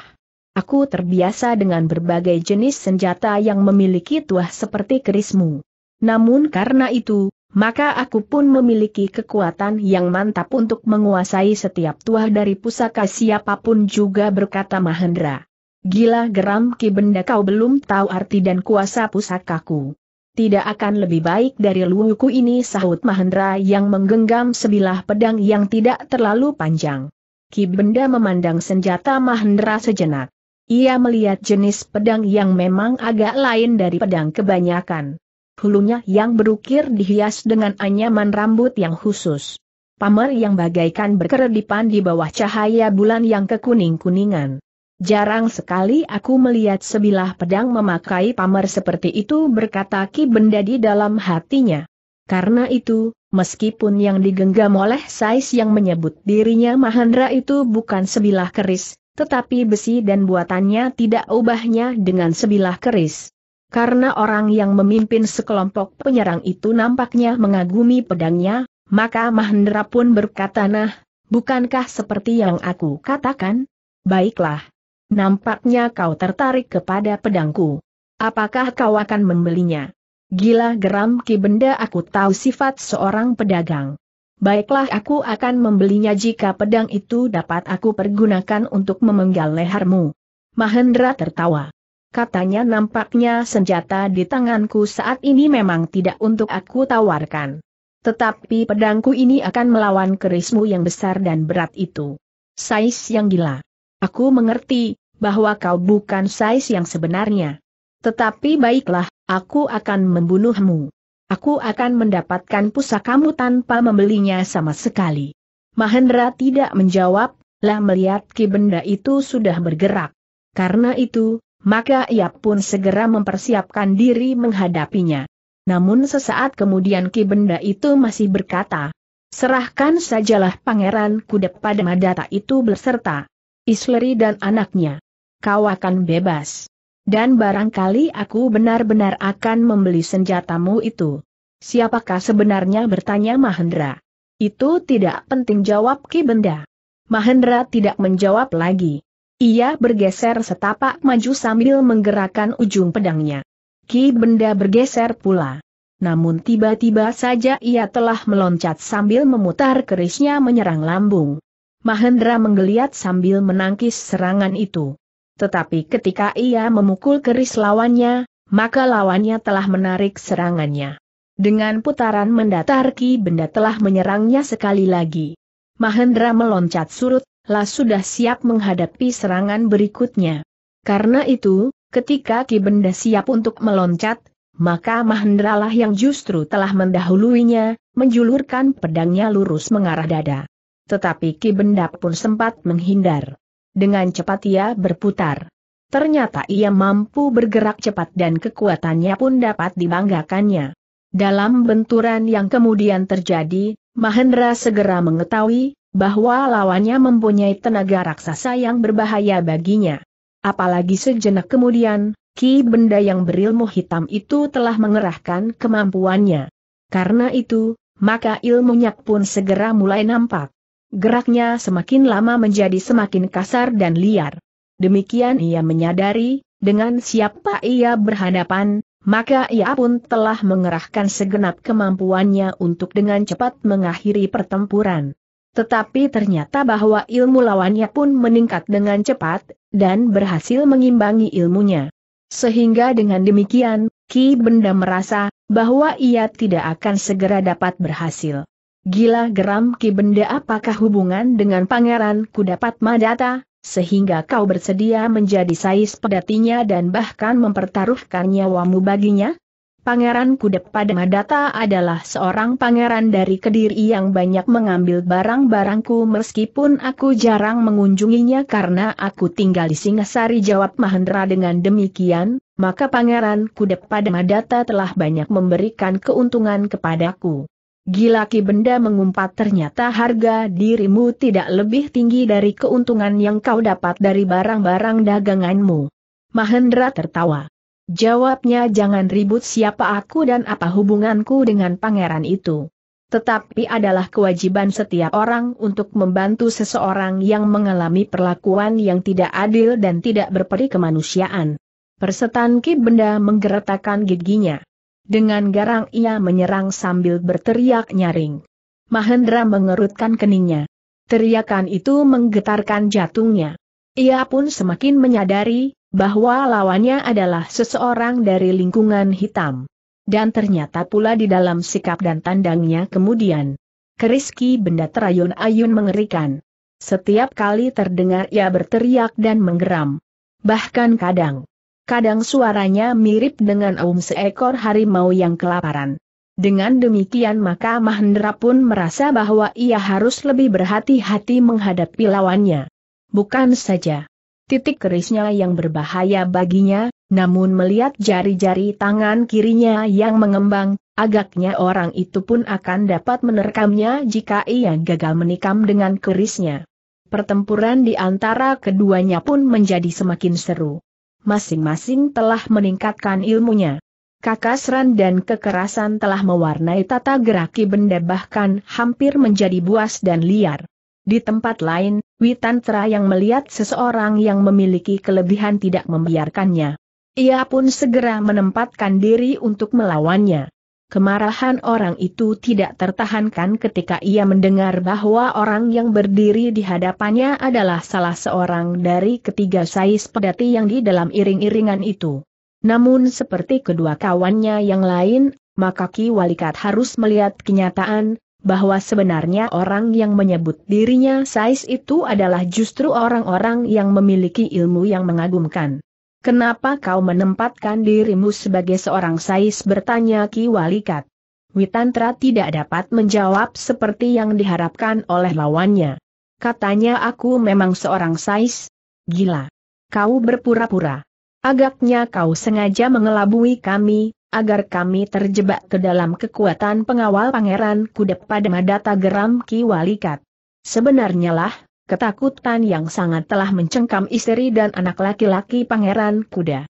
Aku terbiasa dengan berbagai jenis senjata yang memiliki tuah seperti kerismu. Namun karena itu, maka aku pun memiliki kekuatan yang mantap untuk menguasai setiap tuah dari pusaka siapapun juga berkata Mahendra. Gila geram ki benda kau belum tahu arti dan kuasa pusakaku tidak akan lebih baik dari luwuku ini sahut Mahendra yang menggenggam sebilah pedang yang tidak terlalu panjang. Ki Benda memandang senjata Mahendra sejenak. Ia melihat jenis pedang yang memang agak lain dari pedang kebanyakan. Hulunya yang berukir dihias dengan anyaman rambut yang khusus. Pamer yang bagaikan berkeredipan di bawah cahaya bulan yang kekuning-kuningan. Jarang sekali aku melihat sebilah pedang memakai pamer seperti itu berkata Ki Bendadi dalam hatinya. Karena itu, meskipun yang digenggam oleh Sais yang menyebut dirinya Mahendra itu bukan sebilah keris, tetapi besi dan buatannya tidak ubahnya dengan sebilah keris. Karena orang yang memimpin sekelompok penyerang itu nampaknya mengagumi pedangnya, maka Mahendra pun berkata nah, bukankah seperti yang aku katakan? Baiklah, Nampaknya kau tertarik kepada pedangku. Apakah kau akan membelinya? Gila geram ki benda aku tahu sifat seorang pedagang. Baiklah aku akan membelinya jika pedang itu dapat aku pergunakan untuk memenggal lehermu. Mahendra tertawa. Katanya nampaknya senjata di tanganku saat ini memang tidak untuk aku tawarkan. Tetapi pedangku ini akan melawan kerismu yang besar dan berat itu. Sais yang gila. Aku mengerti, bahwa kau bukan Sais yang sebenarnya. Tetapi baiklah, aku akan membunuhmu. Aku akan mendapatkan pusakamu tanpa membelinya sama sekali. Mahendra tidak menjawab, lah melihat ki benda itu sudah bergerak. Karena itu, maka ia pun segera mempersiapkan diri menghadapinya. Namun sesaat kemudian ki benda itu masih berkata, Serahkan sajalah pangeran kuda pada madata itu berserta. Isleri dan anaknya. Kau akan bebas. Dan barangkali aku benar-benar akan membeli senjatamu itu. Siapakah sebenarnya bertanya Mahendra? Itu tidak penting jawab Ki Benda. Mahendra tidak menjawab lagi. Ia bergeser setapak maju sambil menggerakkan ujung pedangnya. Ki Benda bergeser pula. Namun tiba-tiba saja ia telah meloncat sambil memutar kerisnya menyerang lambung. Mahendra menggeliat sambil menangkis serangan itu. Tetapi ketika ia memukul keris lawannya, maka lawannya telah menarik serangannya. Dengan putaran mendatar Ki Benda telah menyerangnya sekali lagi. Mahendra meloncat surut, lah sudah siap menghadapi serangan berikutnya. Karena itu, ketika Ki Benda siap untuk meloncat, maka Mahendralah yang justru telah mendahuluinya, menjulurkan pedangnya lurus mengarah dada. Tetapi Ki Benda pun sempat menghindar. Dengan cepat ia berputar. Ternyata ia mampu bergerak cepat dan kekuatannya pun dapat dibanggakannya. Dalam benturan yang kemudian terjadi, Mahendra segera mengetahui bahwa lawannya mempunyai tenaga raksasa yang berbahaya baginya. Apalagi sejenak kemudian, Ki Benda yang berilmu hitam itu telah mengerahkan kemampuannya. Karena itu, maka ilmunya pun segera mulai nampak. Geraknya semakin lama menjadi semakin kasar dan liar. Demikian ia menyadari, dengan siapa ia berhadapan, maka ia pun telah mengerahkan segenap kemampuannya untuk dengan cepat mengakhiri pertempuran. Tetapi ternyata bahwa ilmu lawannya pun meningkat dengan cepat, dan berhasil mengimbangi ilmunya. Sehingga dengan demikian, Ki Benda merasa, bahwa ia tidak akan segera dapat berhasil. Gila geram ki benda apakah hubungan dengan pangeran? Kudapat madata, sehingga kau bersedia menjadi sais pedatinya dan bahkan mempertaruhkan nyawamu baginya? Pangeran Kudep pada Madata adalah seorang pangeran dari Kediri yang banyak mengambil barang-barangku meskipun aku jarang mengunjunginya karena aku tinggal di Singasari jawab Mahendra dengan demikian, maka Pangeran Kudep pada Madata telah banyak memberikan keuntungan kepadaku. Gila Ki Benda mengumpat ternyata harga dirimu tidak lebih tinggi dari keuntungan yang kau dapat dari barang-barang daganganmu. Mahendra tertawa. Jawabnya jangan ribut siapa aku dan apa hubunganku dengan pangeran itu. Tetapi adalah kewajiban setiap orang untuk membantu seseorang yang mengalami perlakuan yang tidak adil dan tidak berperi kemanusiaan. Persetan Ki Benda menggeretakan giginya. Dengan garang ia menyerang sambil berteriak nyaring. Mahendra mengerutkan keningnya. Teriakan itu menggetarkan jantungnya. Ia pun semakin menyadari bahwa lawannya adalah seseorang dari lingkungan hitam. Dan ternyata pula di dalam sikap dan tandangnya kemudian. Keriski benda terayun-ayun mengerikan. Setiap kali terdengar ia berteriak dan menggeram. Bahkan kadang, kadang suaranya mirip dengan aum seekor harimau yang kelaparan. Dengan demikian maka Mahendra pun merasa bahwa ia harus lebih berhati-hati menghadapi lawannya. Bukan saja titik kerisnya yang berbahaya baginya, namun melihat jari-jari tangan kirinya yang mengembang, agaknya orang itu pun akan dapat menerkamnya jika ia gagal menikam dengan kerisnya. Pertempuran di antara keduanya pun menjadi semakin seru masing-masing telah meningkatkan ilmunya. Kakasran dan kekerasan telah mewarnai tata geraki benda bahkan hampir menjadi buas dan liar. Di tempat lain, Witantra yang melihat seseorang yang memiliki kelebihan tidak membiarkannya. Ia pun segera menempatkan diri untuk melawannya. Kemarahan orang itu tidak tertahankan ketika ia mendengar bahwa orang yang berdiri di hadapannya adalah salah seorang dari ketiga sais pedati yang di dalam iring-iringan itu. Namun seperti kedua kawannya yang lain, maka Ki Walikat harus melihat kenyataan, bahwa sebenarnya orang yang menyebut dirinya sais itu adalah justru orang-orang yang memiliki ilmu yang mengagumkan. Kenapa kau menempatkan dirimu sebagai seorang sais bertanya Ki Walikat. Witantra tidak dapat menjawab seperti yang diharapkan oleh lawannya. Katanya aku memang seorang sais. Gila. Kau berpura-pura. Agaknya kau sengaja mengelabui kami, agar kami terjebak ke dalam kekuatan pengawal pangeran kudep pada madata geram Ki Walikat. Sebenarnya lah, Ketakutan yang sangat telah mencengkam istri dan anak laki-laki pangeran kuda.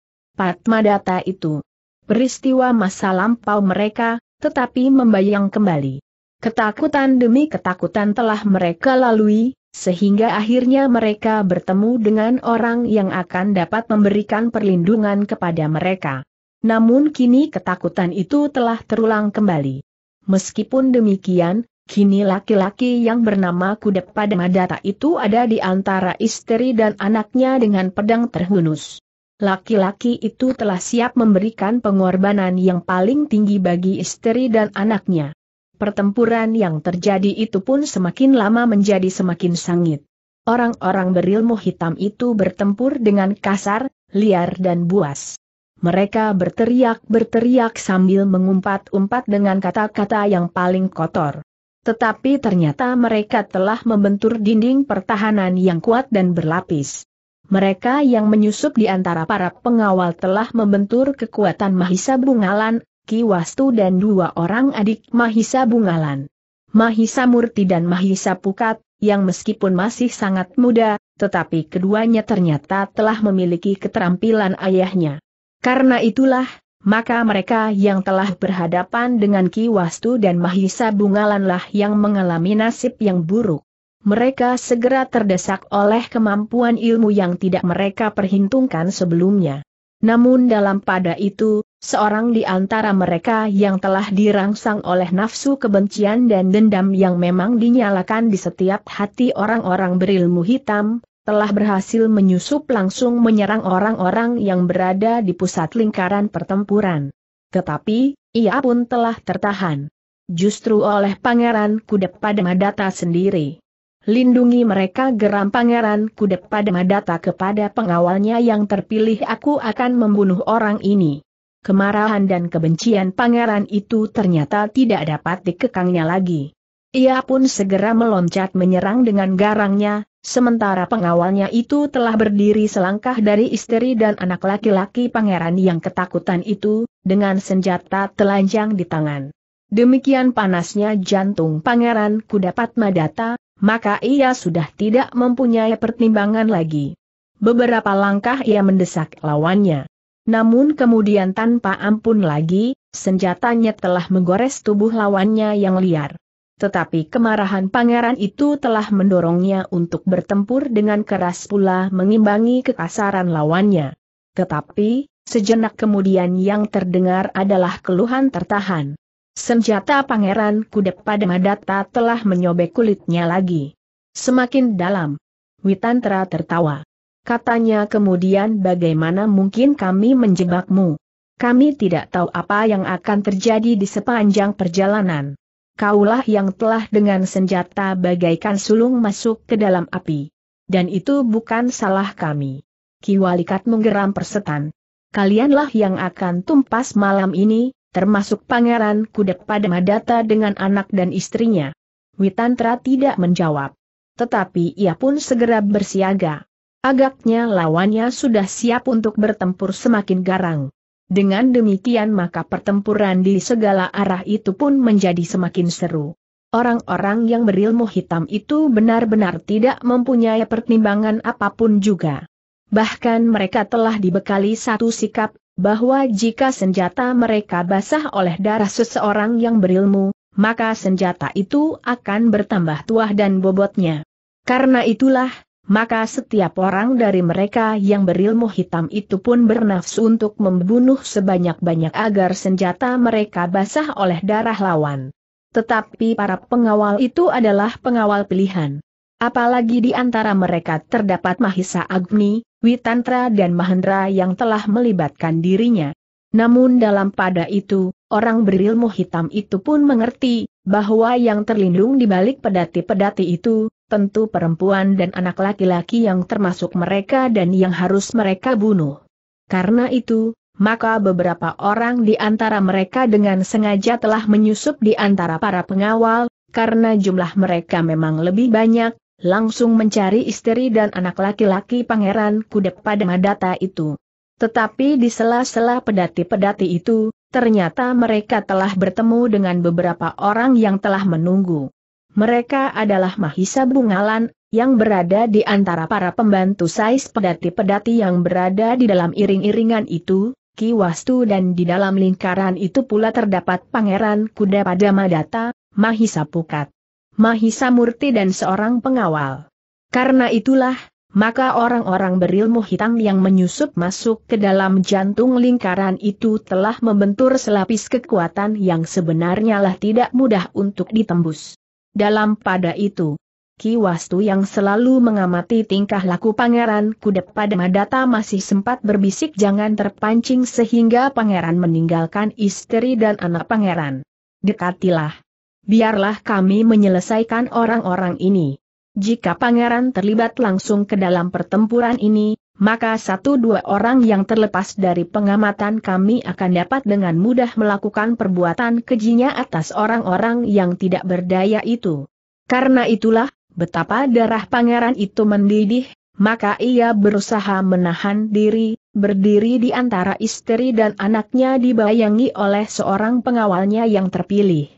data itu. Peristiwa masa lampau mereka, tetapi membayang kembali. Ketakutan demi ketakutan telah mereka lalui, sehingga akhirnya mereka bertemu dengan orang yang akan dapat memberikan perlindungan kepada mereka. Namun kini ketakutan itu telah terulang kembali. Meskipun demikian, Kini laki-laki yang bernama Kudep pada Padamadata itu ada di antara istri dan anaknya dengan pedang terhunus. Laki-laki itu telah siap memberikan pengorbanan yang paling tinggi bagi istri dan anaknya. Pertempuran yang terjadi itu pun semakin lama menjadi semakin sangit. Orang-orang berilmu hitam itu bertempur dengan kasar, liar dan buas. Mereka berteriak-berteriak sambil mengumpat-umpat dengan kata-kata yang paling kotor. Tetapi ternyata mereka telah membentur dinding pertahanan yang kuat dan berlapis. Mereka yang menyusup di antara para pengawal telah membentur kekuatan Mahisa Bungalan, Kiwastu dan dua orang adik Mahisa Bungalan. Mahisa Murti dan Mahisa Pukat, yang meskipun masih sangat muda, tetapi keduanya ternyata telah memiliki keterampilan ayahnya. Karena itulah, maka mereka yang telah berhadapan dengan Ki Wastu dan Mahisa Bungalanlah yang mengalami nasib yang buruk. Mereka segera terdesak oleh kemampuan ilmu yang tidak mereka perhitungkan sebelumnya. Namun dalam pada itu, seorang di antara mereka yang telah dirangsang oleh nafsu kebencian dan dendam yang memang dinyalakan di setiap hati orang-orang berilmu hitam, telah berhasil menyusup langsung menyerang orang-orang yang berada di pusat lingkaran pertempuran. Tetapi, ia pun telah tertahan. Justru oleh Pangeran Kudep pada Madata sendiri. Lindungi mereka geram Pangeran Kudep pada Madata kepada pengawalnya yang terpilih aku akan membunuh orang ini. Kemarahan dan kebencian pangeran itu ternyata tidak dapat dikekangnya lagi. Ia pun segera meloncat menyerang dengan garangnya, Sementara pengawalnya itu telah berdiri selangkah dari istri dan anak laki-laki pangeran yang ketakutan itu, dengan senjata telanjang di tangan. Demikian panasnya jantung pangeran kudapat madata, maka ia sudah tidak mempunyai pertimbangan lagi. Beberapa langkah ia mendesak lawannya. Namun kemudian tanpa ampun lagi, senjatanya telah menggores tubuh lawannya yang liar. Tetapi kemarahan pangeran itu telah mendorongnya untuk bertempur dengan keras pula mengimbangi kekasaran lawannya. Tetapi, sejenak kemudian yang terdengar adalah keluhan tertahan. Senjata pangeran kudep pada Madata telah menyobek kulitnya lagi. Semakin dalam. Witantra tertawa. Katanya kemudian bagaimana mungkin kami menjebakmu? Kami tidak tahu apa yang akan terjadi di sepanjang perjalanan kaulah yang telah dengan senjata bagaikan sulung masuk ke dalam api. Dan itu bukan salah kami. Kiwalikat menggeram persetan. Kalianlah yang akan tumpas malam ini, termasuk pangeran Kudep pada Madata dengan anak dan istrinya. Witantra tidak menjawab. Tetapi ia pun segera bersiaga. Agaknya lawannya sudah siap untuk bertempur semakin garang. Dengan demikian maka pertempuran di segala arah itu pun menjadi semakin seru. Orang-orang yang berilmu hitam itu benar-benar tidak mempunyai pertimbangan apapun juga. Bahkan mereka telah dibekali satu sikap, bahwa jika senjata mereka basah oleh darah seseorang yang berilmu, maka senjata itu akan bertambah tuah dan bobotnya. Karena itulah, maka setiap orang dari mereka yang berilmu hitam itu pun bernafsu untuk membunuh sebanyak-banyak agar senjata mereka basah oleh darah lawan. Tetapi para pengawal itu adalah pengawal pilihan. Apalagi di antara mereka terdapat Mahisa Agni, Witantra dan Mahendra yang telah melibatkan dirinya. Namun dalam pada itu, orang berilmu hitam itu pun mengerti, bahwa yang terlindung di balik pedati-pedati itu, tentu perempuan dan anak laki-laki yang termasuk mereka dan yang harus mereka bunuh. Karena itu, maka beberapa orang di antara mereka dengan sengaja telah menyusup di antara para pengawal, karena jumlah mereka memang lebih banyak, langsung mencari istri dan anak laki-laki pangeran kudep pada Madata itu. Tetapi di sela-sela pedati-pedati itu, ternyata mereka telah bertemu dengan beberapa orang yang telah menunggu. Mereka adalah Mahisa Bungalan, yang berada di antara para pembantu sais pedati-pedati yang berada di dalam iring-iringan itu, Kiwastu dan di dalam lingkaran itu pula terdapat Pangeran Kuda Padamadata, Mahisa Pukat, Mahisa Murti dan seorang pengawal. Karena itulah, maka orang-orang berilmu hitam yang menyusup masuk ke dalam jantung lingkaran itu telah membentur selapis kekuatan yang sebenarnya lah tidak mudah untuk ditembus. Dalam pada itu, Ki Wastu yang selalu mengamati tingkah laku pangeran kudep pada Madata masih sempat berbisik jangan terpancing sehingga pangeran meninggalkan istri dan anak pangeran. Dekatilah. Biarlah kami menyelesaikan orang-orang ini. Jika pangeran terlibat langsung ke dalam pertempuran ini, maka satu dua orang yang terlepas dari pengamatan kami akan dapat dengan mudah melakukan perbuatan kejinya atas orang-orang yang tidak berdaya itu. Karena itulah, betapa darah pangeran itu mendidih, maka ia berusaha menahan diri, berdiri di antara istri dan anaknya dibayangi oleh seorang pengawalnya yang terpilih.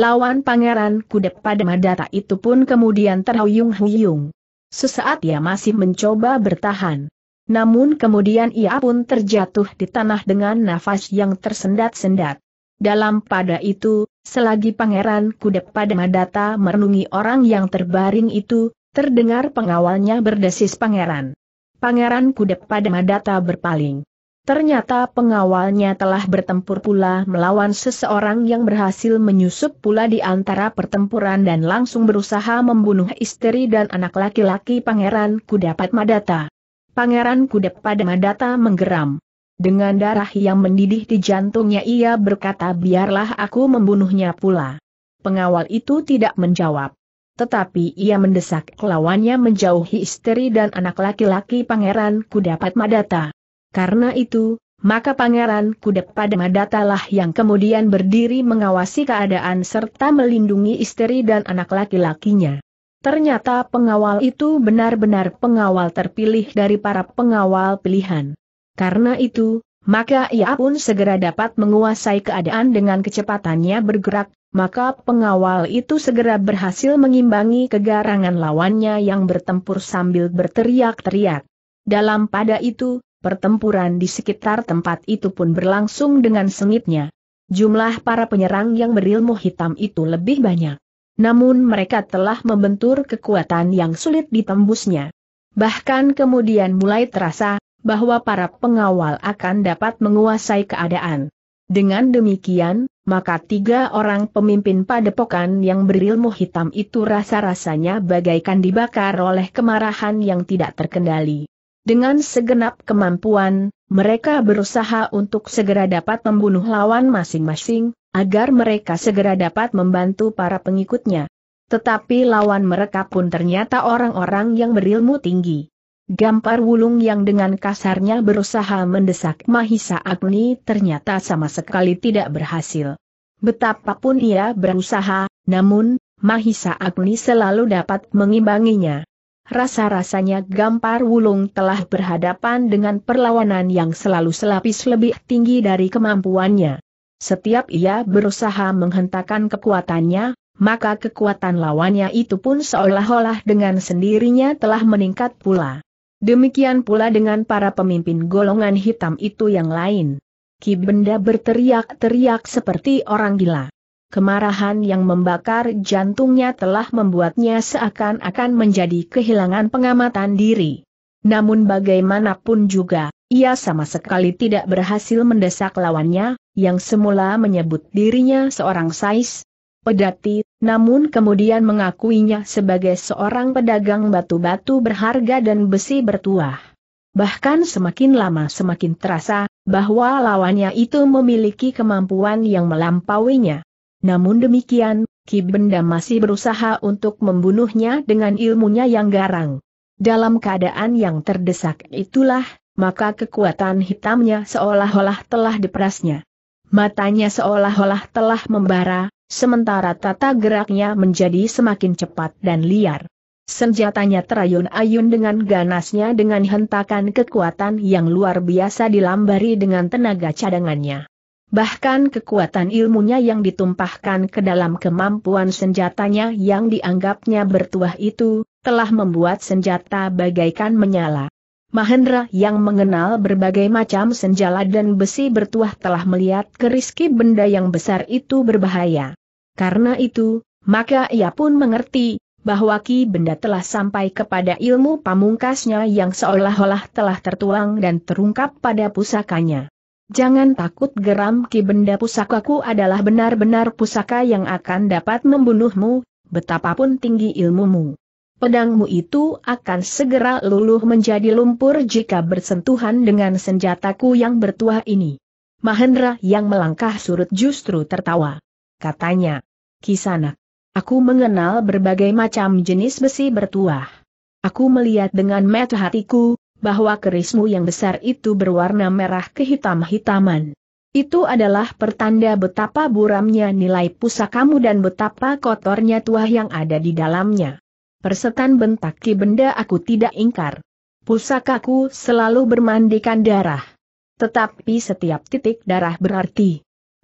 Lawan pangeran kudep pada madata itu pun kemudian terhuyung-huyung. Sesaat ia masih mencoba bertahan. Namun kemudian ia pun terjatuh di tanah dengan nafas yang tersendat-sendat. Dalam pada itu, selagi Pangeran kudep pada Madata merenungi orang yang terbaring itu, terdengar pengawalnya berdesis Pangeran. Pangeran pada Madata berpaling. Ternyata pengawalnya telah bertempur pula melawan seseorang yang berhasil menyusup pula di antara pertempuran dan langsung berusaha membunuh istri dan anak laki-laki Pangeran Kudapat Madata. Pangeran pada Padamadata menggeram. Dengan darah yang mendidih di jantungnya ia berkata biarlah aku membunuhnya pula. Pengawal itu tidak menjawab. Tetapi ia mendesak lawannya menjauhi istri dan anak laki-laki pangeran Kudep Padamadata. Karena itu, maka pangeran Kudep Padmadata lah yang kemudian berdiri mengawasi keadaan serta melindungi istri dan anak laki-lakinya. Ternyata pengawal itu benar-benar pengawal terpilih dari para pengawal pilihan. Karena itu, maka ia pun segera dapat menguasai keadaan dengan kecepatannya bergerak, maka pengawal itu segera berhasil mengimbangi kegarangan lawannya yang bertempur sambil berteriak-teriak. Dalam pada itu, pertempuran di sekitar tempat itu pun berlangsung dengan sengitnya. Jumlah para penyerang yang berilmu hitam itu lebih banyak. Namun mereka telah membentur kekuatan yang sulit ditembusnya. Bahkan kemudian mulai terasa, bahwa para pengawal akan dapat menguasai keadaan. Dengan demikian, maka tiga orang pemimpin padepokan yang berilmu hitam itu rasa-rasanya bagaikan dibakar oleh kemarahan yang tidak terkendali. Dengan segenap kemampuan, mereka berusaha untuk segera dapat membunuh lawan masing-masing, agar mereka segera dapat membantu para pengikutnya. Tetapi lawan mereka pun ternyata orang-orang yang berilmu tinggi. Gampar Wulung yang dengan kasarnya berusaha mendesak Mahisa Agni ternyata sama sekali tidak berhasil. Betapapun ia berusaha, namun, Mahisa Agni selalu dapat mengimbanginya. Rasa-rasanya Gampar Wulung telah berhadapan dengan perlawanan yang selalu selapis lebih tinggi dari kemampuannya. Setiap ia berusaha menghentakkan kekuatannya, maka kekuatan lawannya itu pun seolah-olah dengan sendirinya telah meningkat pula. Demikian pula dengan para pemimpin golongan hitam itu yang lain. Ki Benda berteriak-teriak seperti orang gila. Kemarahan yang membakar jantungnya telah membuatnya seakan-akan menjadi kehilangan pengamatan diri. Namun bagaimanapun juga, ia sama sekali tidak berhasil mendesak lawannya, yang semula menyebut dirinya seorang sais, pedati, namun kemudian mengakuinya sebagai seorang pedagang batu-batu berharga dan besi bertuah. Bahkan semakin lama semakin terasa, bahwa lawannya itu memiliki kemampuan yang melampauinya. Namun demikian, Ki Benda masih berusaha untuk membunuhnya dengan ilmunya yang garang. Dalam keadaan yang terdesak itulah, maka kekuatan hitamnya seolah-olah telah diperasnya. Matanya seolah-olah telah membara, sementara tata geraknya menjadi semakin cepat dan liar. Senjatanya terayun-ayun dengan ganasnya dengan hentakan kekuatan yang luar biasa dilambari dengan tenaga cadangannya. Bahkan kekuatan ilmunya yang ditumpahkan ke dalam kemampuan senjatanya yang dianggapnya bertuah itu, telah membuat senjata bagaikan menyala. Mahendra yang mengenal berbagai macam senjala dan besi bertuah telah melihat keriski benda yang besar itu berbahaya. Karena itu, maka ia pun mengerti, bahwa ki benda telah sampai kepada ilmu pamungkasnya yang seolah-olah telah tertuang dan terungkap pada pusakanya. Jangan takut geram ki benda pusakaku adalah benar-benar pusaka yang akan dapat membunuhmu, betapapun tinggi ilmumu. Pedangmu itu akan segera luluh menjadi lumpur jika bersentuhan dengan senjataku yang bertuah ini. Mahendra yang melangkah surut justru tertawa. Katanya, Kisana, aku mengenal berbagai macam jenis besi bertuah. Aku melihat dengan mata hatiku, bahwa kerismu yang besar itu berwarna merah kehitam-hitaman. Itu adalah pertanda betapa buramnya nilai pusakamu dan betapa kotornya tuah yang ada di dalamnya. Persetan bentak ki benda aku tidak ingkar. Pusakaku selalu bermandikan darah. Tetapi setiap titik darah berarti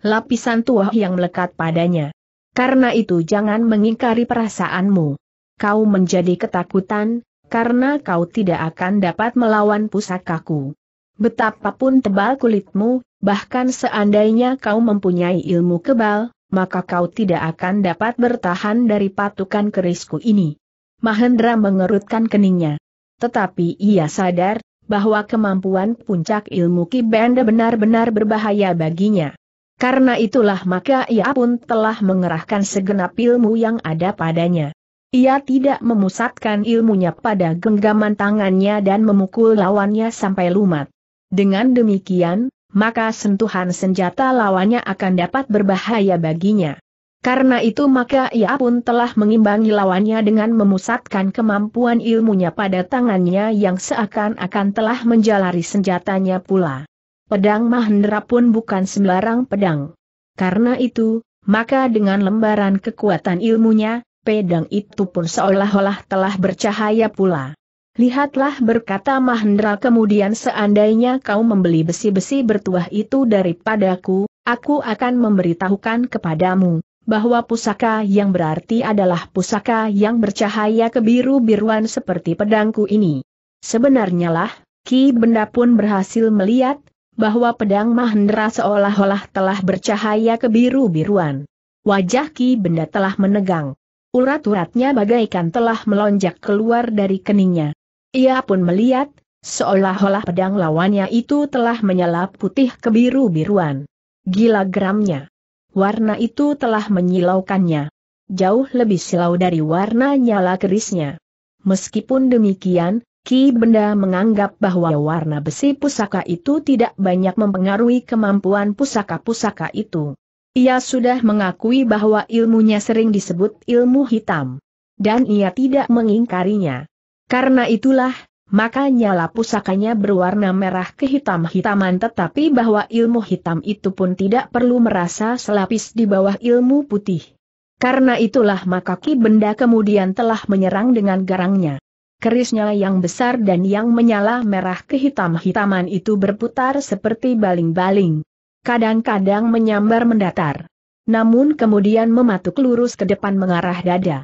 lapisan tuah yang melekat padanya. Karena itu jangan mengingkari perasaanmu. Kau menjadi ketakutan, karena kau tidak akan dapat melawan pusakaku. Betapapun tebal kulitmu, bahkan seandainya kau mempunyai ilmu kebal, maka kau tidak akan dapat bertahan dari patukan kerisku ini. Mahendra mengerutkan keningnya. Tetapi ia sadar, bahwa kemampuan puncak ilmu Kibenda benar-benar berbahaya baginya. Karena itulah maka ia pun telah mengerahkan segenap ilmu yang ada padanya. Ia tidak memusatkan ilmunya pada genggaman tangannya dan memukul lawannya sampai lumat. Dengan demikian, maka sentuhan senjata lawannya akan dapat berbahaya baginya. Karena itu maka ia pun telah mengimbangi lawannya dengan memusatkan kemampuan ilmunya pada tangannya yang seakan-akan telah menjalari senjatanya pula. Pedang Mahendra pun bukan sembarang pedang. Karena itu, maka dengan lembaran kekuatan ilmunya, pedang itu pun seolah-olah telah bercahaya pula. Lihatlah berkata Mahendra kemudian seandainya kau membeli besi-besi bertuah itu daripadaku, aku akan memberitahukan kepadamu, bahwa pusaka yang berarti adalah pusaka yang bercahaya kebiru-biruan seperti pedangku ini. Sebenarnya lah, Ki Benda pun berhasil melihat, bahwa pedang Mahendra seolah-olah telah bercahaya kebiru-biruan. Wajah Ki Benda telah menegang urat-uratnya bagaikan telah melonjak keluar dari keningnya. Ia pun melihat, seolah-olah pedang lawannya itu telah menyala putih kebiru-biruan. Gila geramnya. Warna itu telah menyilaukannya. Jauh lebih silau dari warna nyala kerisnya. Meskipun demikian, Ki Benda menganggap bahwa warna besi pusaka itu tidak banyak mempengaruhi kemampuan pusaka-pusaka itu. Ia sudah mengakui bahwa ilmunya sering disebut ilmu hitam. Dan ia tidak mengingkarinya. Karena itulah, maka nyala pusakanya berwarna merah kehitam-hitaman tetapi bahwa ilmu hitam itu pun tidak perlu merasa selapis di bawah ilmu putih. Karena itulah maka ki benda kemudian telah menyerang dengan garangnya. Kerisnya yang besar dan yang menyala merah kehitam-hitaman itu berputar seperti baling-baling kadang-kadang menyambar mendatar. Namun kemudian mematuk lurus ke depan mengarah dada.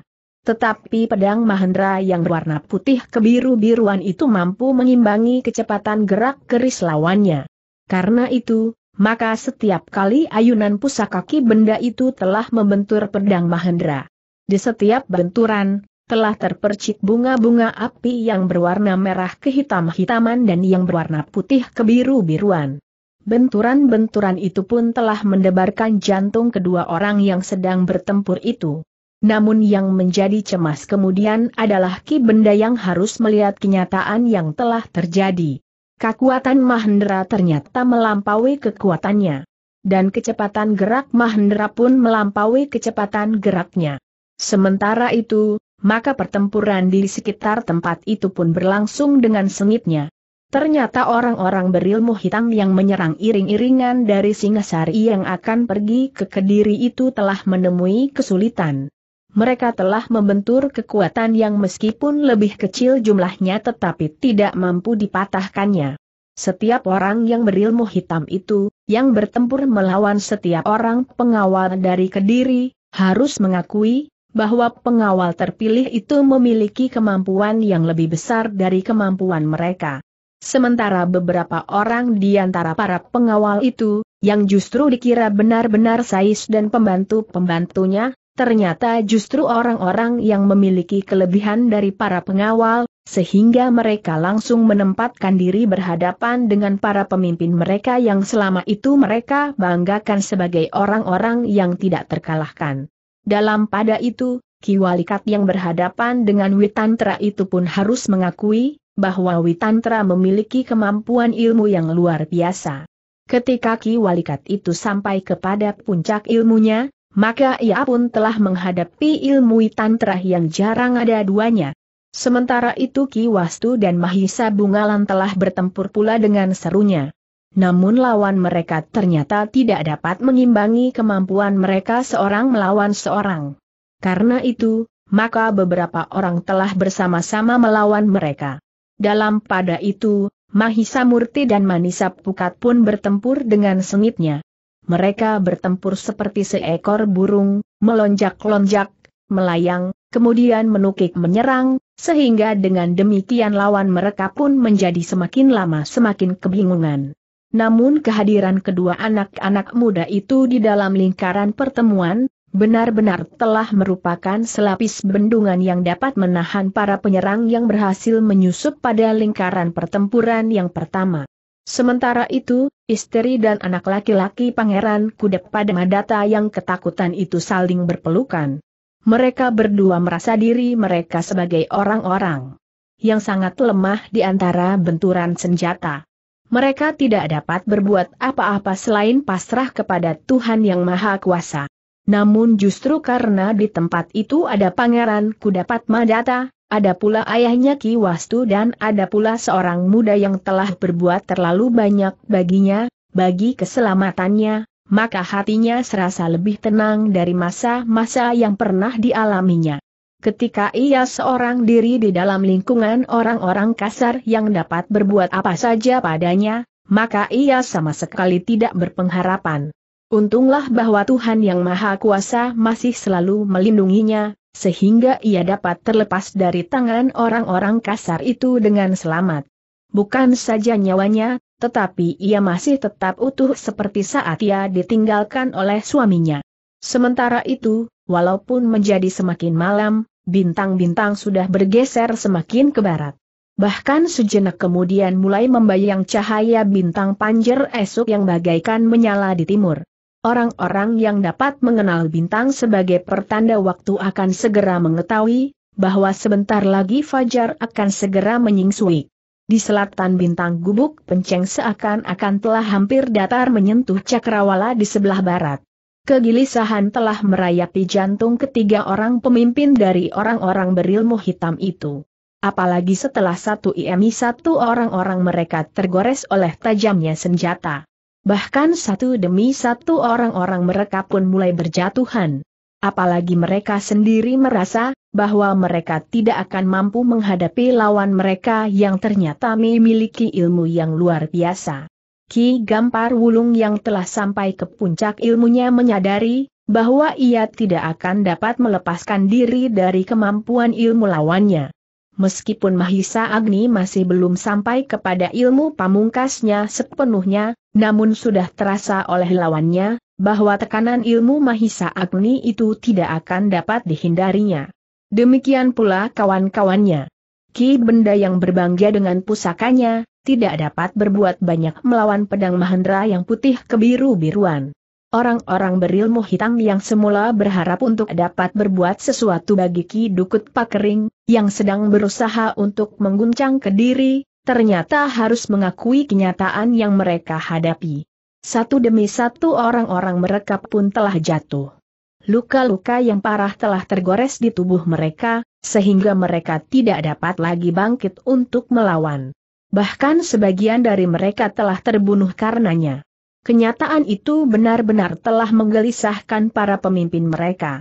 Tetapi pedang Mahendra yang berwarna putih kebiru-biruan itu mampu mengimbangi kecepatan gerak keris lawannya. Karena itu, maka setiap kali ayunan pusaka kaki benda itu telah membentur pedang Mahendra. Di setiap benturan, telah terpercik bunga-bunga api yang berwarna merah kehitam-hitaman dan yang berwarna putih kebiru-biruan. Benturan-benturan itu pun telah mendebarkan jantung kedua orang yang sedang bertempur itu. Namun yang menjadi cemas kemudian adalah Ki Benda yang harus melihat kenyataan yang telah terjadi. Kekuatan Mahendra ternyata melampaui kekuatannya. Dan kecepatan gerak Mahendra pun melampaui kecepatan geraknya. Sementara itu, maka pertempuran di sekitar tempat itu pun berlangsung dengan sengitnya. Ternyata orang-orang berilmu hitam yang menyerang iring-iringan dari Singasari yang akan pergi ke Kediri itu telah menemui kesulitan. Mereka telah membentur kekuatan yang meskipun lebih kecil jumlahnya tetapi tidak mampu dipatahkannya. Setiap orang yang berilmu hitam itu, yang bertempur melawan setiap orang pengawal dari Kediri, harus mengakui bahwa pengawal terpilih itu memiliki kemampuan yang lebih besar dari kemampuan mereka. Sementara beberapa orang di antara para pengawal itu, yang justru dikira benar-benar Sais dan pembantu-pembantunya, ternyata justru orang-orang yang memiliki kelebihan dari para pengawal, sehingga mereka langsung menempatkan diri berhadapan dengan para pemimpin mereka yang selama itu mereka banggakan sebagai orang-orang yang tidak terkalahkan. Dalam pada itu, Kiwalikat yang berhadapan dengan Witantra itu pun harus mengakui bahwa Witantra memiliki kemampuan ilmu yang luar biasa. Ketika Ki Walikat itu sampai kepada puncak ilmunya, maka ia pun telah menghadapi ilmu Witantra yang jarang ada duanya. Sementara itu Ki Wastu dan Mahisa Bungalan telah bertempur pula dengan serunya. Namun lawan mereka ternyata tidak dapat mengimbangi kemampuan mereka seorang melawan seorang. Karena itu, maka beberapa orang telah bersama-sama melawan mereka. Dalam pada itu, Mahisa Murti dan Manisa Pukat pun bertempur dengan sengitnya. Mereka bertempur seperti seekor burung, melonjak-lonjak, melayang, kemudian menukik menyerang, sehingga dengan demikian lawan mereka pun menjadi semakin lama semakin kebingungan. Namun kehadiran kedua anak-anak muda itu di dalam lingkaran pertemuan, benar-benar telah merupakan selapis bendungan yang dapat menahan para penyerang yang berhasil menyusup pada lingkaran pertempuran yang pertama. Sementara itu, istri dan anak laki-laki pangeran kudep pada Madata yang ketakutan itu saling berpelukan. Mereka berdua merasa diri mereka sebagai orang-orang yang sangat lemah di antara benturan senjata. Mereka tidak dapat berbuat apa-apa selain pasrah kepada Tuhan Yang Maha Kuasa. Namun justru karena di tempat itu ada pangeran kudapat Madata, ada pula ayahnya Ki Wastu dan ada pula seorang muda yang telah berbuat terlalu banyak baginya, bagi keselamatannya, maka hatinya serasa lebih tenang dari masa-masa yang pernah dialaminya. Ketika ia seorang diri di dalam lingkungan orang-orang kasar yang dapat berbuat apa saja padanya, maka ia sama sekali tidak berpengharapan. Untunglah bahwa Tuhan Yang Maha Kuasa masih selalu melindunginya, sehingga ia dapat terlepas dari tangan orang-orang kasar itu dengan selamat. Bukan saja nyawanya, tetapi ia masih tetap utuh seperti saat ia ditinggalkan oleh suaminya. Sementara itu, walaupun menjadi semakin malam, bintang-bintang sudah bergeser semakin ke barat. Bahkan sejenak kemudian mulai membayang cahaya bintang panjer esok yang bagaikan menyala di timur. Orang-orang yang dapat mengenal bintang sebagai pertanda waktu akan segera mengetahui bahwa sebentar lagi fajar akan segera menyingsui. Di selatan bintang gubuk penceng seakan-akan telah hampir datar menyentuh cakrawala di sebelah barat. Kegelisahan telah merayapi jantung ketiga orang pemimpin dari orang-orang berilmu hitam itu. Apalagi setelah satu IMI satu orang-orang mereka tergores oleh tajamnya senjata. Bahkan satu demi satu orang-orang mereka pun mulai berjatuhan. Apalagi mereka sendiri merasa bahwa mereka tidak akan mampu menghadapi lawan mereka yang ternyata memiliki ilmu yang luar biasa. Ki Gampar Wulung yang telah sampai ke puncak ilmunya menyadari bahwa ia tidak akan dapat melepaskan diri dari kemampuan ilmu lawannya meskipun Mahisa Agni masih belum sampai kepada ilmu pamungkasnya sepenuhnya, namun sudah terasa oleh lawannya, bahwa tekanan ilmu Mahisa Agni itu tidak akan dapat dihindarinya. Demikian pula kawan-kawannya. Ki benda yang berbangga dengan pusakanya, tidak dapat berbuat banyak melawan pedang Mahendra yang putih kebiru-biruan. Orang-orang berilmu hitam yang semula berharap untuk dapat berbuat sesuatu bagi Ki Dukut Pakering, yang sedang berusaha untuk mengguncang Kediri, ternyata harus mengakui kenyataan yang mereka hadapi. Satu demi satu orang-orang mereka pun telah jatuh. Luka-luka yang parah telah tergores di tubuh mereka, sehingga mereka tidak dapat lagi bangkit untuk melawan. Bahkan sebagian dari mereka telah terbunuh karenanya. Kenyataan itu benar-benar telah menggelisahkan para pemimpin mereka.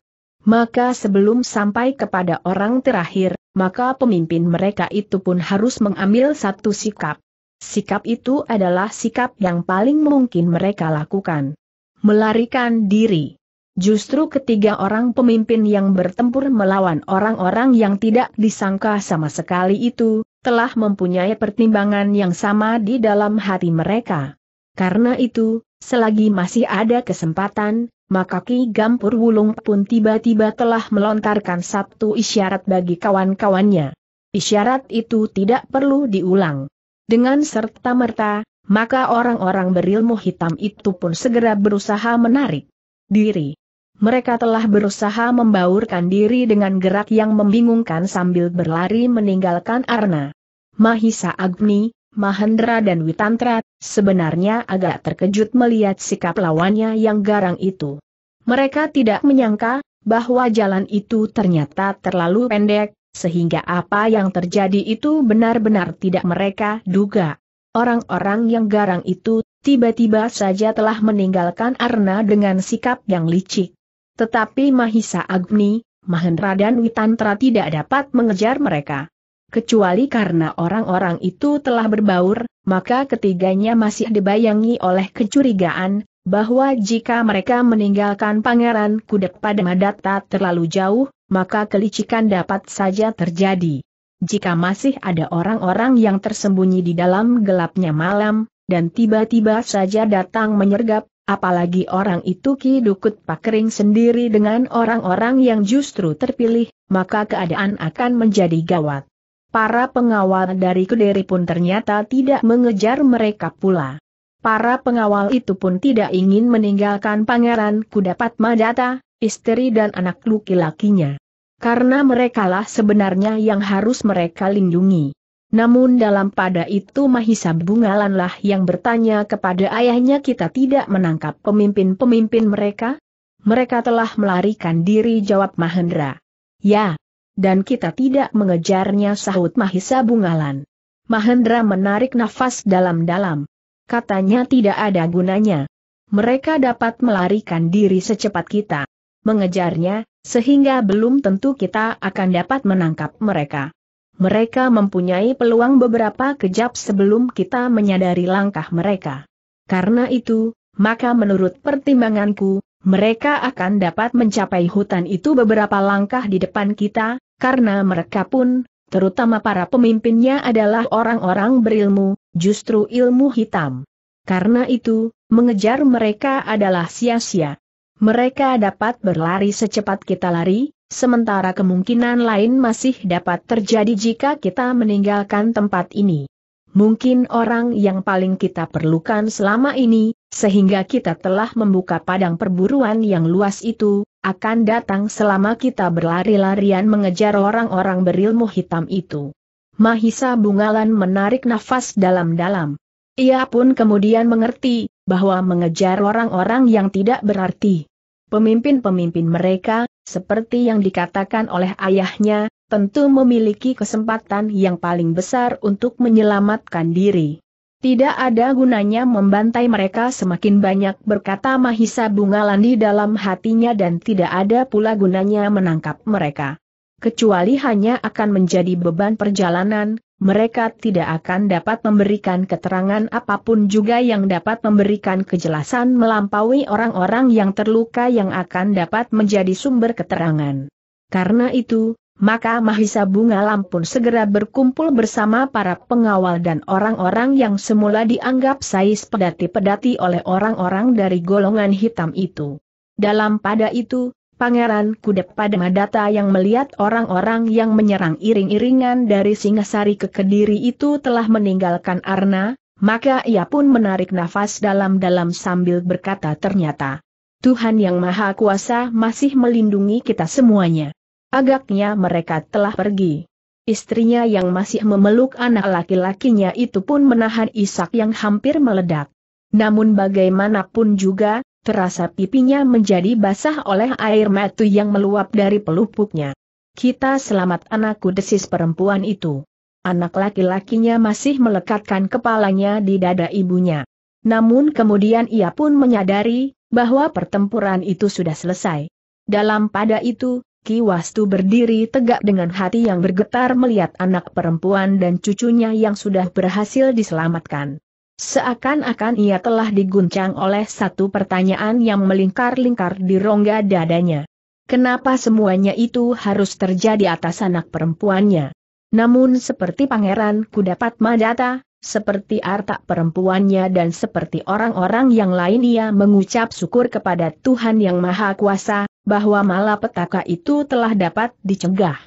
Maka sebelum sampai kepada orang terakhir, maka pemimpin mereka itu pun harus mengambil satu sikap. Sikap itu adalah sikap yang paling mungkin mereka lakukan. Melarikan diri. Justru ketiga orang pemimpin yang bertempur melawan orang-orang yang tidak disangka sama sekali itu, telah mempunyai pertimbangan yang sama di dalam hati mereka. Karena itu, selagi masih ada kesempatan, maka Ki Gampur Wulung pun tiba-tiba telah melontarkan satu isyarat bagi kawan-kawannya. Isyarat itu tidak perlu diulang. Dengan serta-merta, maka orang-orang berilmu hitam itu pun segera berusaha menarik diri. Mereka telah berusaha membaurkan diri dengan gerak yang membingungkan sambil berlari meninggalkan Arna. Mahisa Agni, Mahendra dan Witantra, sebenarnya agak terkejut melihat sikap lawannya yang garang itu. Mereka tidak menyangka, bahwa jalan itu ternyata terlalu pendek, sehingga apa yang terjadi itu benar-benar tidak mereka duga. Orang-orang yang garang itu, tiba-tiba saja telah meninggalkan Arna dengan sikap yang licik. Tetapi Mahisa Agni, Mahendra dan Witantra tidak dapat mengejar mereka kecuali karena orang-orang itu telah berbaur, maka ketiganya masih dibayangi oleh kecurigaan, bahwa jika mereka meninggalkan pangeran kudek pada Madata terlalu jauh, maka kelicikan dapat saja terjadi. Jika masih ada orang-orang yang tersembunyi di dalam gelapnya malam, dan tiba-tiba saja datang menyergap, apalagi orang itu Dukut pakering sendiri dengan orang-orang yang justru terpilih, maka keadaan akan menjadi gawat. Para pengawal dari Kediri pun ternyata tidak mengejar mereka pula. Para pengawal itu pun tidak ingin meninggalkan Pangeran Kudapat madata, istri dan anak laki-lakinya. Karena merekalah sebenarnya yang harus mereka lindungi. Namun dalam pada itu Mahisa Bungalanlah yang bertanya kepada ayahnya kita tidak menangkap pemimpin-pemimpin mereka? Mereka telah melarikan diri jawab Mahendra. Ya, dan kita tidak mengejarnya sahut Mahisa Bungalan. Mahendra menarik nafas dalam-dalam. Katanya tidak ada gunanya. Mereka dapat melarikan diri secepat kita. Mengejarnya, sehingga belum tentu kita akan dapat menangkap mereka. Mereka mempunyai peluang beberapa kejap sebelum kita menyadari langkah mereka. Karena itu, maka menurut pertimbanganku, mereka akan dapat mencapai hutan itu beberapa langkah di depan kita, karena mereka pun, terutama para pemimpinnya adalah orang-orang berilmu, justru ilmu hitam. Karena itu, mengejar mereka adalah sia-sia. Mereka dapat berlari secepat kita lari, sementara kemungkinan lain masih dapat terjadi jika kita meninggalkan tempat ini. Mungkin orang yang paling kita perlukan selama ini, sehingga kita telah membuka padang perburuan yang luas itu, akan datang selama kita berlari-larian mengejar orang-orang berilmu hitam itu. Mahisa Bungalan menarik nafas dalam-dalam. Ia pun kemudian mengerti, bahwa mengejar orang-orang yang tidak berarti. Pemimpin-pemimpin mereka, seperti yang dikatakan oleh ayahnya, tentu memiliki kesempatan yang paling besar untuk menyelamatkan diri. Tidak ada gunanya membantai mereka semakin banyak berkata Mahisa Bungalan di dalam hatinya dan tidak ada pula gunanya menangkap mereka. Kecuali hanya akan menjadi beban perjalanan, mereka tidak akan dapat memberikan keterangan apapun juga yang dapat memberikan kejelasan melampaui orang-orang yang terluka yang akan dapat menjadi sumber keterangan. Karena itu, maka Mahisa Bungalam pun segera berkumpul bersama para pengawal dan orang-orang yang semula dianggap sais pedati-pedati oleh orang-orang dari golongan hitam itu. Dalam pada itu, Pangeran Kudep pada Madata yang melihat orang-orang yang menyerang iring-iringan dari Singasari ke Kediri itu telah meninggalkan Arna, maka ia pun menarik nafas dalam-dalam sambil berkata ternyata, Tuhan Yang Maha Kuasa masih melindungi kita semuanya. Agaknya mereka telah pergi. Istrinya yang masih memeluk anak laki-lakinya itu pun menahan isak yang hampir meledak. Namun bagaimanapun juga, terasa pipinya menjadi basah oleh air mata yang meluap dari pelupuknya. Kita selamat anakku desis perempuan itu. Anak laki-lakinya masih melekatkan kepalanya di dada ibunya. Namun kemudian ia pun menyadari, bahwa pertempuran itu sudah selesai. Dalam pada itu, Ki Wastu berdiri tegak dengan hati yang bergetar melihat anak perempuan dan cucunya yang sudah berhasil diselamatkan. Seakan-akan ia telah diguncang oleh satu pertanyaan yang melingkar-lingkar di rongga dadanya. Kenapa semuanya itu harus terjadi atas anak perempuannya? Namun seperti pangeran kudapat madata, seperti arta perempuannya dan seperti orang-orang yang lain ia mengucap syukur kepada Tuhan Yang Maha Kuasa, bahwa malapetaka itu telah dapat dicegah.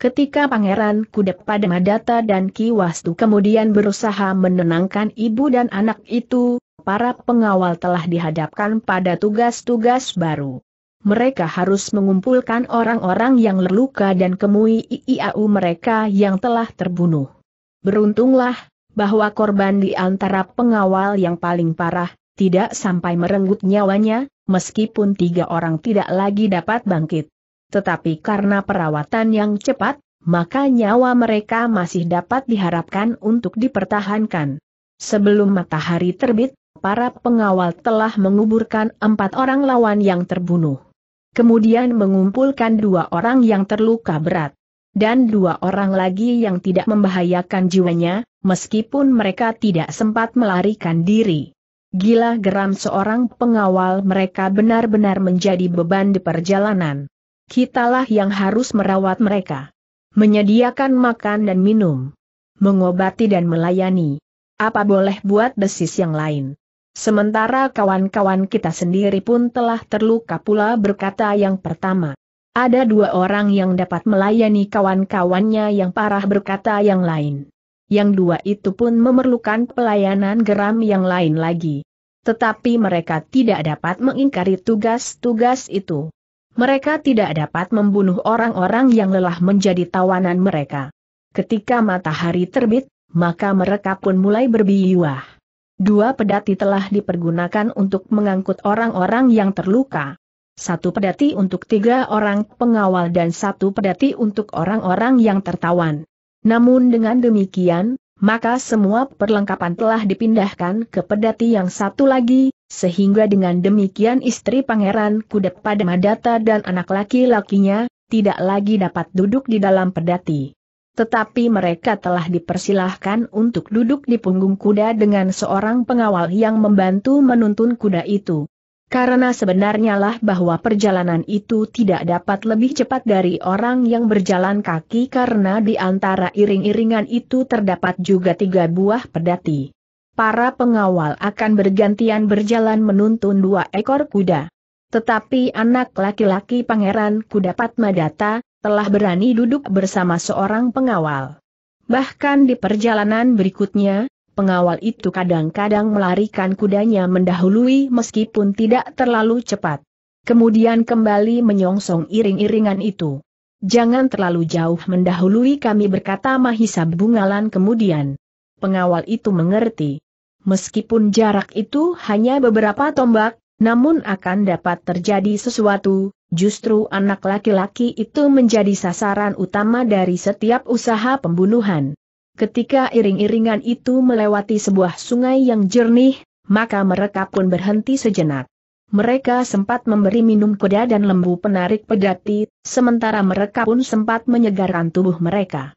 Ketika Pangeran Kudep pada Madata dan Kiwastu kemudian berusaha menenangkan ibu dan anak itu, para pengawal telah dihadapkan pada tugas-tugas baru. Mereka harus mengumpulkan orang-orang yang luka dan kemui iiau mereka yang telah terbunuh. Beruntunglah, bahwa korban di antara pengawal yang paling parah, tidak sampai merenggut nyawanya, meskipun tiga orang tidak lagi dapat bangkit. Tetapi karena perawatan yang cepat, maka nyawa mereka masih dapat diharapkan untuk dipertahankan. Sebelum matahari terbit, para pengawal telah menguburkan empat orang lawan yang terbunuh. Kemudian mengumpulkan dua orang yang terluka berat. Dan dua orang lagi yang tidak membahayakan jiwanya, meskipun mereka tidak sempat melarikan diri. Gila geram seorang pengawal mereka benar-benar menjadi beban di perjalanan. Kitalah yang harus merawat mereka. Menyediakan makan dan minum. Mengobati dan melayani. Apa boleh buat desis yang lain. Sementara kawan-kawan kita sendiri pun telah terluka pula berkata yang pertama. Ada dua orang yang dapat melayani kawan-kawannya yang parah berkata yang lain. Yang dua itu pun memerlukan pelayanan geram yang lain lagi. Tetapi mereka tidak dapat mengingkari tugas-tugas itu. Mereka tidak dapat membunuh orang-orang yang lelah menjadi tawanan mereka. Ketika matahari terbit, maka mereka pun mulai berbiwah. Dua pedati telah dipergunakan untuk mengangkut orang-orang yang terluka. Satu pedati untuk tiga orang pengawal dan satu pedati untuk orang-orang yang tertawan. Namun dengan demikian, maka semua perlengkapan telah dipindahkan ke pedati yang satu lagi, sehingga dengan demikian istri pangeran kudet pada Madata dan anak laki-lakinya, tidak lagi dapat duduk di dalam pedati. Tetapi mereka telah dipersilahkan untuk duduk di punggung kuda dengan seorang pengawal yang membantu menuntun kuda itu. Karena sebenarnya lah bahwa perjalanan itu tidak dapat lebih cepat dari orang yang berjalan kaki karena di antara iring-iringan itu terdapat juga tiga buah pedati. Para pengawal akan bergantian berjalan menuntun dua ekor kuda. Tetapi anak laki-laki pangeran kuda Padmadata, telah berani duduk bersama seorang pengawal. Bahkan di perjalanan berikutnya, pengawal itu kadang-kadang melarikan kudanya mendahului meskipun tidak terlalu cepat. Kemudian kembali menyongsong iring-iringan itu. Jangan terlalu jauh mendahului kami berkata Mahisa Bungalan kemudian. Pengawal itu mengerti. Meskipun jarak itu hanya beberapa tombak, namun akan dapat terjadi sesuatu, justru anak laki-laki itu menjadi sasaran utama dari setiap usaha pembunuhan. Ketika iring-iringan itu melewati sebuah sungai yang jernih, maka mereka pun berhenti sejenak. Mereka sempat memberi minum kuda dan lembu penarik pedati, sementara mereka pun sempat menyegarkan tubuh mereka.